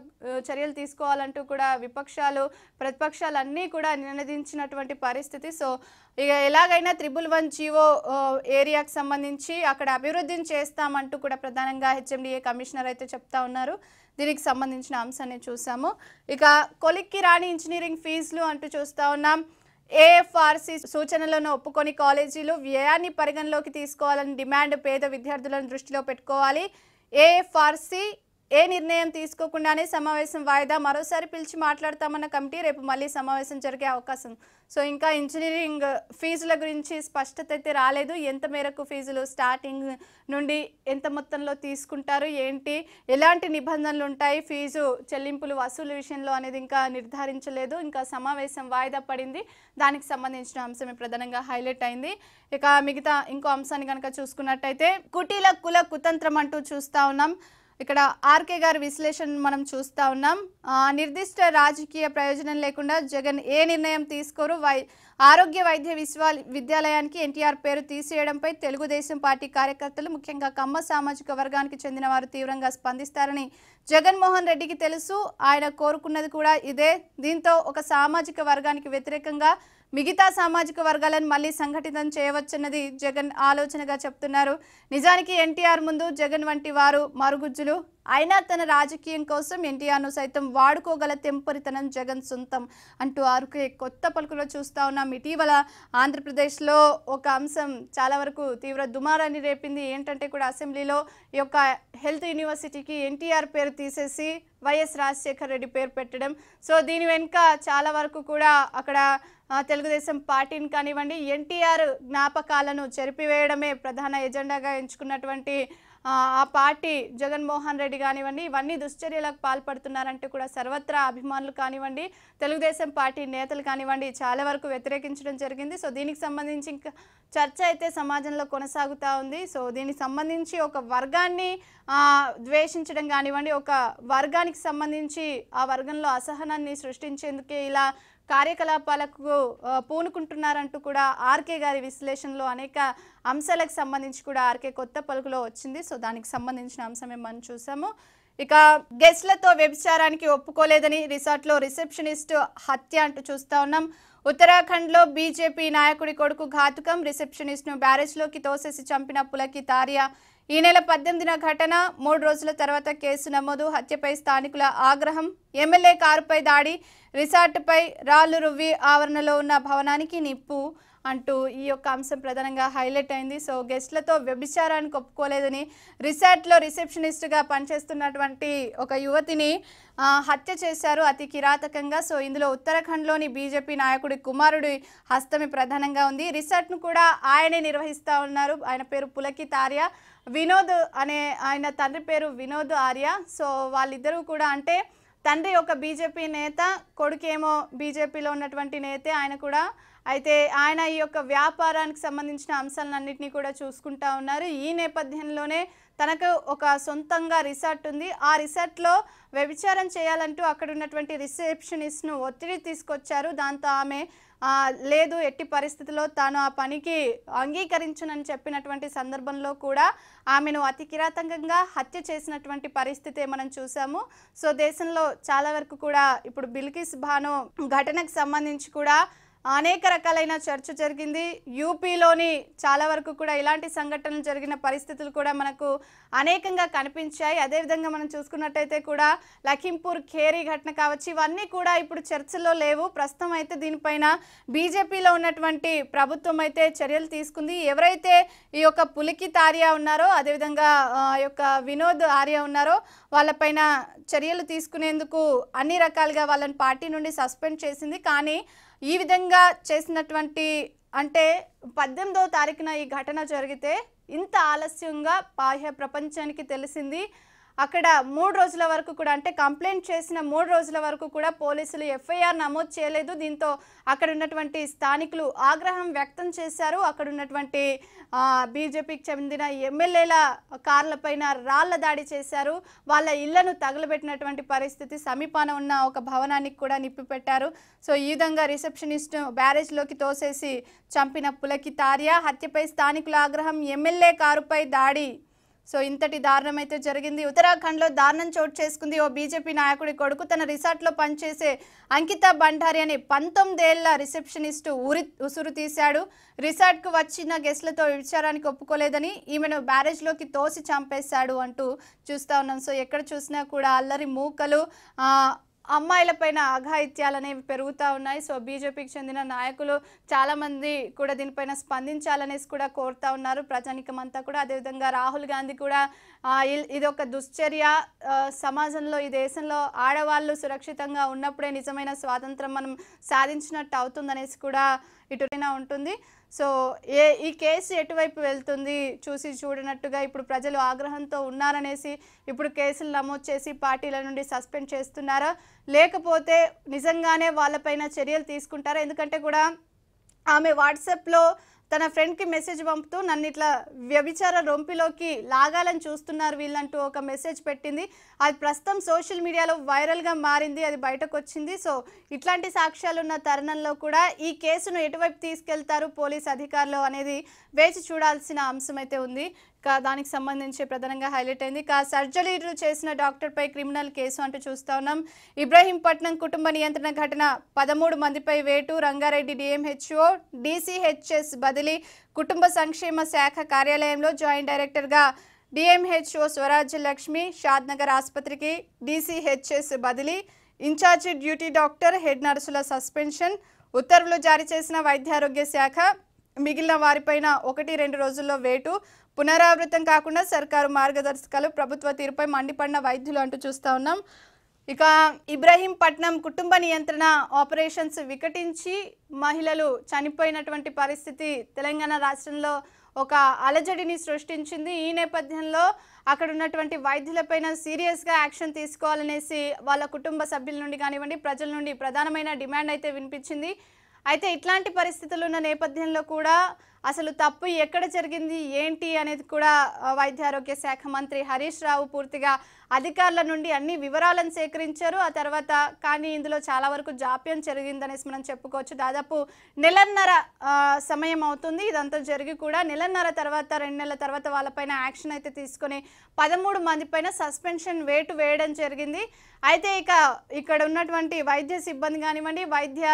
చర్యలు తీసుకోవాలంటూ కూడా విపక్షాలు ప్రతిపక్షాలు అన్నీ కూడా నినదించినటువంటి పరిస్థితి సో ఇక ఎలాగైనా త్రిబుల్ వన్ జీవో ఏరియాకు సంబంధించి అక్కడ అభివృద్ధిని చేస్తామంటూ కూడా ప్రధానంగా హెచ్ఎండిఏ కమిషనర్ అయితే చెప్తా ఉన్నారు దీనికి సంబంధించిన అంశాన్ని చూసాము ఇక కొలిక్కి రాని ఇంజనీరింగ్ ఫీజులు అంటూ చూస్తూ ఉన్నాం ఏఎఫ్ఆర్సీ సూచనలను ఒప్పుకొని కాలేజీలు వ్యయాన్ని పరిగణలోకి తీసుకోవాలని డిమాండ్ పేద విద్యార్థులను దృష్టిలో పెట్టుకోవాలి ఏఎఫ్ఆర్సీ ఏ నిర్ణయం తీసుకోకుండానే సమావేశం వాయిదా మరోసారి పిలిచి మాట్లాడతామన్న కమిటీ రేపు మళ్ళీ సమావేశం జరిగే అవకాశం సో ఇంకా ఇంజనీరింగ్ ఫీజుల గురించి స్పష్టత అయితే రాలేదు ఎంత మేరకు ఫీజులు స్టార్టింగ్ నుండి ఎంత మొత్తంలో తీసుకుంటారు ఏంటి ఎలాంటి నిబంధనలు ఉంటాయి ఫీజు చెల్లింపులు వసూలు విషయంలో అనేది ఇంకా నిర్ధారించలేదు ఇంకా సమావేశం వాయిదా పడింది దానికి సంబంధించిన అంశమే ప్రధానంగా హైలైట్ అయింది ఇక మిగతా ఇంకో అంశాన్ని కనుక చూసుకున్నట్టయితే కుటీల కుల కుతంత్రం అంటూ చూస్తూ ఉన్నాం ఇక్కడ ఆర్కే గారి విశ్లేషణ మనం చూస్తూ ఉన్నాం నిర్దిష్ట రాజకీయ ప్రయోజనం లేకుండా జగన్ ఏ నిర్ణయం తీసుకోరు వై ఆరోగ్య వైద్య విశ్వ విద్యాలయానికి ఎన్టీఆర్ పేరు తీసేయడంపై తెలుగుదేశం పార్టీ కార్యకర్తలు ముఖ్యంగా కమ్మ సామాజిక వర్గానికి చెందిన వారు తీవ్రంగా స్పందిస్తారని జగన్మోహన్ రెడ్డికి తెలుసు ఆయన కోరుకున్నది కూడా ఇదే దీంతో ఒక సామాజిక వర్గానికి వ్యతిరేకంగా మిగతా సామాజిక వర్గాలను మళ్ళీ సంఘటితం చేయవచ్చన్నది జగన్ ఆలోచనగా చెప్తున్నారు నిజానికి ఎన్టీఆర్ ముందు జగన్ వంటి వారు మరుగుజ్జులు అయినా తన రాజకీయం కోసం ఎన్టీఆర్ను సైతం వాడుకోగల తెంపరితనం జగన్ సొంతం అంటూ అరుకే కొత్త పలుకులో చూస్తా ఉన్నాం ఇటీవల ఆంధ్రప్రదేశ్లో ఒక అంశం చాలా వరకు తీవ్ర దుమారాన్ని రేపింది ఏంటంటే కూడా అసెంబ్లీలో ఈ యొక్క హెల్త్ యూనివర్సిటీకి ఎన్టీఆర్ పేరు తీసేసి వైఎస్ రాజశేఖర్ రెడ్డి పేరు పెట్టడం సో దీని వెనుక చాలా వరకు కూడా అక్కడ తెలుగుదేశం పార్టీని కానివ్వండి ఎన్టీఆర్ జ్ఞాపకాలను చెరిపివేయడమే ప్రధాన ఎజెండాగా ఎంచుకున్నటువంటి ఆ పార్టీ జగన్మోహన్ రెడ్డి కానివ్వండి ఇవన్నీ దుశ్చర్యలకు పాల్పడుతున్నారంటే కూడా సర్వత్రా అభిమానులు కానివ్వండి తెలుగుదేశం పార్టీ నేతలు కానివ్వండి చాలా వరకు వ్యతిరేకించడం జరిగింది సో దీనికి సంబంధించి ఇంకా చర్చ అయితే సమాజంలో కొనసాగుతూ ఉంది సో దీనికి సంబంధించి ఒక వర్గాన్ని ద్వేషించడం కానివ్వండి ఒక వర్గానికి సంబంధించి ఆ వర్గంలో అసహనాన్ని సృష్టించేందుకే ఇలా కార్యకలాపాలకు పూనుకుంటున్నారంటూ కూడా ఆర్కే గారి విశ్లేషణలో అనేక అంశాలకు సంబంధించి కూడా ఆర్కే కొత్త పలుకులో వచ్చింది సో దానికి సంబంధించిన అంశమే మనం చూసాము ఇక గెస్ట్లతో వ్యభిచారానికి ఒప్పుకోలేదని రిసార్ట్లో రిసెప్షనిస్ట్ హత్య అంటూ చూస్తా ఉన్నాం ఉత్తరాఖండ్లో బీజేపీ నాయకుడి కొడుకు ఘాతుకం రిసెప్షనిస్ట్ను బ్యారేజ్లోకి తోసేసి చంపిన పులకి తార్య ఈ నెల పద్దెనిమిదిన ఘటన మూడు రోజుల తర్వాత కేసు నమోదు హత్యపై స్థానికుల ఆగ్రహం ఎమ్మెల్యే కారుపై దాడి రిసార్ట్పై రాళ్లు రువ్వి ఆవరణలో ఉన్న భవనానికి నిప్పు అంటూ ఈ యొక్క అంశం ప్రధానంగా హైలైట్ అయింది సో గెస్ట్లతో వ్యభిచారానికి ఒప్పుకోలేదని రిసార్ట్లో రిసెప్షనిస్ట్గా పనిచేస్తున్నటువంటి ఒక యువతిని హత్య చేశారు అతి కిరాతకంగా సో ఇందులో ఉత్తరాఖండ్లోని బీజేపీ నాయకుడి కుమారుడి హస్తమి ప్రధానంగా ఉంది రిసార్ట్ను కూడా ఆయనే నిర్వహిస్తూ ఉన్నారు ఆయన పేరు పులకిత్ ఆర్య వినోద్ అనే ఆయన తండ్రి పేరు వినోద్ ఆర్య సో వాళ్ళిద్దరూ కూడా అంటే తండ్రి ఒక బీజేపీ నేత కొడుకేమో బీజేపీలో ఉన్నటువంటి నేత ఆయన కూడా అయితే ఆయన ఈ యొక్క వ్యాపారానికి సంబంధించిన అంశాలన్నింటినీ కూడా చూసుకుంటా ఉన్నారు ఈ నేపథ్యంలోనే తనకు ఒక సొంతంగా రిసార్ట్ ఉంది ఆ రిసార్ట్లో వ్యభిచారం చేయాలంటూ అక్కడ ఉన్నటువంటి రిసెప్షనిస్ట్ను ఒత్తిడి తీసుకొచ్చారు దాంతో ఆమె లేదు ఎట్టి పరిస్థితిలో తాను ఆ పనికి అంగీకరించనని చెప్పినటువంటి సందర్భంలో కూడా ఆమెను అతి కిరాతకంగా హత్య చేసినటువంటి పరిస్థితి మనం చూసాము సో దేశంలో చాలా వరకు కూడా ఇప్పుడు బిల్కిస్ భాను ఘటనకు సంబంధించి కూడా అనేక రకాలైన చర్చ జరిగింది యూపీలోని చాలా వరకు కూడా ఇలాంటి సంఘటనలు జరిగిన పరిస్థితులు కూడా మనకు అనేకంగా కనిపించాయి అదేవిధంగా మనం చూసుకున్నట్టయితే కూడా లఖింపూర్ ఖేరీ ఘటన కావచ్చు ఇవన్నీ కూడా ఇప్పుడు చర్చలో లేవు ప్రస్తుతం అయితే దీనిపైన బీజేపీలో ఉన్నటువంటి ప్రభుత్వం అయితే చర్యలు తీసుకుంది ఎవరైతే ఈ యొక్క పులికి ఆర్యా ఉన్నారో అదేవిధంగా యొక్క వినోద్ ఆర్య ఉన్నారో వాళ్ళపైన చర్యలు తీసుకునేందుకు అన్ని రకాలుగా వాళ్ళని పార్టీ నుండి సస్పెండ్ చేసింది కానీ ఈ విధంగా చేసినటువంటి అంటే పద్దెనిమిదవ తారీఖున ఈ ఘటన జరిగితే ఇంత ఆలస్యంగా బాహ్య ప్రపంచానికి తెలిసింది అక్కడ మూడు రోజుల వరకు కూడా అంటే కంప్లైంట్ చేసిన మూడు రోజుల వరకు కూడా పోలీసులు ఎఫ్ఐఆర్ నమోదు చేయలేదు దీంతో అక్కడ ఉన్నటువంటి స్థానికులు ఆగ్రహం వ్యక్తం చేశారు అక్కడ ఉన్నటువంటి బీజేపీకి చెందిన ఎమ్మెల్యేల కార్లపైన రాళ్ల దాడి చేశారు వాళ్ళ ఇళ్లను తగలబెట్టినటువంటి పరిస్థితి సమీపాన ఉన్న ఒక భవనానికి కూడా నిప్పిపెట్టారు సో ఈ విధంగా రిసెప్షనిస్ట్ బ్యారేజ్లోకి తోసేసి చంపిన పులకి తార్య హత్యపై స్థానికుల ఆగ్రహం ఎమ్మెల్యే కారుపై దాడి సో ఇంతటి దారుణం అయితే జరిగింది ఉత్తరాఖండ్లో దారుణం చోటు చేసుకుంది ఓ బీజేపీ నాయకుడి కొడుకు తన రిసార్ట్లో పనిచేసే అంకిత భండారి అనే పంతొమ్మిదేళ్ల రిసెప్షనిస్ట్ ఉరి ఉసురు తీశాడు రిసార్ట్కు వచ్చిన గెస్ట్లతో విచారానికి ఒప్పుకోలేదని ఈమెను బ్యారేజ్లోకి తోసి చంపేశాడు అంటూ చూస్తూ ఉన్నాం సో ఎక్కడ చూసినా కూడా అల్లరి మూకలు అమ్మాయిలపైన ఆఘాయిత్యాలు అనేవి పెరుగుతూ ఉన్నాయి సో బీజేపీకి చెందిన నాయకులు చాలామంది కూడా దీనిపైన స్పందించాలనేసి కూడా కోరుతా ఉన్నారు ప్రజానికం అంతా కూడా అదేవిధంగా రాహుల్ గాంధీ కూడా ఇది ఒక దుశ్చర్య సమాజంలో ఈ దేశంలో ఆడవాళ్ళు సురక్షితంగా ఉన్నప్పుడే నిజమైన స్వాతంత్రం మనం సాధించినట్టు అవుతుందనేసి కూడా ఇటు ఉంటుంది సో ఏ ఈ కేసు ఎటువైపు వెళ్తుంది చూసి చూడనట్టుగా ఇప్పుడు ప్రజలు ఆగ్రహంతో ఉన్నారనేసి ఇప్పుడు కేసులు నమోదు చేసి పార్టీల నుండి సస్పెండ్ చేస్తున్నారా లేకపోతే నిజంగానే వాళ్ళపైన చర్యలు తీసుకుంటారా ఎందుకంటే కూడా ఆమె వాట్సాప్లో తన ఫ్రెండ్కి మెసేజ్ పంపుతూ నన్ను ఇట్లా వ్యభిచార రొంపిలోకి లాగాలని చూస్తున్నారు వీళ్ళంటూ ఒక మెసేజ్ పెట్టింది అది ప్రస్తుతం సోషల్ మీడియాలో వైరల్గా మారింది అది బయటకు వచ్చింది సో ఇట్లాంటి సాక్ష్యాలున్న తరుణంలో కూడా ఈ కేసును ఎటువైపు తీసుకెళ్తారు పోలీస్ అధికారులు అనేది వేచి చూడాల్సిన అంశం అయితే ఉంది దానికి సంబంధించి ప్రధానంగా హైలైట్ అయింది ఇక సర్జరీలు చేసిన డాక్టర్పై క్రిమినల్ కేసు అంటూ చూస్తా ఉన్నాం ఇబ్రహీంపట్నం కుటుంబ నియంత్రణ ఘటన పదమూడు మందిపై వేటు రంగారెడ్డి డిఎంహెచ్ఓ డీసీహెచ్ఎస్ బదిలీ కుటుంబ సంక్షేమ శాఖ కార్యాలయంలో జాయింట్ డైరెక్టర్గా డిఎంహెచ్ఓ స్వరాజ్య లక్ష్మి షాద్నగర్ ఆసుపత్రికి డీసీహెచ్ఎస్ బదిలీ ఇన్ఛార్జి డ్యూటీ డాక్టర్ హెడ్ నర్సుల సస్పెన్షన్ ఉత్తర్వులు జారీ చేసిన వైద్యారోగ్య శాఖ మిగిలిన వారిపైన ఒకటి రెండు రోజుల్లో వేటు పునరావృతం కాకుండా సర్కారు మార్గదర్శకాలు ప్రభుత్వ తీరుపై మండిపడిన వైద్యులు అంటూ చూస్తూ ఉన్నాం ఇక ఇబ్రహీంపట్నం కుటుంబ నియంత్రణ ఆపరేషన్స్ వికటించి మహిళలు చనిపోయినటువంటి పరిస్థితి తెలంగాణ రాష్ట్రంలో ఒక అలజడిని సృష్టించింది ఈ నేపథ్యంలో అక్కడ ఉన్నటువంటి వైద్యులపైన సీరియస్గా యాక్షన్ తీసుకోవాలనేసి వాళ్ళ కుటుంబ సభ్యుల నుండి కానివ్వండి ప్రజల నుండి ప్రధానమైన డిమాండ్ అయితే వినిపించింది అయితే ఇట్లాంటి పరిస్థితులు ఉన్న నేపథ్యంలో కూడా అసలు తప్పు ఎక్కడ జరిగింది ఏంటి అనేది కూడా వైద్య ఆరోగ్య శాఖ మంత్రి హరీష్ రావు పూర్తిగా అధికారుల నుండి అన్ని వివరాలను సేకరించారు ఆ తర్వాత కానీ ఇందులో చాలా వరకు జాప్యం జరిగిందనేసి మనం చెప్పుకోవచ్చు దాదాపు నెలన్నర సమయం అవుతుంది ఇదంతా జరిగి కూడా నెలన్నర తర్వాత రెండు నెలల తర్వాత వాళ్ళపైన యాక్షన్ అయితే తీసుకొని పదమూడు మంది పైన సస్పెన్షన్ వేటు వేయడం జరిగింది అయితే ఇక ఇక్కడ ఉన్నటువంటి వైద్య సిబ్బంది కానివ్వండి వైద్య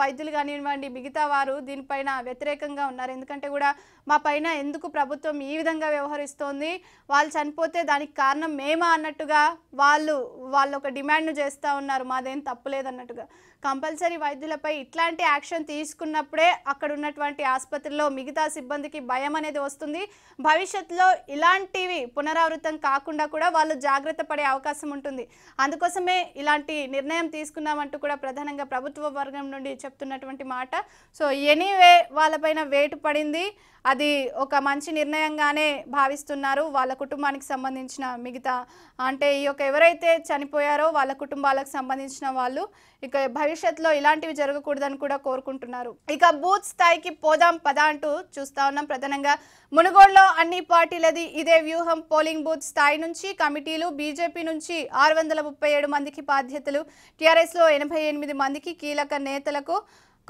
వైద్యులు కానివ్వండి మిగతా వారు దీనిపైన వ్యతిరేకంగా ఉన్నారు ఎందుకంటే కూడా మా పైన ఎందుకు ప్రభుత్వం ఈ విధంగా వ్యవహరిస్తోంది వాళ్ళు చనిపోతే దానికి కారణం మేమా అన్నట్టు అన్నట్టుగా వాళ్ళు వాళ్ళు ఒక డిమాండ్ను చేస్తూ ఉన్నారు మాదేం తప్పులేదన్నట్టుగా కంపల్సరీ వైద్యులపై ఇట్లాంటి యాక్షన్ తీసుకున్నప్పుడే అక్కడ ఉన్నటువంటి ఆసుపత్రిలో మిగతా సిబ్బందికి భయం అనేది వస్తుంది భవిష్యత్తులో ఇలాంటివి పునరావృతం కాకుండా కూడా వాళ్ళు జాగ్రత్త పడే అవకాశం ఉంటుంది అందుకోసమే ఇలాంటి నిర్ణయం తీసుకున్నామంటూ కూడా ప్రధానంగా ప్రభుత్వ వర్గం నుండి చెప్తున్నటువంటి మాట సో ఎనీవే వాళ్ళపైన వేటు పడింది అది ఒక మంచి నిర్ణయంగానే భావిస్తున్నారు వాళ్ళ కుటుంబానికి సంబంధించిన మిగతా అంటే ఈ యొక్క ఎవరైతే చనిపోయారో వాళ్ళ కుటుంబాలకు సంబంధించిన వాళ్ళు ఇక భవిష్యత్తులో ఇలాంటివి జరగకూడదని కూడా కోరుకుంటున్నారు ఇక బూత్ స్థాయికి పోదాం పదా అంటూ చూస్తా ఉన్నాం ప్రధానంగా మునుగోడులో అన్ని పార్టీలది ఇదే వ్యూహం పోలింగ్ బూత్ స్థాయి నుంచి కమిటీలు బీజేపీ నుంచి ఆరు మందికి బాధ్యతలు టీఆర్ఎస్లో ఎనభై మందికి కీలక నేతలకు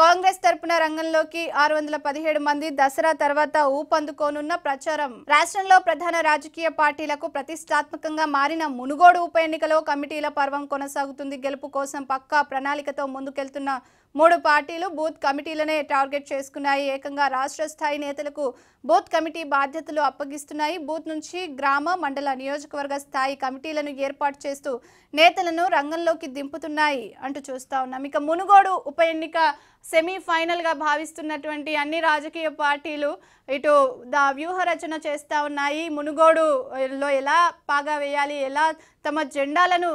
కాంగ్రెస్ తరపున రంగంలోకి ఆరు వందల పదిహేడు మంది దసరా తర్వాత ఊపందుకోనున్న ప్రచారం రాష్ట్రంలో ప్రధాన రాజకీయ పార్టీలకు ప్రతిష్టాత్మకంగా మారిన మునుగోడు ఉప ఎన్నికలో కమిటీల పర్వం కొనసాగుతుంది గెలుపు కోసం పక్కా ప్రణాళికతో ముందుకెళ్తున్న మూడు పార్టీలు బూత్ కమిటీలనే టార్గెట్ చేసుకున్నాయి ఏకంగా రాష్ట్ర స్థాయి నేతలకు బూత్ కమిటీ బాధ్యతలు అప్పగిస్తున్నాయి బూత్ నుంచి గ్రామ మండల నియోజకవర్గ స్థాయి కమిటీలను ఏర్పాటు చేస్తూ నేతలను రంగంలోకి దింపుతున్నాయి అంటూ చూస్తా ఉన్నాం ఇక మునుగోడు ఉప ఎన్నిక సెమీఫైనల్గా భావిస్తున్నటువంటి అన్ని రాజకీయ పార్టీలు ఇటు దా వ్యూహరచన చేస్తూ ఉన్నాయి మునుగోడులో ఎలా పాగా వేయాలి ఎలా తమ జెండాలను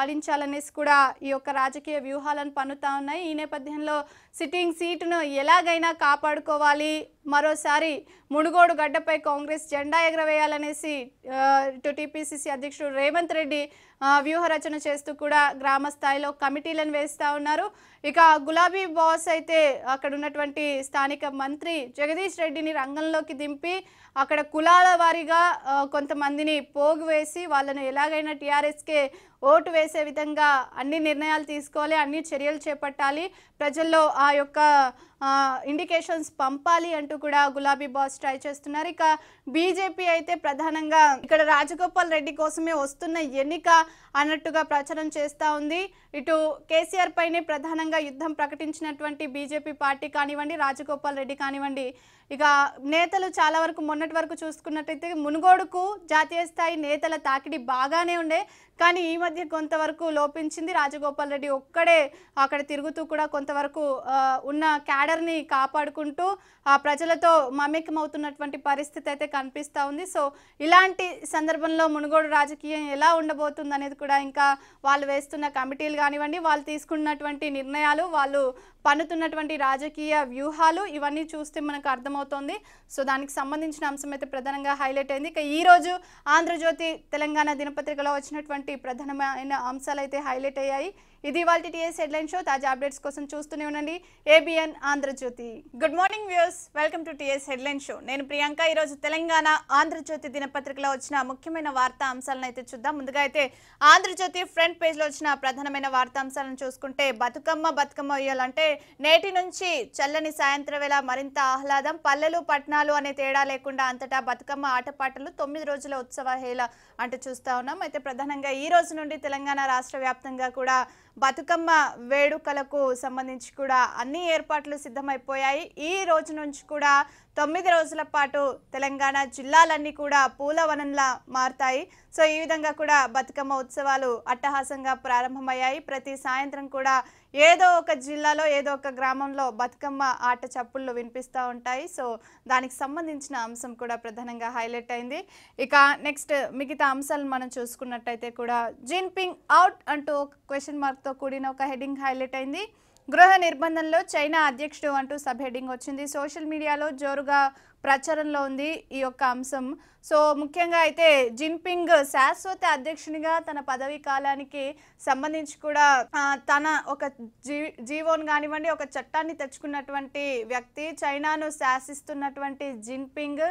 ఆలించాలనేసి కూడా ఈ యొక్క రాజకీయ వ్యూహాలను పన్నుతా ఉన్నాయి ఈ నేపథ్యంలో సిట్టింగ్ సీటును ఎలాగైనా కాపాడుకోవాలి మరోసారి మునుగోడు గడ్డపై కాంగ్రెస్ జెండా ఎగరవేయాలనేసి ఇటు టీపీసీసీ అధ్యక్షుడు రేవంత్ రెడ్డి వ్యూహరచన చేస్తూ కూడా గ్రామ స్థాయిలో కమిటీలను వేస్తూ ఉన్నారు ఇక గులాబీ బాస్ అయితే అక్కడ ఉన్నటువంటి స్థానిక మంత్రి జగదీష్ రెడ్డిని రంగంలోకి దింపి అక్కడ కులాల వారీగా కొంతమందిని పోగు వేసి వాళ్ళను ఎలాగైనా టీఆర్ఎస్కే ఓటు వేసే విధంగా అన్ని నిర్ణయాలు తీసుకోవాలి అన్ని చర్యలు చేపట్టాలి ప్రజల్లో ఆ యొక్క ఇండికేషన్స్ పంపాలి అంటూ కూడా గులాబీ బాస్ ట్రై చేస్తున్నారు ఇక బీజేపీ అయితే ప్రధానంగా ఇక్కడ రాజగోపాల్ రెడ్డి కోసమే వస్తున్న ఎన్నిక అన్నట్టుగా ప్రచారం చేస్తూ ఉంది ఇటు కేసీఆర్ పైనే ప్రధానంగా యుద్ధం ప్రకటించినటువంటి బీజేపీ పార్టీ కానివ్వండి రాజగోపాల్ రెడ్డి కానివ్వండి ఇక నేతలు చాలా వరకు మొన్నటి వరకు చూసుకున్నట్టయితే మునుగోడుకు జాతీయ స్థాయి నేతల తాకిడి బాగానే ఉండే కానీ ఈ మధ్య కొంతవరకు లోపించింది రాజగోపాల్ రెడ్డి ఒక్కడే అక్కడ తిరుగుతూ కూడా కొంతవరకు ఉన్న క్యాడర్ని కాపాడుకుంటూ ఆ ప్రజలతో మమేకమవుతున్నటువంటి పరిస్థితి అయితే కనిపిస్తూ ఉంది సో ఇలాంటి సందర్భంలో మునుగోడు రాజకీయం ఎలా ఉండబోతుంది అనేది కూడా ఇంకా వాళ్ళు వేస్తున్న కమిటీలు కానివ్వండి వాళ్ళు తీసుకున్నటువంటి నిర్ణయాలు వాళ్ళు పన్నుతున్నటువంటి రాజకీయ వ్యూహాలు ఇవన్నీ చూస్తే మనకు అర్థమవుతోంది సో దానికి సంబంధించిన అంశం అయితే ప్రధానంగా హైలైట్ అయింది ఇక ఈరోజు ఆంధ్రజ్యోతి తెలంగాణ దినపత్రికలో వచ్చినటువంటి ప్రధానమైన అంశాలు అయితే హైలైట్ అయ్యాయి ఇది వాళ్ళ టీఎస్ హెడ్లైన్ షో తాజా అప్డేట్స్ కోసం చూస్తూనే ఉండండి ABN Andhra Jyothi good morning views welcome to TS headline show నేను ప్రియాంక ఈరోజు తెలంగాణ ఆంధ్రజ్యోతి దినపత్రికలో వచ్చిన ముఖ్యమైన వార్తా అంశాలను అయితే చూద్దాం ముందుగా అయితే ఆంధ్రజ్యోతి ఫ్రంట్ పేజ్లో వచ్చిన ప్రధానమైన వార్తాంశాలను చూసుకుంటే బతుకమ్మ బతుకమ్మ వేయాలంటే నేటి నుంచి చల్లని సాయంత్రం వేళ మరింత ఆహ్లాదం పల్లెలు పట్టణాలు అనే తేడా లేకుండా అంతటా బతుకమ్మ ఆటపాటలు తొమ్మిది రోజుల ఉత్సవ అంటూ చూస్తూ ఉన్నాం అయితే ప్రధానంగా ఈ రోజు నుండి తెలంగాణ రాష్ట్ర వ్యాప్తంగా కూడా బతుకమ్మ వేడుకలకు సంబంధించి కూడా అన్ని ఏర్పాట్లు సిద్ధమైపోయాయి ఈ రోజు నుంచి కూడా తొమ్మిది రోజుల పాటు తెలంగాణ జిల్లాలన్నీ కూడా పూలవనంలా మారుతాయి సో ఈ విధంగా కూడా బతుకమ్మ ఉత్సవాలు అట్టహాసంగా ప్రారంభమయ్యాయి ప్రతి సాయంత్రం కూడా ఏదో ఒక జిల్లాలో ఏదో ఒక గ్రామంలో బతుకమ్మ ఆట చప్పుళ్ళు వినిపిస్తూ ఉంటాయి సో దానికి సంబంధించిన అంశం కూడా ప్రధానంగా హైలైట్ అయింది ఇక నెక్స్ట్ మిగతా అంశాలను మనం చూసుకున్నట్టయితే కూడా జిన్పింగ్ అవుట్ అంటూ ఒక క్వశ్చన్ మార్క్తో కూడిన ఒక హెడ్డింగ్ హైలైట్ అయింది గృహ నిర్బంధంలో చైనా అధ్యక్షుడు అంటూ సబ్ హెడ్డింగ్ వచ్చింది సోషల్ మీడియాలో జోరుగా ప్రచారంలో ఉంది ఈ యొక్క అంశం సో ముఖ్యంగా అయితే జిన్పింగ్ శాశ్వత అధ్యక్షునిగా తన పదవీ కాలానికి సంబంధించి కూడా తన ఒక జీ జీవోన్ కానివ్వండి ఒక చట్టాన్ని తెచ్చుకున్నటువంటి వ్యక్తి చైనాను శాసిస్తున్నటువంటి జిన్పింగ్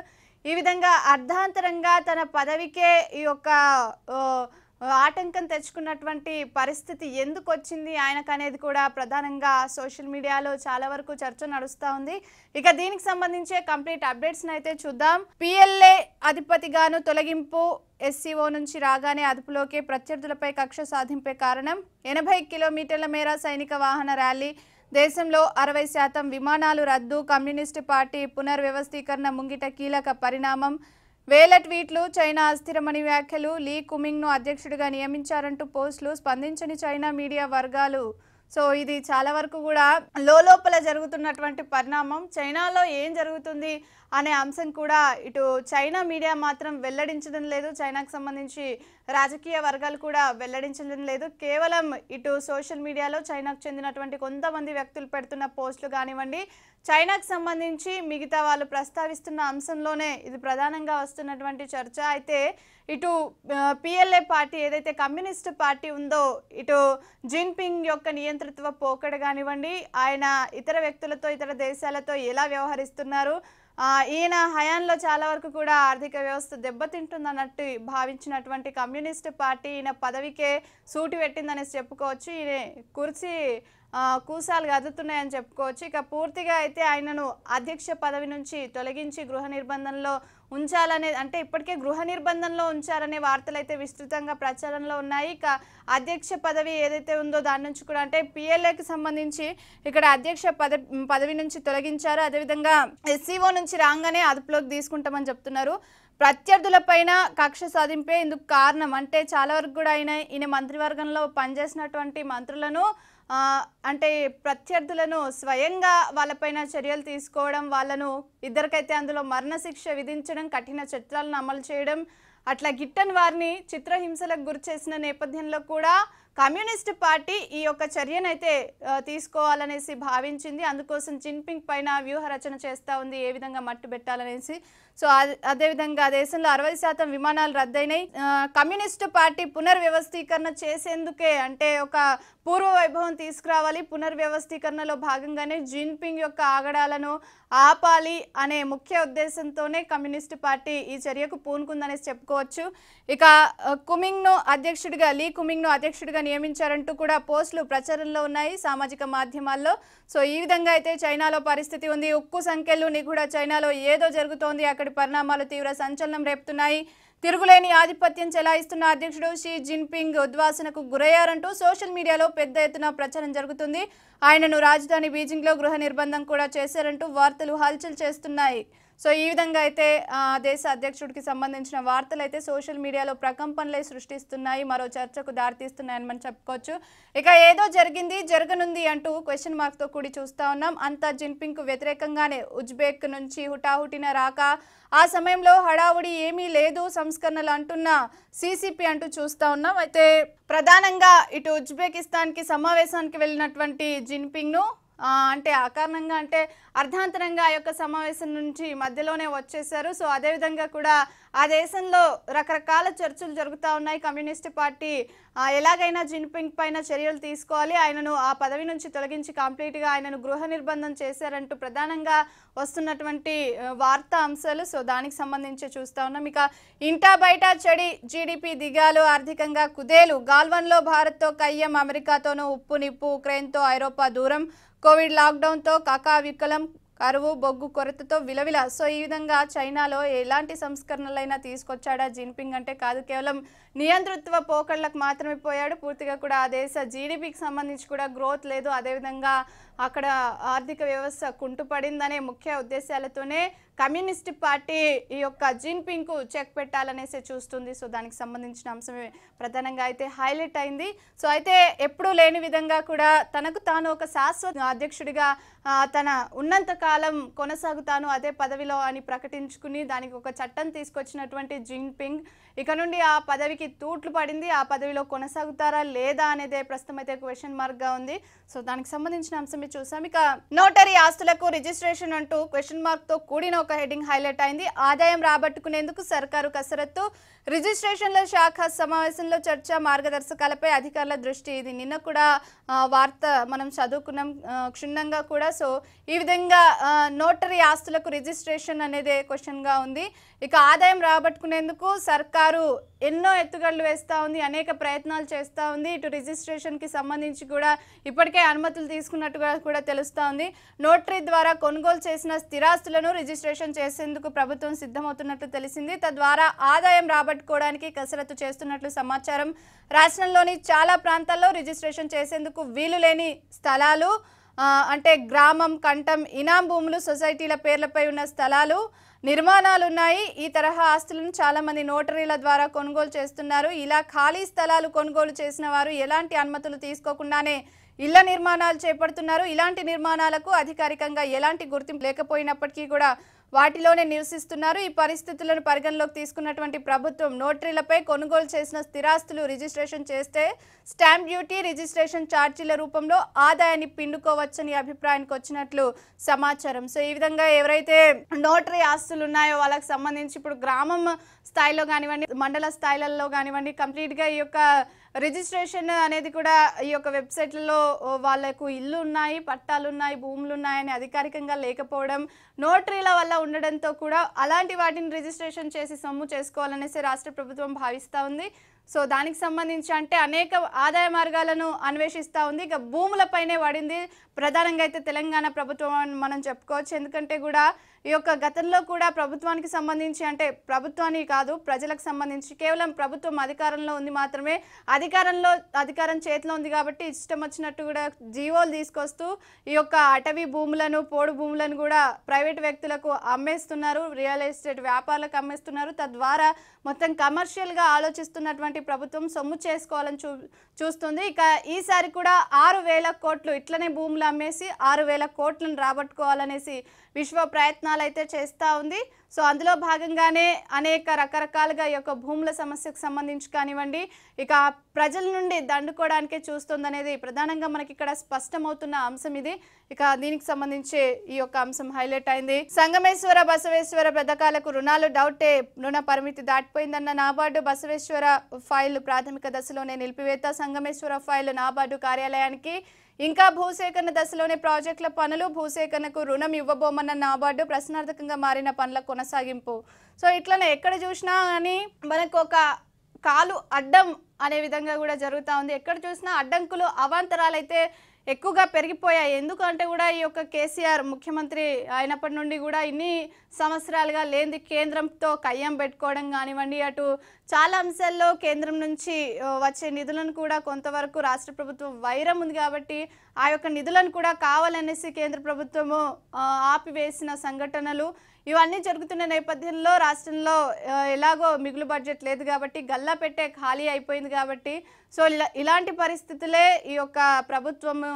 ఈ విధంగా అర్ధాంతరంగా తన పదవికే ఈ యొక్క ఆటంకం తెచ్చుకున్నటువంటి పరిస్థితి ఎందుకు వచ్చింది ఆయనకు అనేది కూడా ప్రధానంగా సోషల్ మీడియాలో చాలా వరకు చర్చ నడుస్తూ ఉంది ఇక దీనికి సంబంధించే కంప్లీట్ అప్డేట్స్ని అయితే చూద్దాం పిఎల్ఏ అధిపతిగాను తొలగింపు ఎస్సీఓ నుంచి రాగానే అదుపులోకి ప్రత్యర్థులపై కక్ష సాధింపే కారణం ఎనభై కిలోమీటర్ల మేర సైనిక వాహన ర్యాలీ దేశంలో అరవై శాతం విమానాలు రద్దు కమ్యూనిస్టు పార్టీ పునర్వ్యవస్థీకరణ ముంగిట కీలక పరిణామం వేల ట్వీట్లు చైనా అస్థిరమని వ్యాఖ్యలు లీ కుమింగ్ను అధ్యక్షుడిగా నియమించారంటూ పోస్టులు స్పందించని చైనా మీడియా వర్గాలు సో ఇది చాలా వరకు కూడా లోపల జరుగుతున్నటువంటి పరిణామం చైనాలో ఏం జరుగుతుంది అనే అంశం కూడా ఇటు చైనా మీడియా మాత్రం వెల్లడించడం లేదు చైనాకు సంబంధించి రాజకీయ వర్గాలు కూడా వెల్లడించడం లేదు కేవలం ఇటు సోషల్ మీడియాలో చైనాకు చెందినటువంటి కొంతమంది వ్యక్తులు పెడుతున్న పోస్టులు కానివ్వండి చైనాకు సంబంధించి మిగతా వాళ్ళు ప్రస్తావిస్తున్న అంశంలోనే ఇది ప్రధానంగా వస్తున్నటువంటి చర్చ అయితే ఇటు పిఎల్ఏ పార్టీ ఏదైతే కమ్యూనిస్ట్ పార్టీ ఉందో ఇటు జిన్పింగ్ యొక్క నియంతృత్వ పోకడ కానివ్వండి ఆయన ఇతర వ్యక్తులతో ఇతర దేశాలతో ఎలా వ్యవహరిస్తున్నారు ఈయన హయాంలో చాలా వరకు కూడా ఆర్థిక వ్యవస్థ దెబ్బతింటుందన్నట్టు భావించినటువంటి కమ్యూనిస్ట్ పార్టీ ఈయన పదవికే సూటి పెట్టిందనేసి చెప్పుకోవచ్చు ఈయన కుర్చీ కూసాలు కదుతున్నాయని చెప్పుకోవచ్చు ఇక పూర్తిగా అయితే ఆయనను అధ్యక్ష పదవి నుంచి తొలగించి గృహ నిర్బంధంలో ఉంచాలనే అంటే ఇప్పటికే గృహ నిర్బంధంలో ఉంచారనే వార్తలు అయితే విస్తృతంగా ప్రచారంలో ఉన్నాయి ఇక అధ్యక్ష పదవి ఏదైతే ఉందో దాని నుంచి కూడా అంటే పిఎల్ఏకి సంబంధించి ఇక్కడ అధ్యక్ష పదవి నుంచి తొలగించారు అదేవిధంగా ఎస్సీఓ నుంచి రాగానే అదుపులోకి తీసుకుంటామని చెప్తున్నారు ప్రత్యర్థులపైన కక్ష సాధింపే ఇందుకు కారణం అంటే చాలా వరకు కూడా ఆయన ఈయన మంత్రివర్గంలో పనిచేసినటువంటి మంత్రులను అంటే ప్రత్యర్థులను స్వయంగా వాళ్ళపైన చర్యలు తీసుకోవడం వాళ్ళను ఇద్దరికైతే అందులో మరణశిక్ష విధించడం కఠిన చట్టాలను అమలు చేయడం అట్లా గిట్టన్ వారిని చిత్రహింసలకు గురి చేసిన నేపథ్యంలో కూడా కమ్యూనిస్ట్ పార్టీ ఈ యొక్క చర్యనైతే తీసుకోవాలనేసి భావించింది అందుకోసం జిన్పింగ్ పైన వ్యూహ రచన చేస్తూ ఉంది ఏ విధంగా మట్టు పెట్టాలనేసి సో అదేవిధంగా దేశంలో అరవై శాతం విమానాలు రద్దయినాయి కమ్యూనిస్టు పార్టీ పునర్వ్యవస్థీకరణ చేసేందుకే అంటే ఒక పూర్వ వైభవం తీసుకురావాలి పునర్వ్యవస్థీకరణలో భాగంగానే జిన్పింగ్ యొక్క ఆగడాలను ఆపాలి అనే ముఖ్య ఉద్దేశంతోనే కమ్యూనిస్టు పార్టీ ఈ చర్యకు పూనుకుందనేసి చెప్పుకోవచ్చు ఇక కుమింగ్ను అధ్యక్షుడిగా లీ కుమింగ్ను అధ్యక్షుడిగా నియమించారంటూ కూడా పోస్టులు ప్రచారంలో ఉన్నాయి సామాజిక మాధ్యమాల్లో సో ఈ విధంగా అయితే చైనాలో పరిస్థితి ఉంది ఉక్కు సంఖ్యలు కూడా చైనాలో ఏదో జరుగుతోంది అక్కడ ఇక్కడి పరిణామాలు తీవ్ర సంచలనం రేపుతున్నాయి తిరుగులేని ఆధిపత్యం చెలాయిస్తున్న అధ్యక్షుడు షీ జిన్పింగ్ ఉద్వాసనకు గురయ్యారంటూ సోషల్ మీడియాలో పెద్ద ఎత్తున ప్రచారం జరుగుతుంది ఆయనను రాజధాని బీజింగ్లో గృహ నిర్బంధం కూడా చేశారంటూ వార్తలు హల్చల్ చేస్తున్నాయి సో ఈ విధంగా అయితే దేశ అధ్యక్షుడికి సంబంధించిన వార్తలు అయితే సోషల్ మీడియాలో ప్రకంపనలే సృష్టిస్తున్నాయి మరో చర్చకు దారితీస్తున్నాయని మనం చెప్పుకోవచ్చు ఇక ఏదో జరిగింది జరగనుంది అంటూ క్వశ్చన్ మార్క్తో కూడి చూస్తూ ఉన్నాం అంతా జిన్పింగ్కు వ్యతిరేకంగానే ఉజ్బేక్ నుంచి హుటాహుటిన రాక ఆ సమయంలో హడావుడి ఏమీ లేదు సంస్కరణలు అంటున్న సీసీపీ అంటూ చూస్తూ ఉన్నాం అయితే ప్రధానంగా ఇటు ఉజ్బెకిస్తాన్కి సమావేశానికి వెళ్ళినటువంటి జిన్పింగ్ను అంటే అకారణంగా అంటే అర్ధాంతరంగా ఆ యొక్క సమావేశం నుంచి మధ్యలోనే వచ్చేశారు సో అదేవిధంగా కూడా ఆ దేశంలో రకరకాల చర్చలు జరుగుతూ ఉన్నాయి కమ్యూనిస్ట్ పార్టీ ఎలాగైనా జిన్పింగ్ పైన చర్యలు తీసుకోవాలి ఆయనను ఆ పదవి నుంచి తొలగించి కంప్లీట్గా ఆయనను గృహ నిర్బంధం చేశారంటూ ప్రధానంగా వస్తున్నటువంటి వార్తా అంశాలు సో దానికి సంబంధించి చూస్తూ ఉన్నాం ఇక ఇంటా బయట చెడి జీడిపి దిగాలు ఆర్థికంగా కుదేలు గాల్వన్లో భారత్తో కయ్యం అమెరికాతోనూ ఉప్పు నిప్పు ఉక్రెయిన్తో ఐరోపా దూరం కోవిడ్ లాక్డౌన్తో కాకావికలం కరువు బొగ్గు కొరతతో విలవిల సో ఈ విధంగా చైనాలో ఎలాంటి సంస్కరణలైనా తీసుకొచ్చాడా జిన్పింగ్ అంటే కాదు కేవలం నియంతృత్వ పోకళ్ళకు మాత్రమే పోయాడు పూర్తిగా కూడా ఆ దేశ జీడిపికి సంబంధించి కూడా గ్రోత్ లేదు అదేవిధంగా అక్కడ ఆర్థిక వ్యవస్థ కుంటుపడిందనే ముఖ్య ఉద్దేశాలతోనే కమ్యూనిస్ట్ పార్టీ ఈ యొక్క కు చెక్ పెట్టాలనేసి చూస్తుంది సో దానికి సంబంధించిన అంశం ప్రధానంగా అయితే హైలైట్ అయింది సో అయితే ఎప్పుడూ లేని విధంగా కూడా తనకు తాను ఒక శాశ్వత అధ్యక్షుడిగా తన ఉన్నంత కాలం కొనసాగుతాను అదే పదవిలో అని ప్రకటించుకుని దానికి ఒక చట్టం తీసుకొచ్చినటువంటి జిన్పింగ్ ఇక నుండి ఆ పదవికి తూట్లు పడింది ఆ పదవిలో కొనసాగుతారా లేదా అనేదే ప్రస్తుతం అయితే క్వశ్చన్ మార్క్గా ఉంది సో దానికి సంబంధించిన అంశం చూసాం ఇక నోటరీ ఆస్తులకు రిజిస్ట్రేషన్ అంటూ క్వశ్చన్ మార్క్తో కూడిన ఒక హెడ్డింగ్ హైలైట్ అయింది ఆదాయం రాబట్టుకునేందుకు సర్కారు కసరత్తు రిజిస్ట్రేషన్ల శాఖ సమావేశంలో చర్చ మార్గదర్శకాలపై అధికారుల దృష్టి ఇది నిన్న కూడా వార్త మనం చదువుకున్నాం క్షుణ్ణంగా కూడా సో ఈ విధంగా నోటరీ ఆస్తులకు రిజిస్ట్రేషన్ అనేది క్వశ్చన్గా ఉంది ఇక ఆదాయం రాబట్టుకునేందుకు సర్కారు వారు ఎన్నో ఎత్తుగడలు వేస్తూ ఉంది అనేక ప్రయత్నాలు చేస్తూ ఉంది ఇటు రిజిస్ట్రేషన్కి సంబంధించి కూడా ఇప్పటికే అనుమతులు తీసుకున్నట్టుగా కూడా తెలుస్తూ ఉంది నోటరీ ద్వారా కొనుగోలు చేసిన స్థిరాస్తులను రిజిస్ట్రేషన్ చేసేందుకు ప్రభుత్వం సిద్ధమవుతున్నట్లు తెలిసింది తద్వారా ఆదాయం రాబట్టుకోవడానికి కసరత్తు చేస్తున్నట్లు సమాచారం రాష్ట్రంలోని చాలా ప్రాంతాల్లో రిజిస్ట్రేషన్ చేసేందుకు వీలు లేని స్థలాలు అంటే గ్రామం కంఠం ఇనాం భూములు సొసైటీల పేర్లపై ఉన్న స్థలాలు నిర్మాణాలున్నాయి ఈ తరహా ఆస్తులను చాలామంది నోటరీల ద్వారా కొనుగోలు చేస్తున్నారు ఇలా ఖాళీ స్థలాలు కొనుగోలు చేసిన వారు ఎలాంటి అనుమతులు తీసుకోకుండానే ఇళ్ల నిర్మాణాలు చేపడుతున్నారు ఇలాంటి నిర్మాణాలకు అధికారికంగా ఎలాంటి గుర్తింపు లేకపోయినప్పటికీ కూడా వాటిలోనే నివసిస్తున్నారు ఈ పరిస్థితులను పరిగణలోకి తీసుకున్నటువంటి ప్రభుత్వం నోటరీలపై కొనుగోలు చేసిన స్థిరాస్తులు రిజిస్ట్రేషన్ చేస్తే స్టాంప్ డ్యూటీ రిజిస్ట్రేషన్ ఛార్జీల రూపంలో ఆదాయాన్ని పిండుకోవచ్చని అభిప్రాయానికి వచ్చినట్లు సమాచారం సో ఈ విధంగా ఎవరైతే నోటరీ ఆస్తులు ఉన్నాయో వాళ్ళకి సంబంధించి ఇప్పుడు గ్రామం స్థాయిలో కానివ్వండి మండల స్థాయిలలో కానివ్వండి కంప్లీట్గా ఈ యొక్క రిజిస్ట్రేషన్ అనేది కూడా ఈ యొక్క వెబ్సైట్లలో వాళ్ళకు ఇల్లు ఉన్నాయి పట్టాలు ఉన్నాయి భూములు ఉన్నాయని అధికారికంగా లేకపోవడం నోటరీల వల్ల ఉండడంతో కూడా అలాంటి వాటిని రిజిస్ట్రేషన్ చేసి సొమ్ము చేసుకోవాలనేసి రాష్ట్ర ప్రభుత్వం భావిస్తూ ఉంది సో దానికి సంబంధించి అంటే అనేక ఆదాయ మార్గాలను అన్వేషిస్తూ ఉంది ఇక భూములపైనే పడింది ప్రధానంగా అయితే తెలంగాణ ప్రభుత్వం మనం చెప్పుకోవచ్చు ఎందుకంటే కూడా ఈ యొక్క గతంలో కూడా ప్రభుత్వానికి సంబంధించి అంటే ప్రభుత్వానికి కాదు ప్రజలకు సంబంధించి కేవలం ప్రభుత్వం అధికారంలో ఉంది మాత్రమే అధికారంలో అధికారం చేతిలో ఉంది కాబట్టి ఇష్టం వచ్చినట్టు కూడా జీవోలు తీసుకొస్తూ ఈ యొక్క అటవీ భూములను పోడు భూములను కూడా ప్రైవేట్ వ్యక్తులకు అమ్మేస్తున్నారు రియల్ ఎస్టేట్ వ్యాపారులకు అమ్మేస్తున్నారు తద్వారా మొత్తం కమర్షియల్గా ఆలోచిస్తున్నటువంటి ప్రభుత్వం సొమ్ము చేసుకోవాలని చూ చూస్తుంది ఇక ఈసారి కూడా ఆరు వేల కోట్లు ఇట్లనే భూములు అమ్మేసి ఆరు వేల కోట్లను రాబట్టుకోవాలనేసి విశ్వ ప్రయత్నాలు అయితే చేస్తూ ఉంది సో అందులో భాగంగానే అనేక రకరకాలుగా ఈ యొక్క భూముల సమస్యకు సంబంధించి కానివ్వండి ఇక ప్రజల నుండి దండుకోవడానికే చూస్తుందనేది ప్రధానంగా మనకి ఇక్కడ స్పష్టమవుతున్న అంశం ఇది ఇక దీనికి సంబంధించి ఈ యొక్క అంశం హైలైట్ అయింది సంగమేశ్వర బసవేశ్వర పథకాలకు రుణాలు డౌటే రుణ పరిమితి దాటిపోయిందన్న నాబార్డు బసవేశ్వర ఫైల్ ప్రాథమిక దశలోనే నిలిపివేత సంగమేశ్వర ఫైల్ నాబార్డు కార్యాలయానికి ఇంకా భూసేకరణ దశలోనే ప్రాజెక్టుల పనులు భూసేకరణకు రుణం ఇవ్వబోమన్న నాబార్డు ప్రశ్నార్థకంగా మారిన పనుల కొనసాగింపు సో ఇట్లనే ఎక్కడ చూసినా కానీ మనకు ఒక కాలు అడ్డం అనే విధంగా కూడా జరుగుతూ ఉంది ఎక్కడ చూసినా అడ్డంకులు అవాంతరాలు అయితే ఎక్కువగా పెరిగిపోయాయి ఎందుకంటే కూడా ఈ యొక్క కేసీఆర్ ముఖ్యమంత్రి అయినప్పటి నుండి కూడా ఇన్ని సంవత్సరాలుగా లేనిది కేంద్రంతో కయ్యం పెట్టుకోవడం కానివ్వండి అటు చాలా అంశాల్లో కేంద్రం నుంచి వచ్చే నిధులను కూడా కొంతవరకు రాష్ట్ర ప్రభుత్వం వైరం ఉంది కాబట్టి ఆ యొక్క నిధులను కూడా కావాలనేసి కేంద్ర ప్రభుత్వము ఆపివేసిన సంఘటనలు ఇవన్నీ జరుగుతున్న నేపథ్యంలో రాష్ట్రంలో ఎలాగో మిగులు బడ్జెట్ లేదు కాబట్టి గల్లా పెట్టే ఖాళీ అయిపోయింది కాబట్టి సో ఇలాంటి పరిస్థితులే ఈ యొక్క ప్రభుత్వము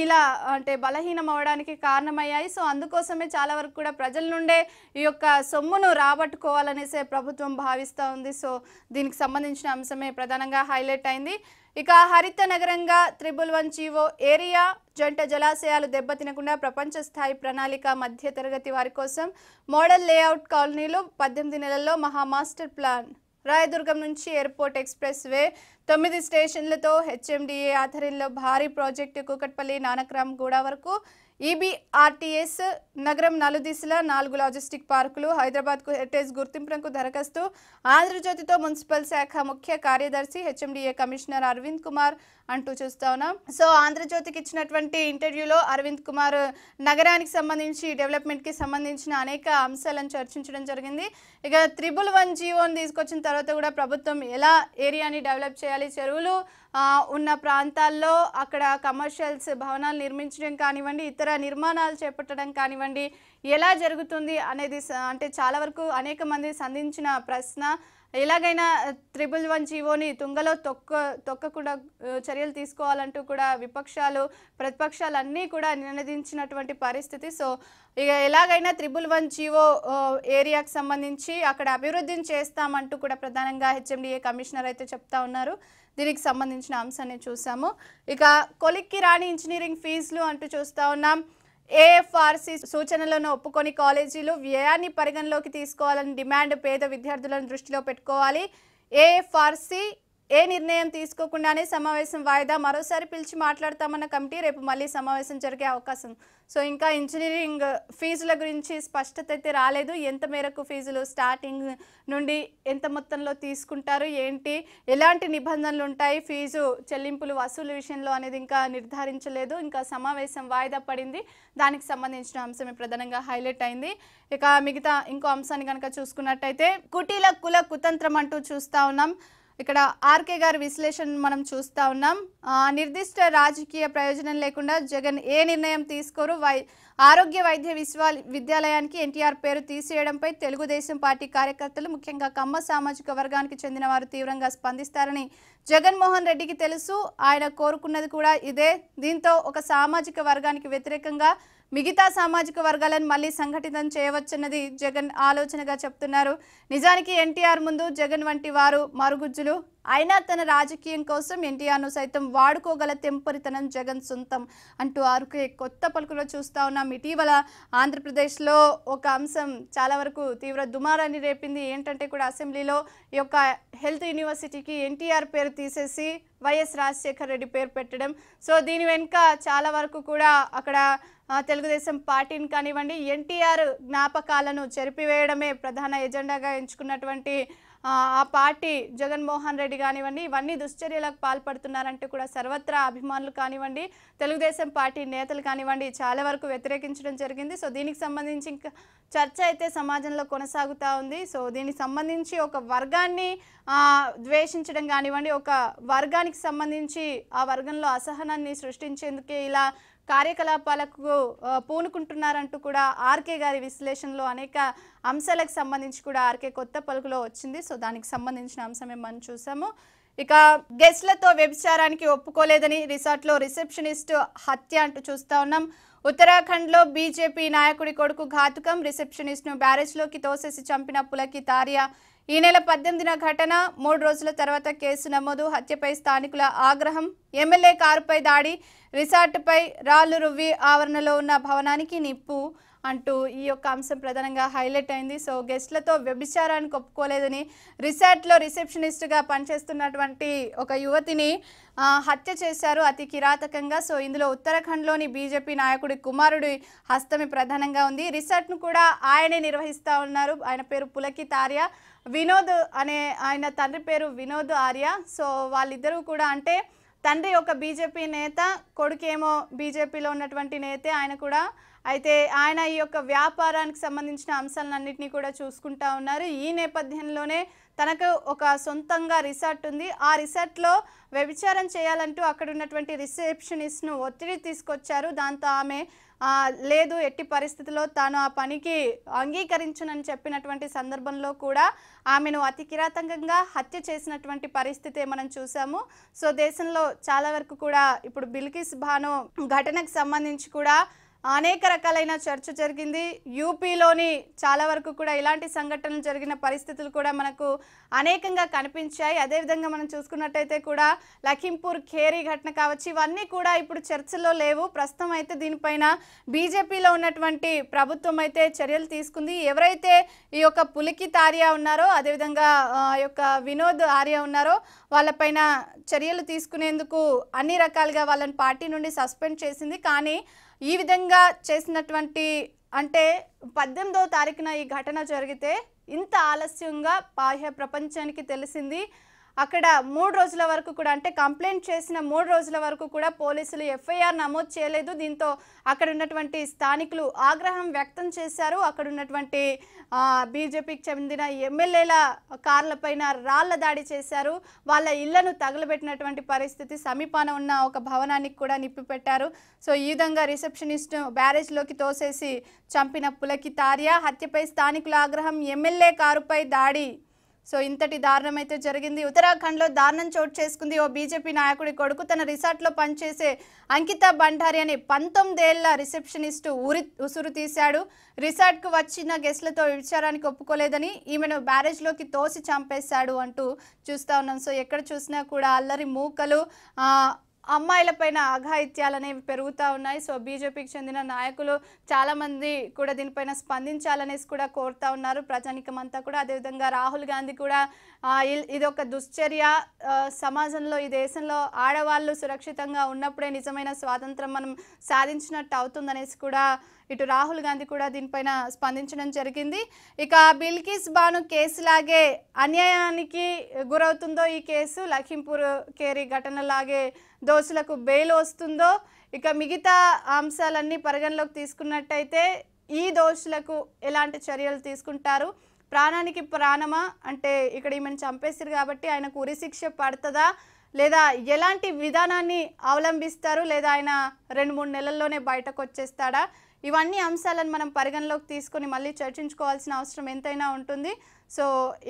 ఇలా అంటే బలహీనం అవడానికి కారణమయ్యాయి సో అందుకోసమే చాలా వరకు కూడా ప్రజల నుండే ఈ యొక్క సొమ్మును రాబట్టుకోవాలనేసే ప్రభుత్వం భావిస్తూ ఉంది సో దీనికి సంబంధించిన అంశమే ప్రధానంగా హైలైట్ అయింది ఇక హరిత నగరంగా త్రిబుల్ వన్ జీవో ఏరియా జంట జలాశయాలు దెబ్బతినకుండా ప్రపంచ స్థాయి ప్రణాళిక మధ్య తరగతి వారి కోసం మోడల్ లేఅవుట్ కాలనీలు పద్దెనిమిది నెలల్లో మహా మాస్టర్ ప్లాన్ రాయదుర్గం నుంచి ఎయిర్పోర్ట్ ఎక్స్ప్రెస్ వే తొమ్మిది స్టేషన్లతో హెచ్ఎండిఏ ఆధ్వర్యంలో భారీ ప్రాజెక్టు కూకట్పల్లి నానక్రామ్ గూడ వరకు ఈబీఆర్టీఎస్ e నగరం నలుదిశల నాలుగు లాజిస్టిక్ పార్కులు హైదరాబాద్కు హెరిటేజ్ గుర్తింపునకు దరఖాస్తు ఆంధ్రజ్యోతితో మున్సిపల్ శాఖ ముఖ్య కార్యదర్శి హెచ్ఎండిఏ కమిషనర్ అరవింద్ కుమార్ అంటూ చూస్తా ఉన్నాం సో ఆంధ్రజ్యోతికి ఇచ్చినటువంటి ఇంటర్వ్యూలో అరవింద్ కుమార్ నగరానికి సంబంధించి డెవలప్మెంట్కి సంబంధించిన అనేక అంశాలను చర్చించడం జరిగింది ఇక త్రిబుల్ వన్ జీవోని తీసుకొచ్చిన తర్వాత కూడా ప్రభుత్వం ఎలా ఏరియాని డెవలప్ చేయాలి చెరువులు ఉన్న ప్రాంతాల్లో అక్కడ కమర్షియల్స్ భవనాలు నిర్మించడం కానివ్వండి ఇతర నిర్మాణాలు చేపట్టడం కానివ్వండి ఎలా జరుగుతుంది అనేది అంటే చాలా వరకు అనేక మంది సంధించిన ప్రశ్న ఎలాగైనా త్రిబుల్ వన్ జీవోని తుంగలో తొక్క తొక్కకుండా చర్యలు తీసుకోవాలంటూ కూడా విపక్షాలు ప్రతిపక్షాలు అన్నీ కూడా నినదించినటువంటి పరిస్థితి సో ఇక ఎలాగైనా త్రిబుల్ వన్ జీవో ఏరియాకు సంబంధించి అక్కడ అభివృద్ధిని చేస్తామంటూ కూడా ప్రధానంగా హెచ్ఎండిఏ కమిషనర్ అయితే చెప్తా ఉన్నారు దీనికి సంబంధించిన అంశాన్ని చూసాము ఇక కొలిక్కి రాని ఇంజనీరింగ్ ఫీజులు అంటూ చూస్తూ ఉన్నాం ఏఎఫ్ఆర్సి సూచనలను ఒప్పుకొని కాలేజీలు వ్యయాన్ని పరిగణలోకి తీసుకోవాలని డిమాండ్ పేద విద్యార్థులను దృష్టిలో పెట్టుకోవాలి ఏఎఫ్ఆర్సి ఏ నిర్ణయం తీసుకోకుండానే సమావేశం వాయిదా మరోసారి పిలిచి మాట్లాడతామన్న కమిటీ రేపు మళ్ళీ సమావేశం జరిగే అవకాశం సో ఇంకా ఇంజనీరింగ్ ఫీజుల గురించి స్పష్టత అయితే రాలేదు ఎంత మేరకు ఫీజులు స్టార్టింగ్ నుండి ఎంత మొత్తంలో తీసుకుంటారు ఏంటి ఎలాంటి నిబంధనలు ఉంటాయి ఫీజు చెల్లింపులు వసూలు విషయంలో అనేది ఇంకా నిర్ధారించలేదు ఇంకా సమావేశం వాయిదా పడింది దానికి సంబంధించిన అంశమే ప్రధానంగా హైలైట్ అయింది ఇక మిగతా ఇంకో అంశాన్ని కనుక చూసుకున్నట్టయితే కుటీల కుల కుతంత్రం అంటూ చూస్తూ ఉన్నాం ఇక్కడ ఆర్కే గారి విశ్లేషణ మనం చూస్తూ ఉన్నాం నిర్దిష్ట రాజకీయ ప్రయోజనం లేకుండా జగన్ ఏ నిర్ణయం తీసుకోరు వై ఆరోగ్య వైద్య విశ్వ విద్యాలయానికి ఎన్టీఆర్ పేరు తీసేయడంపై తెలుగుదేశం పార్టీ కార్యకర్తలు ముఖ్యంగా కమ్మ సామాజిక వర్గానికి చెందిన వారు తీవ్రంగా స్పందిస్తారని జగన్మోహన్ రెడ్డికి తెలుసు ఆయన కోరుకున్నది కూడా ఇదే దీంతో ఒక సామాజిక వర్గానికి వ్యతిరేకంగా మిగతా సామాజిక వర్గాలను మళ్ళీ సంఘటితం చేయవచ్చన్నది జగన్ ఆలోచనగా చెప్తున్నారు నిజానికి ఎన్టీఆర్ ముందు జగన్ వంటి వారు మరుగుజ్జులు అయినా తన రాజకీయం కోసం ఎన్టీఆర్ను సైతం వాడుకోగల తెంపరితనం జగన్ సొంతం అంటూ ఆరుకే కొత్త పలుకులో చూస్తూ ఉన్నాం ఇటీవల ఆంధ్రప్రదేశ్లో ఒక అంశం చాలా వరకు తీవ్ర దుమారాన్ని రేపింది ఏంటంటే కూడా అసెంబ్లీలో ఈ యొక్క హెల్త్ యూనివర్సిటీకి ఎన్టీఆర్ పేరు తీసేసి వైఎస్ రాజశేఖర రెడ్డి పేరు పెట్టడం సో దీని వెనుక చాలా వరకు కూడా అక్కడ తెలుగుదేశం పార్టీని కానివ్వండి ఎన్టీఆర్ జ్ఞాపకాలను చెరిపివేయడమే ప్రధాన ఎజెండాగా ఎంచుకున్నటువంటి ఆ పార్టీ జగన్మోహన్ రెడ్డి కానివ్వండి ఇవన్నీ దుశ్చర్యలకు పాల్పడుతున్నారంటే కూడా సర్వత్రా అభిమానులు కానివ్వండి తెలుగుదేశం పార్టీ నేతలు కానివ్వండి చాలా వరకు వ్యతిరేకించడం జరిగింది సో దీనికి సంబంధించి చర్చ అయితే సమాజంలో కొనసాగుతూ ఉంది సో దీనికి సంబంధించి ఒక వర్గాన్ని ద్వేషించడం కానివ్వండి ఒక వర్గానికి సంబంధించి ఆ వర్గంలో అసహనాన్ని సృష్టించేందుకే ఇలా కార్యకలాపాలకు పూనుకుంటున్నారంటూ కూడా ఆర్కే గారి విశ్లేషణలో అనేక అంశాలకు సంబంధించి కూడా ఆర్కే కొత్త పలుకులో వచ్చింది సో దానికి సంబంధించిన అంశమే మనం చూసాము ఇక గెస్ట్లతో వ్యభిచారానికి ఒప్పుకోలేదని రిసార్ట్లో రిసెప్షనిస్ట్ హత్య అంటూ చూస్తా ఉన్నాం ఉత్తరాఖండ్లో బీజేపీ నాయకుడి కొడుకు ఘాతుకం రిసెప్షనిస్ట్ను బ్యారేజ్లోకి తోసేసి చంపిన పులకి తారియా ఈ నెల పద్దెనిమిదిన ఘటన మూడు రోజుల తర్వాత కేసు నమోదు హత్యపై స్థానికుల ఆగ్రహం ఎమ్మెల్యే కారుపై దాడి రిసార్ట్పై రాళ్లు రువ్వి ఆవరణలో ఉన్న భవనానికి నిప్పు అంటూ ఈ యొక్క అంశం ప్రధానంగా హైలైట్ అయింది సో గెస్ట్లతో వ్యభిచారానికి ఒప్పుకోలేదని రిసార్ట్లో రిసెప్షనిస్ట్గా పనిచేస్తున్నటువంటి ఒక యువతిని హత్య చేశారు అతి కిరాతకంగా సో ఇందులో ఉత్తరాఖండ్లోని బీజేపీ నాయకుడి కుమారుడి హస్తమి ప్రధానంగా ఉంది రిసార్ట్ను కూడా ఆయనే నిర్వహిస్తూ ఉన్నారు ఆయన పేరు పులకి తార్య వినోద్ అనే ఆయన తండ్రి పేరు వినోద్ ఆర్య సో వాళ్ళిద్దరూ కూడా అంటే తండ్రి ఒక బీజేపీ నేత కొడుకేమో బీజేపీలో ఉన్నటువంటి నేత ఆయన కూడా అయితే ఆయన ఈ యొక్క వ్యాపారానికి సంబంధించిన అంశాలన్నింటినీ కూడా చూసుకుంటా ఉన్నారు ఈ నేపథ్యంలోనే తనకు ఒక సొంతంగా రిసార్ట్ ఉంది ఆ రిసార్ట్లో వ్యభిచారం చేయాలంటూ అక్కడ ఉన్నటువంటి రిసెప్షనిస్ట్ను ఒత్తిడి తీసుకొచ్చారు దాంతో ఆమె లేదు ఎట్టి పరిస్థితిలో తాను ఆ పనికి అంగీకరించనని చెప్పినటువంటి సందర్భంలో కూడా ఆమెను అతి కిరాతకంగా హత్య చేసినటువంటి పరిస్థితే మనం చూసాము సో దేశంలో చాలా వరకు కూడా ఇప్పుడు బిల్కిస్ భాను ఘటనకు సంబంధించి కూడా అనేక రకాలైన చర్చ జరిగింది యూపీలోని చాలా వరకు కూడా ఇలాంటి సంఘటనలు జరిగిన పరిస్థితులు కూడా మనకు అనేకంగా కనిపించాయి అదేవిధంగా మనం చూసుకున్నట్టయితే కూడా లఖింపూర్ ఖేరీ ఘటన కావచ్చు ఇవన్నీ కూడా ఇప్పుడు చర్చలో లేవు ప్రస్తుతం అయితే దీనిపైన బీజేపీలో ఉన్నటువంటి ప్రభుత్వం అయితే చర్యలు తీసుకుంది ఎవరైతే ఈ యొక్క పులికి తారియా ఉన్నారో అదేవిధంగా యొక్క వినోద్ ఆర్య ఉన్నారో వాళ్ళపైన చర్యలు తీసుకునేందుకు అన్ని రకాలుగా వాళ్ళని పార్టీ నుండి సస్పెండ్ చేసింది కానీ ఈ విధంగా చేసినటువంటి అంటే పద్దెనిమిదవ తారీఖున ఈ ఘటన జరిగితే ఇంత ఆలస్యంగా బాహ్య ప్రపంచానికి తెలిసింది అక్కడ మూడు రోజుల వరకు కూడా అంటే కంప్లైంట్ చేసిన మూడు రోజుల వరకు కూడా పోలీసులు ఎఫ్ఐఆర్ నమోదు చేయలేదు దీంతో అక్కడ ఉన్నటువంటి స్థానికులు ఆగ్రహం వ్యక్తం చేశారు అక్కడ ఉన్నటువంటి బీజేపీకి చెందిన ఎమ్మెల్యేల కార్లపైన రాళ్ల దాడి చేశారు వాళ్ళ ఇళ్లను తగలబెట్టినటువంటి పరిస్థితి సమీపాన ఉన్న ఒక భవనానికి కూడా నిప్పిపెట్టారు సో ఈ విధంగా రిసెప్షనిస్ట్ బ్యారేజ్లోకి తోసేసి చంపిన పులకి తార్య హత్యపై స్థానికుల ఆగ్రహం ఎమ్మెల్యే కారుపై దాడి సో ఇంతటి దారుణం అయితే జరిగింది ఉత్తరాఖండ్లో దారుణం చోటు చేసుకుంది ఓ బీజేపీ నాయకుడి కొడుకు తన రిసార్ట్లో పనిచేసే అంకిత భండారి అనే పంతొమ్మిదేళ్ల రిసెప్షనిస్టు ఊరి ఉసురు తీశాడు రిసార్ట్కు వచ్చిన గెస్ట్లతో విచారానికి ఒప్పుకోలేదని ఈమెను బ్యారేజ్లోకి తోసి చంపేశాడు అంటూ చూస్తూ ఉన్నాం సో ఎక్కడ చూసినా కూడా అల్లరి మూకలు అమ్మాయిల పైన అనేవి పెరుగుతూ ఉన్నాయి సో బీజేపీకి చెందిన నాయకులు చాలామంది కూడా దీనిపైన స్పందించాలనేసి కూడా కోరుతా ఉన్నారు ప్రజానికమంతా కూడా అదేవిధంగా రాహుల్ గాంధీ కూడా ఇది ఒక దుశ్చర్య సమాజంలో ఈ దేశంలో ఆడవాళ్ళు సురక్షితంగా ఉన్నప్పుడే నిజమైన స్వాతంత్రం మనం సాధించినట్టు అవుతుందనేసి కూడా ఇటు రాహుల్ గాంధీ కూడా దీనిపైన స్పందించడం జరిగింది ఇక బిల్కిస్ బాను కేసు లాగే అన్యాయానికి గురవుతుందో ఈ కేసు లఖింపూర్ కేరి ఘటనలాగే దోషులకు బెయిల్ వస్తుందో ఇక మిగతా అంశాలన్నీ పరిగణలోకి తీసుకున్నట్టయితే ఈ దోషులకు ఎలాంటి చర్యలు తీసుకుంటారు ప్రాణానికి ప్రాణమా అంటే ఇక్కడ ఈమెను చంపేస్తారు కాబట్టి ఆయనకు ఉరిశిక్ష పడుతుందా లేదా ఎలాంటి విధానాన్ని అవలంబిస్తారు లేదా ఆయన రెండు మూడు నెలల్లోనే బయటకు వచ్చేస్తాడా ఇవన్నీ అంశాలను మనం పరిగణలోకి తీసుకొని మళ్ళీ చర్చించుకోవాల్సిన అవసరం ఎంతైనా ఉంటుంది సో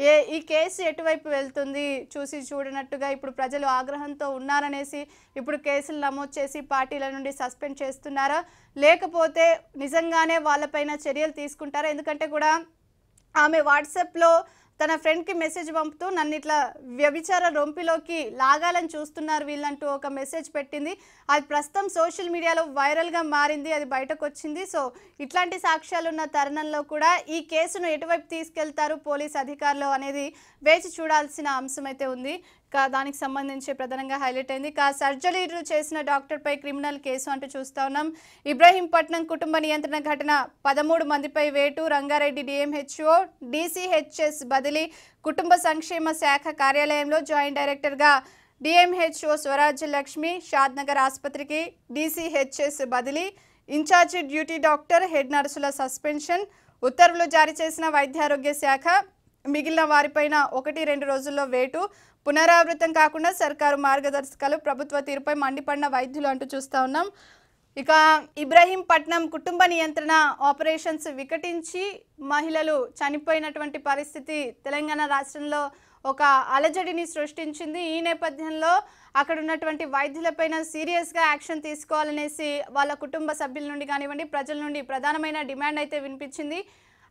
ఏ ఈ కేసు ఎటువైపు వెళ్తుంది చూసి చూడనట్టుగా ఇప్పుడు ప్రజలు ఆగ్రహంతో ఉన్నారనేసి ఇప్పుడు కేసులు నమోదు చేసి పార్టీల నుండి సస్పెండ్ చేస్తున్నారా లేకపోతే నిజంగానే వాళ్ళపైన చర్యలు తీసుకుంటారా ఎందుకంటే కూడా ఆమె వాట్సాప్లో తన ఫ్రెండ్కి మెసేజ్ పంపుతూ నన్ను ఇట్లా వ్యభిచార రొంపిలోకి లాగాలని చూస్తున్నారు వీళ్ళంటూ ఒక మెసేజ్ పెట్టింది అది ప్రస్తుతం సోషల్ మీడియాలో వైరల్గా మారింది అది బయటకు వచ్చింది సో ఇట్లాంటి సాక్ష్యాలు ఉన్న తరుణంలో కూడా ఈ కేసును ఎటువైపు తీసుకెళ్తారు పోలీస్ అధికారులు అనేది వేచి చూడాల్సిన అంశం అయితే ఉంది దానికి సంబంధించి ప్రధానంగా హైలైట్ అయింది ఇక సర్జరీలు చేసిన డాక్టర్పై క్రిమినల్ కేసు అంటూ చూస్తా ఉన్నాం ఇబ్రహీంపట్నం కుటుంబ నియంత్రణ ఘటన పదమూడు మందిపై వేటు రంగారెడ్డి డిఎంహెచ్ఓ డిసిహెచ్ఎస్ బదిలీ కుటుంబ సంక్షేమ శాఖ కార్యాలయంలో జాయింట్ డైరెక్టర్గా డిఎంహెచ్ఓ స్వరాజ్య లక్ష్మి షాద్నగర్ ఆసుపత్రికి డిసిహెచ్ఎస్ బదిలీ ఇన్ఛార్జి డ్యూటీ డాక్టర్ హెడ్ నర్సుల సస్పెన్షన్ ఉత్తర్వులు జారీ చేసిన వైద్యారోగ్య శాఖ మిగిలిన వారిపైన ఒకటి రెండు రోజుల్లో వేటు పునరావృతం కాకుండా సర్కారు మార్గదర్శకాలు ప్రభుత్వ తీరుపై మండిపడిన వైద్యులు అంటూ చూస్తూ ఉన్నాం ఇక ఇబ్రహీంపట్నం కుటుంబ నియంత్రణ ఆపరేషన్స్ వికటించి మహిళలు చనిపోయినటువంటి పరిస్థితి తెలంగాణ రాష్ట్రంలో ఒక అలజడిని సృష్టించింది ఈ నేపథ్యంలో అక్కడ ఉన్నటువంటి వైద్యులపైన సీరియస్గా యాక్షన్ తీసుకోవాలనేసి వాళ్ళ కుటుంబ సభ్యుల నుండి కానివ్వండి ప్రజల నుండి ప్రధానమైన డిమాండ్ అయితే వినిపించింది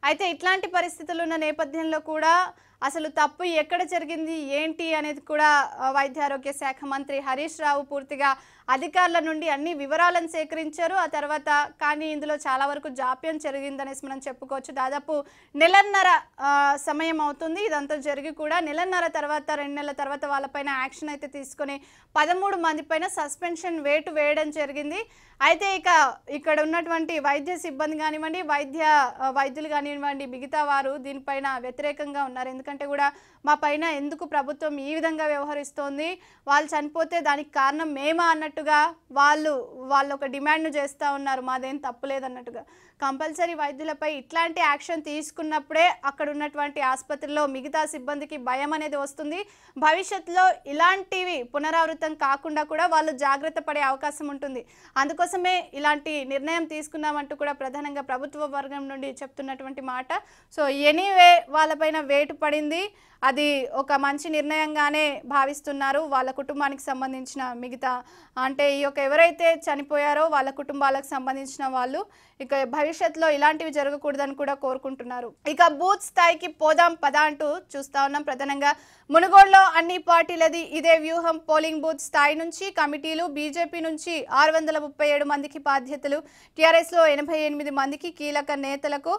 అయితే ఇట్లాంటి పరిస్థితులు ఉన్న నేపథ్యంలో కూడా అసలు తప్పు ఎక్కడ జరిగింది ఏంటి అనేది కూడా వైద్యారోగ్య శాఖ మంత్రి హరీష్ రావు పూర్తిగా అధికారుల నుండి అన్ని వివరాలను సేకరించారు ఆ తర్వాత కానీ ఇందులో చాలా వరకు జాప్యం జరిగిందనేసి మనం చెప్పుకోవచ్చు దాదాపు నెలన్నర సమయం అవుతుంది ఇదంతా జరిగి కూడా నెలన్నర తర్వాత రెండు నెలల తర్వాత వాళ్ళపైన యాక్షన్ అయితే తీసుకొని పదమూడు మంది పైన సస్పెన్షన్ వేటు వేయడం జరిగింది అయితే ఇక ఇక్కడ ఉన్నటువంటి వైద్య సిబ్బంది కానివ్వండి వైద్య వైద్యులు కానివ్వండి మిగతా వారు దీనిపైన వ్యతిరేకంగా ఉన్నారు ఎందుకంటే కూడా మా పైన ఎందుకు ప్రభుత్వం ఈ విధంగా వ్యవహరిస్తోంది వాళ్ళు చనిపోతే దానికి కారణం మేమా అన్నట్టుగా వాళ్ళు వాళ్ళు ఒక డిమాండ్ను చేస్తూ ఉన్నారు మాదేం తప్పులేదన్నట్టుగా కంపల్సరీ వైద్యులపై ఇట్లాంటి యాక్షన్ తీసుకున్నప్పుడే అక్కడ ఉన్నటువంటి ఆసుపత్రిలో మిగతా సిబ్బందికి భయం అనేది వస్తుంది భవిష్యత్తులో ఇలాంటివి పునరావృతం కాకుండా కూడా వాళ్ళు జాగ్రత్త పడే అవకాశం ఉంటుంది అందుకోసమే ఇలాంటి నిర్ణయం తీసుకున్నామంటూ కూడా ప్రధానంగా ప్రభుత్వ వర్గం నుండి చెప్తున్నటువంటి మాట సో ఎనీవే వాళ్ళపైన వేటు పడింది అది ఒక మంచి నిర్ణయంగానే భావిస్తున్నారు వాళ్ళ కుటుంబానికి సంబంధించిన మిగతా అంటే ఈ యొక్క ఎవరైతే చనిపోయారో వాళ్ళ కుటుంబాలకు సంబంధించిన వాళ్ళు ఇక భవిష్యత్తులో ఇలాంటివి జరగకూడదని కూడా కోరుకుంటున్నారు ఇక బూత్ స్థాయికి పోదాం పద అంటూ చూస్తా ఉన్నాం ప్రధానంగా మునుగోడులో అన్ని పార్టీలది ఇదే వ్యూహం పోలింగ్ బూత్ స్థాయి నుంచి కమిటీలు బీజేపీ నుంచి ఆరు మందికి బాధ్యతలు టీఆర్ఎస్లో ఎనభై మందికి కీలక నేతలకు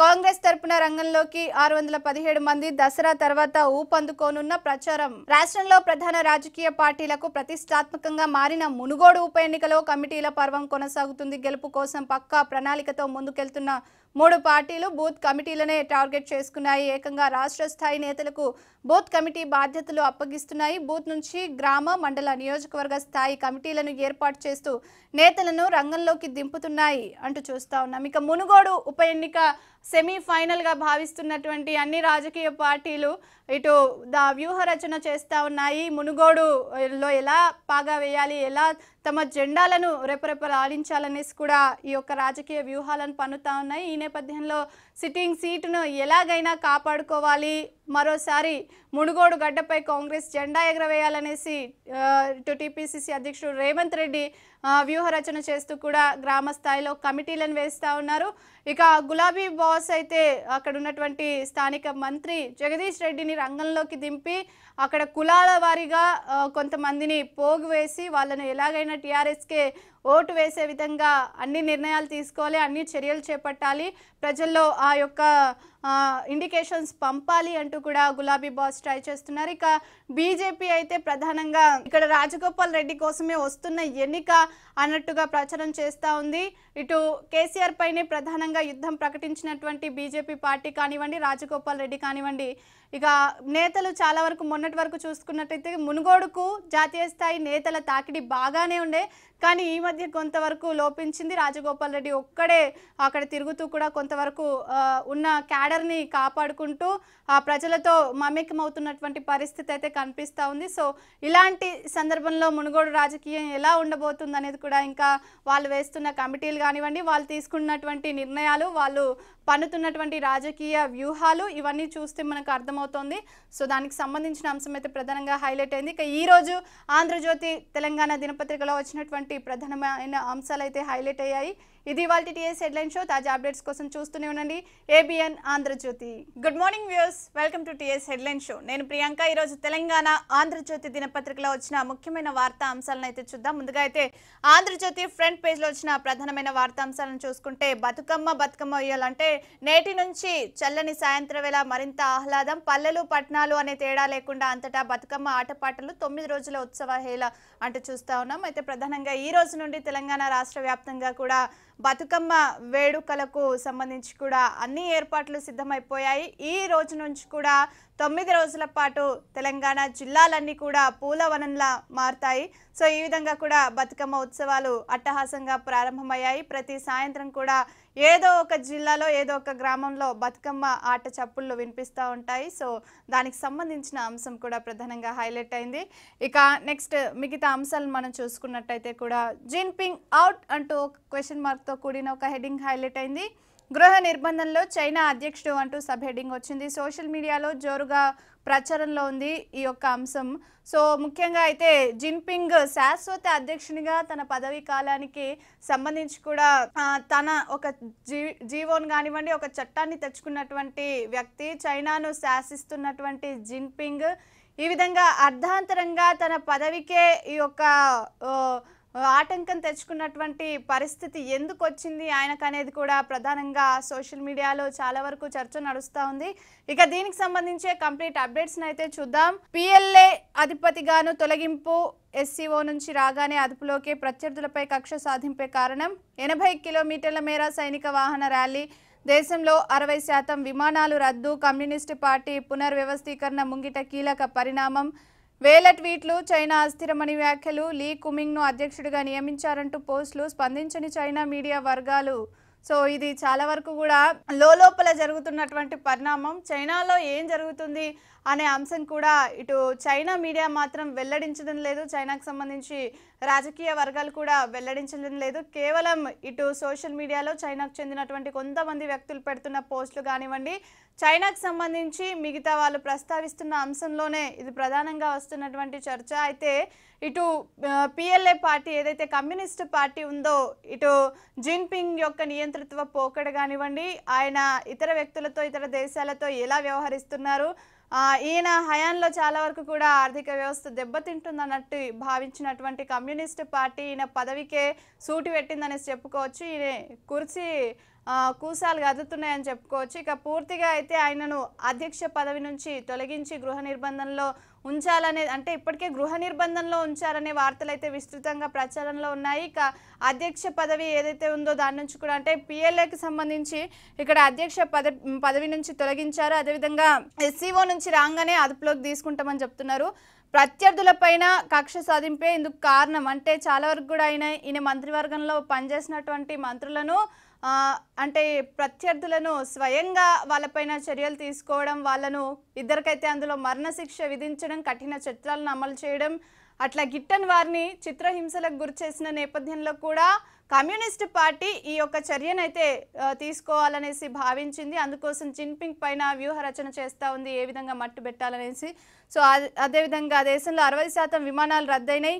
కాంగ్రెస్ తరపున రంగంలోకి ఆరు వందల పదిహేడు మంది దసరా తర్వాత ఊపందుకోనున్న ప్రచారం రాష్ట్రంలో ప్రధాన రాజకీయ పార్టీలకు ప్రతిష్టాత్మకంగా మారిన మునుగోడు ఉప ఎన్నికలో కమిటీల పర్వం కొనసాగుతుంది గెలుపు కోసం పక్కా ప్రణాళికతో ముందుకెళ్తున్న మూడు పార్టీలు బూత్ కమిటీలనే టార్గెట్ చేసుకున్నాయి ఏకంగా రాష్ట్ర స్థాయి నేతలకు బూత్ కమిటీ బాధ్యతలు అప్పగిస్తున్నాయి బూత్ నుంచి గ్రామ మండల నియోజకవర్గ స్థాయి కమిటీలను ఏర్పాటు చేస్తూ నేతలను రంగంలోకి దింపుతున్నాయి అంటూ చూస్తా ఉన్నాం ఇక మునుగోడు ఉప ఎన్నిక సెమీఫైనల్గా భావిస్తున్నటువంటి అన్ని రాజకీయ పార్టీలు ఇటు దా రచన చేస్తూ ఉన్నాయి మునుగోడులో ఎలా పాగా వేయాలి ఎలా తమ జెండాలను రెపరెపలాడించాలనేసి కూడా ఈ యొక్క రాజకీయ వ్యూహాలను పన్నుతా ఉన్నాయి ఈ నేపథ్యంలో సిట్టింగ్ సీటును ఎలాగైనా కాపాడుకోవాలి మరోసారి మునుగోడు గడ్డపై కాంగ్రెస్ జెండా ఎగరవేయాలనేసి ఇటు టీపీసీసీ అధ్యక్షుడు రేవంత్ రెడ్డి వ్యూహరచన చేస్తూ కూడా గ్రామ స్థాయిలో కమిటీలను వేస్తూ ఉన్నారు ఇక గులాబీ బాస్ అయితే అక్కడ ఉన్నటువంటి స్థానిక మంత్రి జగదీష్ రెడ్డిని రంగంలోకి దింపి అక్కడ కులాల వారీగా కొంతమందిని పోగు వేసి వాళ్ళను ఎలాగైనా టీఆర్ఎస్కే ఓటు వేసే విధంగా అన్ని నిర్ణయాలు తీసుకోవాలి అన్ని చర్యలు చేపట్టాలి ప్రజల్లో ఆ యొక్క ఇండికేషన్స్ పంపాలి అంటూ కూడా గులాబీ బాస్ ట్రై చేస్తున్నారు ఇక బీజేపీ అయితే ప్రధానంగా ఇక్కడ రాజగోపాల్ రెడ్డి కోసమే వస్తున్న ఎన్నిక అన్నట్టుగా ప్రచారం చేస్తూ ఉంది ఇటు కేసీఆర్ పైనే ప్రధానంగా యుద్ధం ప్రకటించినటువంటి బీజేపీ పార్టీ కానివ్వండి రాజగోపాల్ రెడ్డి కానివ్వండి ఇక నేతలు చాలా వరకు మొన్నటి వరకు చూసుకున్నట్టయితే మునుగోడుకు జాతీయ స్థాయి నేతల తాకిడి బాగానే ఉండే కానీ ఈ మధ్య కొంతవరకు లోపించింది రాజగోపాల్ రెడ్డి ఒక్కడే అక్కడ తిరుగుతూ కూడా కొంతవరకు ఉన్న క్యాడర్ని కాపాడుకుంటూ ఆ ప్రజలతో మమేకమవుతున్నటువంటి పరిస్థితి అయితే కనిపిస్తూ ఉంది సో ఇలాంటి సందర్భంలో మునుగోడు రాజకీయం ఎలా ఉండబోతుంది అనేది కూడా కూడా ఇంకా వాళ్ళు వేస్తున్న కమిటీలు కానివ్వండి వాళ్ళు తీసుకున్నటువంటి నిర్ణయాలు వాళ్ళు పన్నుతున్నటువంటి రాజకీయ వ్యూహాలు ఇవన్నీ చూస్తే మనకు అర్థమవుతోంది సో దానికి సంబంధించిన అంశం అయితే ప్రధానంగా హైలైట్ అయింది ఇక ఈరోజు ఆంధ్రజ్యోతి తెలంగాణ దినపత్రికలో వచ్చినటువంటి ప్రధానమైన అంశాలు అయితే హైలైట్ అయ్యాయి ఇది వాళ్ళ టీఎస్ హెడ్లైన్ షో తాజా అప్డేట్స్ కోసం చూస్తూనే ఉండండి ABN Andhra Jyothi good morning views welcome to TS headline show నేను ప్రియాంక ఈరోజు తెలంగాణ ఆంధ్రజ్యోతి దినపత్రికలో వచ్చిన ముఖ్యమైన వార్తా అంశాలను అయితే చూద్దాం ముందుగా అయితే ఆంధ్రజ్యోతి ఫ్రంట్ పేజ్లో వచ్చిన ప్రధానమైన వార్తా అంశాలను చూసుకుంటే బతుకమ్మ బతుకమ్మ వేయాలంటే నేటి నుంచి చల్లని సాయంత్రం వేళ మరింత ఆహ్లాదం పల్లెలు పట్టణాలు అనే తేడా లేకుండా అంతటా బతుకమ్మ ఆటపాటలు తొమ్మిది రోజుల ఉత్సవ హేళ అంటూ చూస్తూ ఉన్నాం అయితే ప్రధానంగా ఈ రోజు నుండి తెలంగాణ రాష్ట్ర వ్యాప్తంగా కూడా బతుకమ్మ వేడుకలకు సంబంధించి కూడా అన్ని ఏర్పాట్లు సిద్ధమైపోయాయి ఈ రోజు నుంచి కూడా తొమ్మిది రోజుల పాటు తెలంగాణ జిల్లాలన్నీ కూడా పూలవనంలా మారుతాయి సో ఈ విధంగా కూడా బతుకమ్మ ఉత్సవాలు అట్టహాసంగా ప్రారంభమయ్యాయి ప్రతి సాయంత్రం కూడా ఏదో ఒక జిల్లాలో ఏదో ఒక గ్రామంలో బతుకమ్మ ఆట చప్పుళ్ళు వినిపిస్తూ ఉంటాయి సో దానికి సంబంధించిన అంశం కూడా ప్రధానంగా హైలైట్ అయింది ఇక నెక్స్ట్ మిగతా అంశాలను మనం చూసుకున్నట్టయితే కూడా జిన్పింగ్ అవుట్ అంటూ ఒక క్వశ్చన్ మార్క్తో కూడిన ఒక హెడింగ్ హైలైట్ అయింది గృహ నిర్బంధంలో చైనా అధ్యక్షుడు అంటూ సబ్ హెడ్డింగ్ వచ్చింది సోషల్ మీడియాలో జోరుగా ప్రచారంలో ఉంది ఈ యొక్క అంశం సో ముఖ్యంగా అయితే జిన్పింగ్ శాశ్వత అధ్యక్షునిగా తన పదవీ కాలానికి సంబంధించి కూడా తన ఒక జీ జీవోన్ కానివ్వండి ఒక చట్టాన్ని తెచ్చుకున్నటువంటి వ్యక్తి చైనాను శాసిస్తున్నటువంటి జిన్పింగ్ ఈ విధంగా అర్ధాంతరంగా తన పదవికే ఈ యొక్క ఆటంకం తెచ్చుకున్నటువంటి పరిస్థితి ఎందుకు వచ్చింది ఆయనకు అనేది కూడా ప్రధానంగా సోషల్ మీడియాలో చాలా వరకు చర్చ నడుస్తూ ఉంది ఇక దీనికి సంబంధించే కంప్లీట్ అప్డేట్స్ని అయితే చూద్దాం పిఎల్ఏ అధిపతిగాను తొలగింపు ఎస్సీఓ నుంచి రాగానే అదుపులోకి ప్రత్యర్థులపై కక్ష సాధింపే కారణం ఎనభై కిలోమీటర్ల మేర సైనిక వాహన ర్యాలీ దేశంలో అరవై శాతం విమానాలు రద్దు కమ్యూనిస్టు పార్టీ పునర్వ్యవస్థీకరణ ముంగిట కీలక పరిణామం వేల ట్వీట్లు చైనా అస్థిరమని వ్యాఖ్యలు లీ కుమింగ్ను అధ్యక్షుడిగా నియమించారంటూ పోస్టులు స్పందించని చైనా మీడియా వర్గాలు సో ఇది చాలా వరకు కూడా లోపల జరుగుతున్నటువంటి పరిణామం చైనాలో ఏం జరుగుతుంది అనే అంశం కూడా ఇటు చైనా మీడియా మాత్రం వెల్లడించడం లేదు చైనాకు సంబంధించి రాజకీయ వర్గాలు కూడా వెల్లడించడం లేదు కేవలం ఇటు సోషల్ మీడియాలో చైనాకు చెందినటువంటి కొంతమంది వ్యక్తులు పెడుతున్న పోస్టులు కానివ్వండి చైనాకు సంబంధించి మిగతా వాళ్ళు ప్రస్తావిస్తున్న అంశంలోనే ఇది ప్రధానంగా వస్తున్నటువంటి చర్చ అయితే ఇటు పిఎల్ఏ పార్టీ ఏదైతే కమ్యూనిస్ట్ పార్టీ ఉందో ఇటు జిన్పింగ్ యొక్క నియంతృత్వ పోకడ కానివ్వండి ఆయన ఇతర వ్యక్తులతో ఇతర దేశాలతో ఎలా వ్యవహరిస్తున్నారు ఈయన హయాంలో చాలా వరకు కూడా ఆర్థిక వ్యవస్థ దెబ్బతింటుందన్నట్టు భావించినటువంటి కమ్యూనిస్ట్ పార్టీ ఈయన పదవికే సూటి పెట్టిందనేసి చెప్పుకోవచ్చు ఈయన కుర్చీ కూసాలు గదుతున్నాయని చెప్పుకోవచ్చు ఇక పూర్తిగా అయితే ఆయనను అధ్యక్ష పదవి నుంచి తొలగించి గృహ నిర్బంధంలో ఉంచాలనే అంటే ఇప్పటికే గృహ నిర్బంధంలో ఉంచారనే వార్తలు అయితే విస్తృతంగా ప్రచారంలో ఉన్నాయి ఇక అధ్యక్ష పదవి ఏదైతే ఉందో దాని నుంచి కూడా అంటే పిఎల్ఏకి సంబంధించి ఇక్కడ అధ్యక్ష పదవి నుంచి తొలగించారు అదేవిధంగా ఎస్సీఓ నుంచి రాగానే అదుపులోకి తీసుకుంటామని చెప్తున్నారు ప్రత్యర్థులపైన కక్ష సాధింపే ఇందుకు కారణం అంటే చాలా వరకు కూడా ఆయన ఈయన మంత్రివర్గంలో పనిచేసినటువంటి మంత్రులను అంటే ప్రత్యర్థులను స్వయంగా వాళ్ళపైన చర్యలు తీసుకోవడం వాళ్ళను ఇద్దరికైతే అందులో మరణశిక్ష విధించడం కఠిన చిత్రాలను అమలు చేయడం అట్లా గిట్టన్ వారిని చిత్రహింసలకు గురి చేసిన నేపథ్యంలో కూడా కమ్యూనిస్ట్ పార్టీ ఈ యొక్క చర్యనైతే తీసుకోవాలనేసి భావించింది అందుకోసం జిన్పింగ్ పైన వ్యూహ రచన చేస్తూ ఉంది ఏ విధంగా మట్టు పెట్టాలనేసి సో అదేవిధంగా దేశంలో అరవై శాతం విమానాలు రద్దయినాయి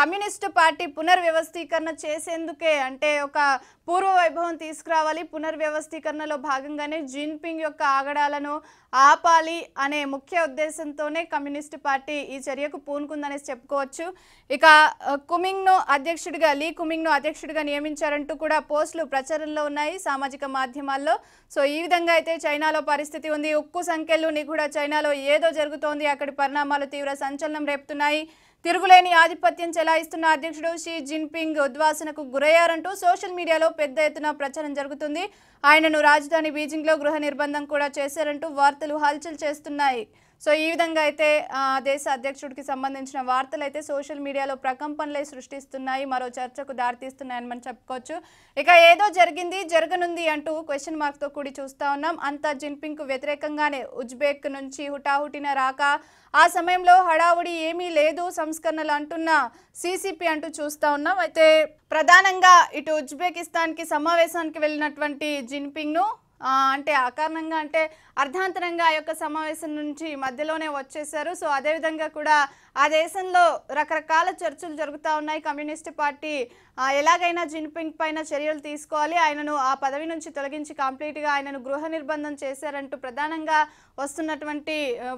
కమ్యూనిస్ట్ పార్టీ పునర్వ్యవస్థీకరణ చేసేందుకే అంటే ఒక పూర్వ వైభవం తీసుకురావాలి పునర్వ్యవస్థీకరణలో భాగంగానే జిన్పింగ్ యొక్క ఆగడాలను ఆపాలి అనే ముఖ్య ఉద్దేశంతోనే కమ్యూనిస్టు పార్టీ ఈ చర్యకు పూనుకుందనేసి చెప్పుకోవచ్చు ఇక కుమింగ్ను అధ్యక్షుడిగా లీ కుమింగ్ను అధ్యక్షుడిగా నియమించారంటూ కూడా పోస్టులు ప్రచారంలో ఉన్నాయి సామాజిక మాధ్యమాల్లో సో ఈ విధంగా అయితే చైనాలో పరిస్థితి ఉంది ఉక్కు సంఖ్యలు కూడా చైనాలో ఏదో జరుగుతోంది అక్కడి పరిణామాలు తీవ్ర సంచలనం రేపుతున్నాయి తిరుగులేని ఆధిపత్యం చెలాయిస్తున్న అధ్యక్షుడు షీ జిన్పింగ్ ఉద్వాసనకు గురయ్యారంటూ సోషల్ మీడియాలో పెద్ద ఎత్తున ప్రచారం జరుగుతుంది ఆయనను రాజధాని బీజింగ్లో గృహ నిర్బంధం కూడా చేశారంటూ వార్తలు హల్చల్ చేస్తున్నాయి సో ఈ విధంగా అయితే దేశ అధ్యక్షుడికి సంబంధించిన వార్తలు అయితే సోషల్ మీడియాలో ప్రకంపనలే సృష్టిస్తున్నాయి మరో చర్చకు దారితీస్తున్నాయని మనం చెప్పుకోవచ్చు ఇక ఏదో జరిగింది జరగనుంది అంటూ క్వశ్చన్ మార్క్తో కూడి చూస్తూ ఉన్నాం అంతా జిన్పింగ్కు వ్యతిరేకంగానే ఉజ్బేక్ నుంచి హుటాహుటిన రాక ఆ సమయంలో హడావుడి ఏమీ లేదు సంస్కరణలు అంటున్న సీసీపీ అంటూ చూస్తూ ఉన్నాం అయితే ప్రధానంగా ఇటు ఉజ్బెకిస్తాన్కి సమావేశానికి వెళ్ళినటువంటి జిన్పింగ్ను అంటే అకారణంగా అంటే అర్ధాంతరంగా ఆ యొక్క సమావేశం నుంచి మధ్యలోనే వచ్చేశారు సో అదేవిధంగా కూడా ఆ దేశంలో రకరకాల చర్చలు జరుగుతూ ఉన్నాయి కమ్యూనిస్ట్ పార్టీ ఎలాగైనా జిన్పింగ్ పైన చర్యలు తీసుకోవాలి ఆయనను ఆ పదవి నుంచి తొలగించి కంప్లీట్గా ఆయనను గృహ నిర్బంధం చేశారంటూ ప్రధానంగా వస్తున్నటువంటి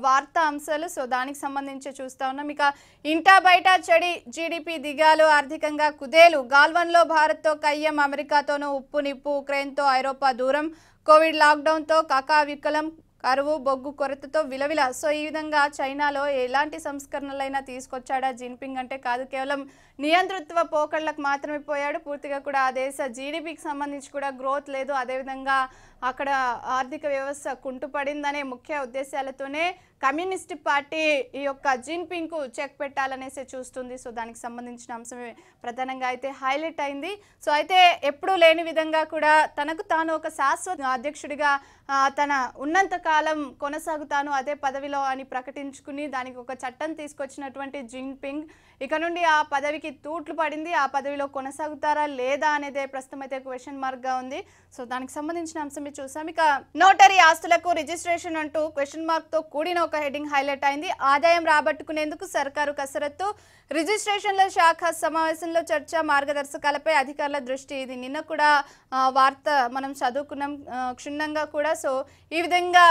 వార్తా అంశాలు సో దానికి సంబంధించి చూస్తూ ఉన్నాం ఇక ఇంటా బయట చెడి జీడిపి దిగాలు ఆర్థికంగా కుదేలు గాల్వన్లో భారత్తో కయ్యం అమెరికాతోనూ ఉప్పు నిప్పు ఉక్రెయిన్తో ఐరోపా దూరం కోవిడ్ లాక్డౌన్తో వికలం కరువు బొగ్గు కొరతతో విలవిల సో ఈ విధంగా చైనాలో ఎలాంటి సంస్కరణలైనా తీసుకొచ్చాడా జిన్పింగ్ అంటే కాదు కేవలం నియంతృత్వ పోకళ్ళకు మాత్రమే పోయాడు పూర్తిగా కూడా ఆ దేశ జీడిపికి సంబంధించి కూడా గ్రోత్ లేదు అదేవిధంగా అక్కడ ఆర్థిక వ్యవస్థ కుంటుపడిందనే ముఖ్య ఉద్దేశాలతోనే కమ్యూనిస్ట్ పార్టీ ఈ యొక్క కు చెక్ పెట్టాలనేసి చూస్తుంది సో దానికి సంబంధించిన అంశమే ప్రధానంగా అయితే హైలైట్ అయింది సో అయితే ఎప్పుడూ లేని విధంగా కూడా తనకు తాను ఒక శాశ్వత అధ్యక్షుడిగా తన ఉన్నంత కాలం కొనసాగుతాను అదే పదవిలో అని ప్రకటించుకుని దానికి ఒక చట్టం తీసుకొచ్చినటువంటి జిన్పింగ్ ఇక నుండి ఆ పదవికి తూట్లు పడింది ఆ పదవిలో కొనసాగుతారా లేదా అనేదే ప్రస్తుతం అయితే క్వశ్చన్ మార్క్గా ఉంది సో దానికి సంబంధించిన అంశం చూసాం ఇక నోటరీ ఆస్తులకు రిజిస్ట్రేషన్ అంటూ క్వశ్చన్ మార్క్తో కూడిన ఒక హెడ్డింగ్ హైలైట్ అయింది ఆదాయం రాబట్టుకునేందుకు సర్కారు కసరత్తు రిజిస్ట్రేషన్ల శాఖ సమావేశంలో చర్చ మార్గదర్శకాలపై అధికారుల దృష్టి ఇది నిన్న కూడా వార్త మనం చదువుకున్నాం క్షుణ్ణంగా కూడా సో ఈ విధంగా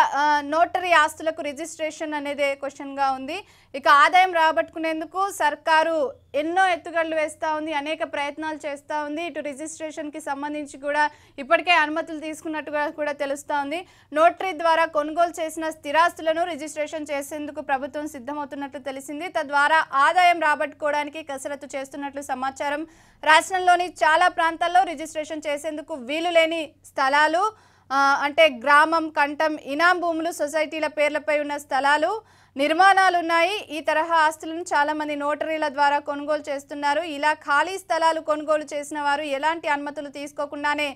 నోటరీ ఆస్తులకు రిజిస్ట్రేషన్ అనేది క్వశ్చన్గా ఉంది ఇక ఆదాయం రాబట్టుకునేందుకు సర్కారు ఎన్నో ఎత్తుగళ్ళు వేస్తూ ఉంది అనేక ప్రయత్నాలు చేస్తూ ఉంది ఇటు రిజిస్ట్రేషన్కి సంబంధించి కూడా ఇప్పటికే అనుమతులు తీసుకున్నట్టుగా కూడా తెలుస్తూ ఉంది నోటరీ ద్వారా కొనుగోలు చేసిన స్థిరాస్తులను రిజిస్ట్రేషన్ చేసేందుకు ప్రభుత్వం సిద్ధమవుతున్నట్లు తెలిసింది తద్వారా ఆదాయం రాబట్టుకోవడానికి కసరత్తు చేస్తున్నట్లు సమాచారం రాష్ట్రంలోని చాలా ప్రాంతాల్లో రిజిస్ట్రేషన్ చేసేందుకు వీలు లేని స్థలాలు అంటే గ్రామం కంఠం ఇనాం భూములు సొసైటీల పేర్లపై ఉన్న స్థలాలు నిర్మాణాలు ఉన్నాయి ఈ తరహా ఆస్తులను చాలామంది నోటరీల ద్వారా కొనుగోలు చేస్తున్నారు ఇలా ఖాళీ స్థలాలు కొనుగోలు చేసిన వారు ఎలాంటి అనుమతులు తీసుకోకుండానే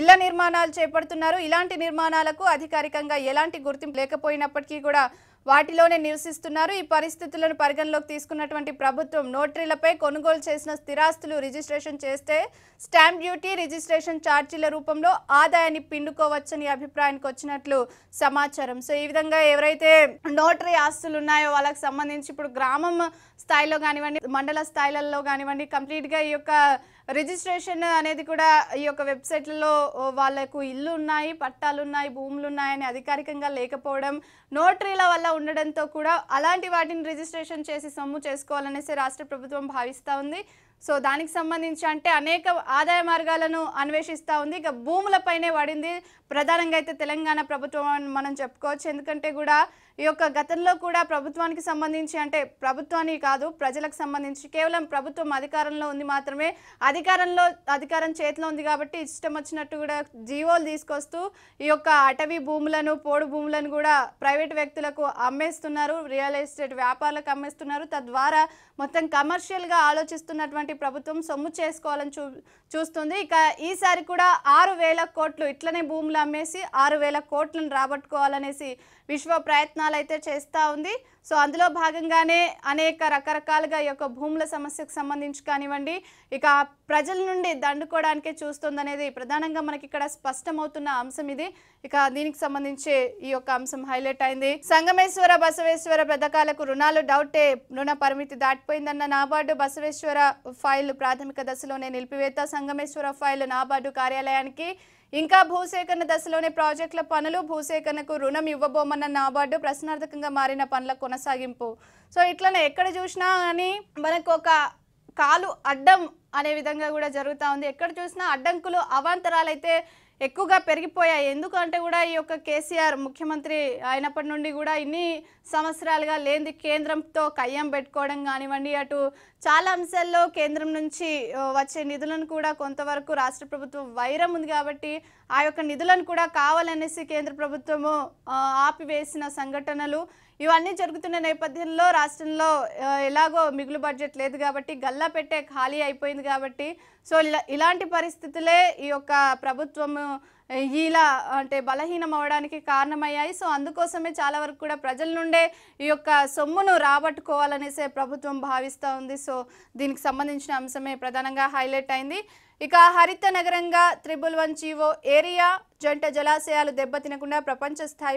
ఇళ్ల నిర్మాణాలు చేపడుతున్నారు ఇలాంటి నిర్మాణాలకు అధికారికంగా ఎలాంటి గుర్తింపు లేకపోయినప్పటికీ కూడా వాటిలోనే నివసిస్తున్నారు ఈ పరిస్థితులను పరిగణలోకి తీసుకున్నటువంటి ప్రభుత్వం నోటరీలపై కొనుగోలు చేసిన స్థిరాస్తులు రిజిస్ట్రేషన్ చేస్తే స్టాంప్ డ్యూటీ రిజిస్ట్రేషన్ ఛార్జీల రూపంలో ఆదాయాన్ని పిండుకోవచ్చని అభిప్రాయానికి వచ్చినట్లు సమాచారం సో ఈ విధంగా ఎవరైతే నోటరీ ఆస్తులు ఉన్నాయో వాళ్ళకి సంబంధించి ఇప్పుడు గ్రామం స్థాయిలో కానివ్వండి మండల స్థాయిలలో కానివ్వండి కంప్లీట్గా ఈ యొక్క రిజిస్ట్రేషన్ అనేది కూడా ఈ యొక్క వెబ్సైట్లలో వాళ్ళకు ఇల్లు ఉన్నాయి పట్టాలు ఉన్నాయి భూములు ఉన్నాయని అధికారికంగా లేకపోవడం నోటరీల వల్ల ఉండడంతో కూడా అలాంటి వాటిని రిజిస్ట్రేషన్ చేసి సొమ్ము చేసుకోవాలనేసి రాష్ట్ర ప్రభుత్వం భావిస్తూ ఉంది సో దానికి సంబంధించి అంటే అనేక ఆదాయ మార్గాలను అన్వేషిస్తూ ఉంది ఇక భూములపైనే పడింది ప్రధానంగా అయితే తెలంగాణ ప్రభుత్వం మనం చెప్పుకోవచ్చు ఎందుకంటే కూడా ఈ యొక్క గతంలో కూడా ప్రభుత్వానికి సంబంధించి అంటే ప్రభుత్వానికి కాదు ప్రజలకు సంబంధించి కేవలం ప్రభుత్వం అధికారంలో ఉంది మాత్రమే అధికారంలో అధికారం చేతిలో ఉంది కాబట్టి ఇష్టం వచ్చినట్టు కూడా జీవోలు తీసుకొస్తూ ఈ యొక్క అటవీ భూములను పోడు భూములను కూడా ప్రైవేట్ వ్యక్తులకు అమ్మేస్తున్నారు రియల్ ఎస్టేట్ వ్యాపారులకు అమ్మేస్తున్నారు తద్వారా మొత్తం కమర్షియల్గా ఆలోచిస్తున్నటువంటి ప్రభుత్వం సొమ్ము చేసుకోవాలని చూ చూస్తుంది ఇక ఈసారి కూడా ఆరు వేల కోట్లు ఇట్లనే భూములు అమ్మేసి ఆరు వేల కోట్లను రాబట్టుకోవాలనేసి విశ్వ ప్రయత్నాలు అయితే చేస్తూ ఉంది సో అందులో భాగంగానే అనేక రకరకాలుగా ఈ యొక్క భూముల సమస్యకు సంబంధించి కానివ్వండి ఇక ప్రజల నుండి దండుకోవడానికే చూస్తుందనేది ప్రధానంగా మనకి ఇక్కడ స్పష్టమవుతున్న అంశం ఇది ఇక దీనికి సంబంధించి ఈ యొక్క అంశం హైలైట్ అయింది సంగమేశ్వర బసవేశ్వర పథకాలకు రుణాలు డౌటే రుణ పరిమితి దాటిపోయిందన్న నాబార్డు బసవేశ్వర ఫైల్ ప్రాథమిక దశలోనే నిలిపివేత సంగమేశ్వర ఫైల్ నాబార్డు కార్యాలయానికి ఇంకా భూసేకరణ దశలోనే ప్రాజెక్టుల పనులు భూసేకరణకు రుణం ఇవ్వబోమన్న నాబార్డు ప్రశ్నార్థకంగా మారిన పనుల కొనసాగింపు సో ఇట్లనే ఎక్కడ చూసినా కానీ మనకు ఒక కాలు అడ్డం అనే విధంగా కూడా జరుగుతూ ఉంది ఎక్కడ చూసినా అడ్డంకులు అవాంతరాలు అయితే ఎక్కువగా పెరిగిపోయాయి ఎందుకంటే కూడా ఈ యొక్క కేసీఆర్ ముఖ్యమంత్రి అయినప్పటి నుండి కూడా ఇన్ని సంవత్సరాలుగా లేని కేంద్రంతో కయ్యం పెట్టుకోవడం కానివ్వండి అటు చాలా అంశాల్లో కేంద్రం నుంచి వచ్చే నిధులను కూడా కొంతవరకు రాష్ట్ర ప్రభుత్వం వైరం ఉంది కాబట్టి ఆ యొక్క నిధులను కూడా కావాలనేసి కేంద్ర ప్రభుత్వము ఆపివేసిన సంఘటనలు ఇవన్నీ జరుగుతున్న నేపథ్యంలో రాష్ట్రంలో ఎలాగో మిగులు బడ్జెట్ లేదు కాబట్టి గల్లా పెట్టే ఖాళీ అయిపోయింది కాబట్టి సో ఇలాంటి పరిస్థితులే ఈ యొక్క ప్రభుత్వం ఇలా అంటే బలహీనం అవడానికి కారణమయ్యాయి సో అందుకోసమే చాలా వరకు కూడా ప్రజల నుండే ఈ యొక్క సొమ్మును రాబట్టుకోవాలనేసే ప్రభుత్వం భావిస్తూ ఉంది సో దీనికి సంబంధించిన అంశమే ప్రధానంగా హైలైట్ అయింది ఇక హరిత నగరంగా త్రిబుల్ వన్ జీవో ఏరియా జంట జలాశయాలు దెబ్బతినకుండా ప్రపంచ స్థాయి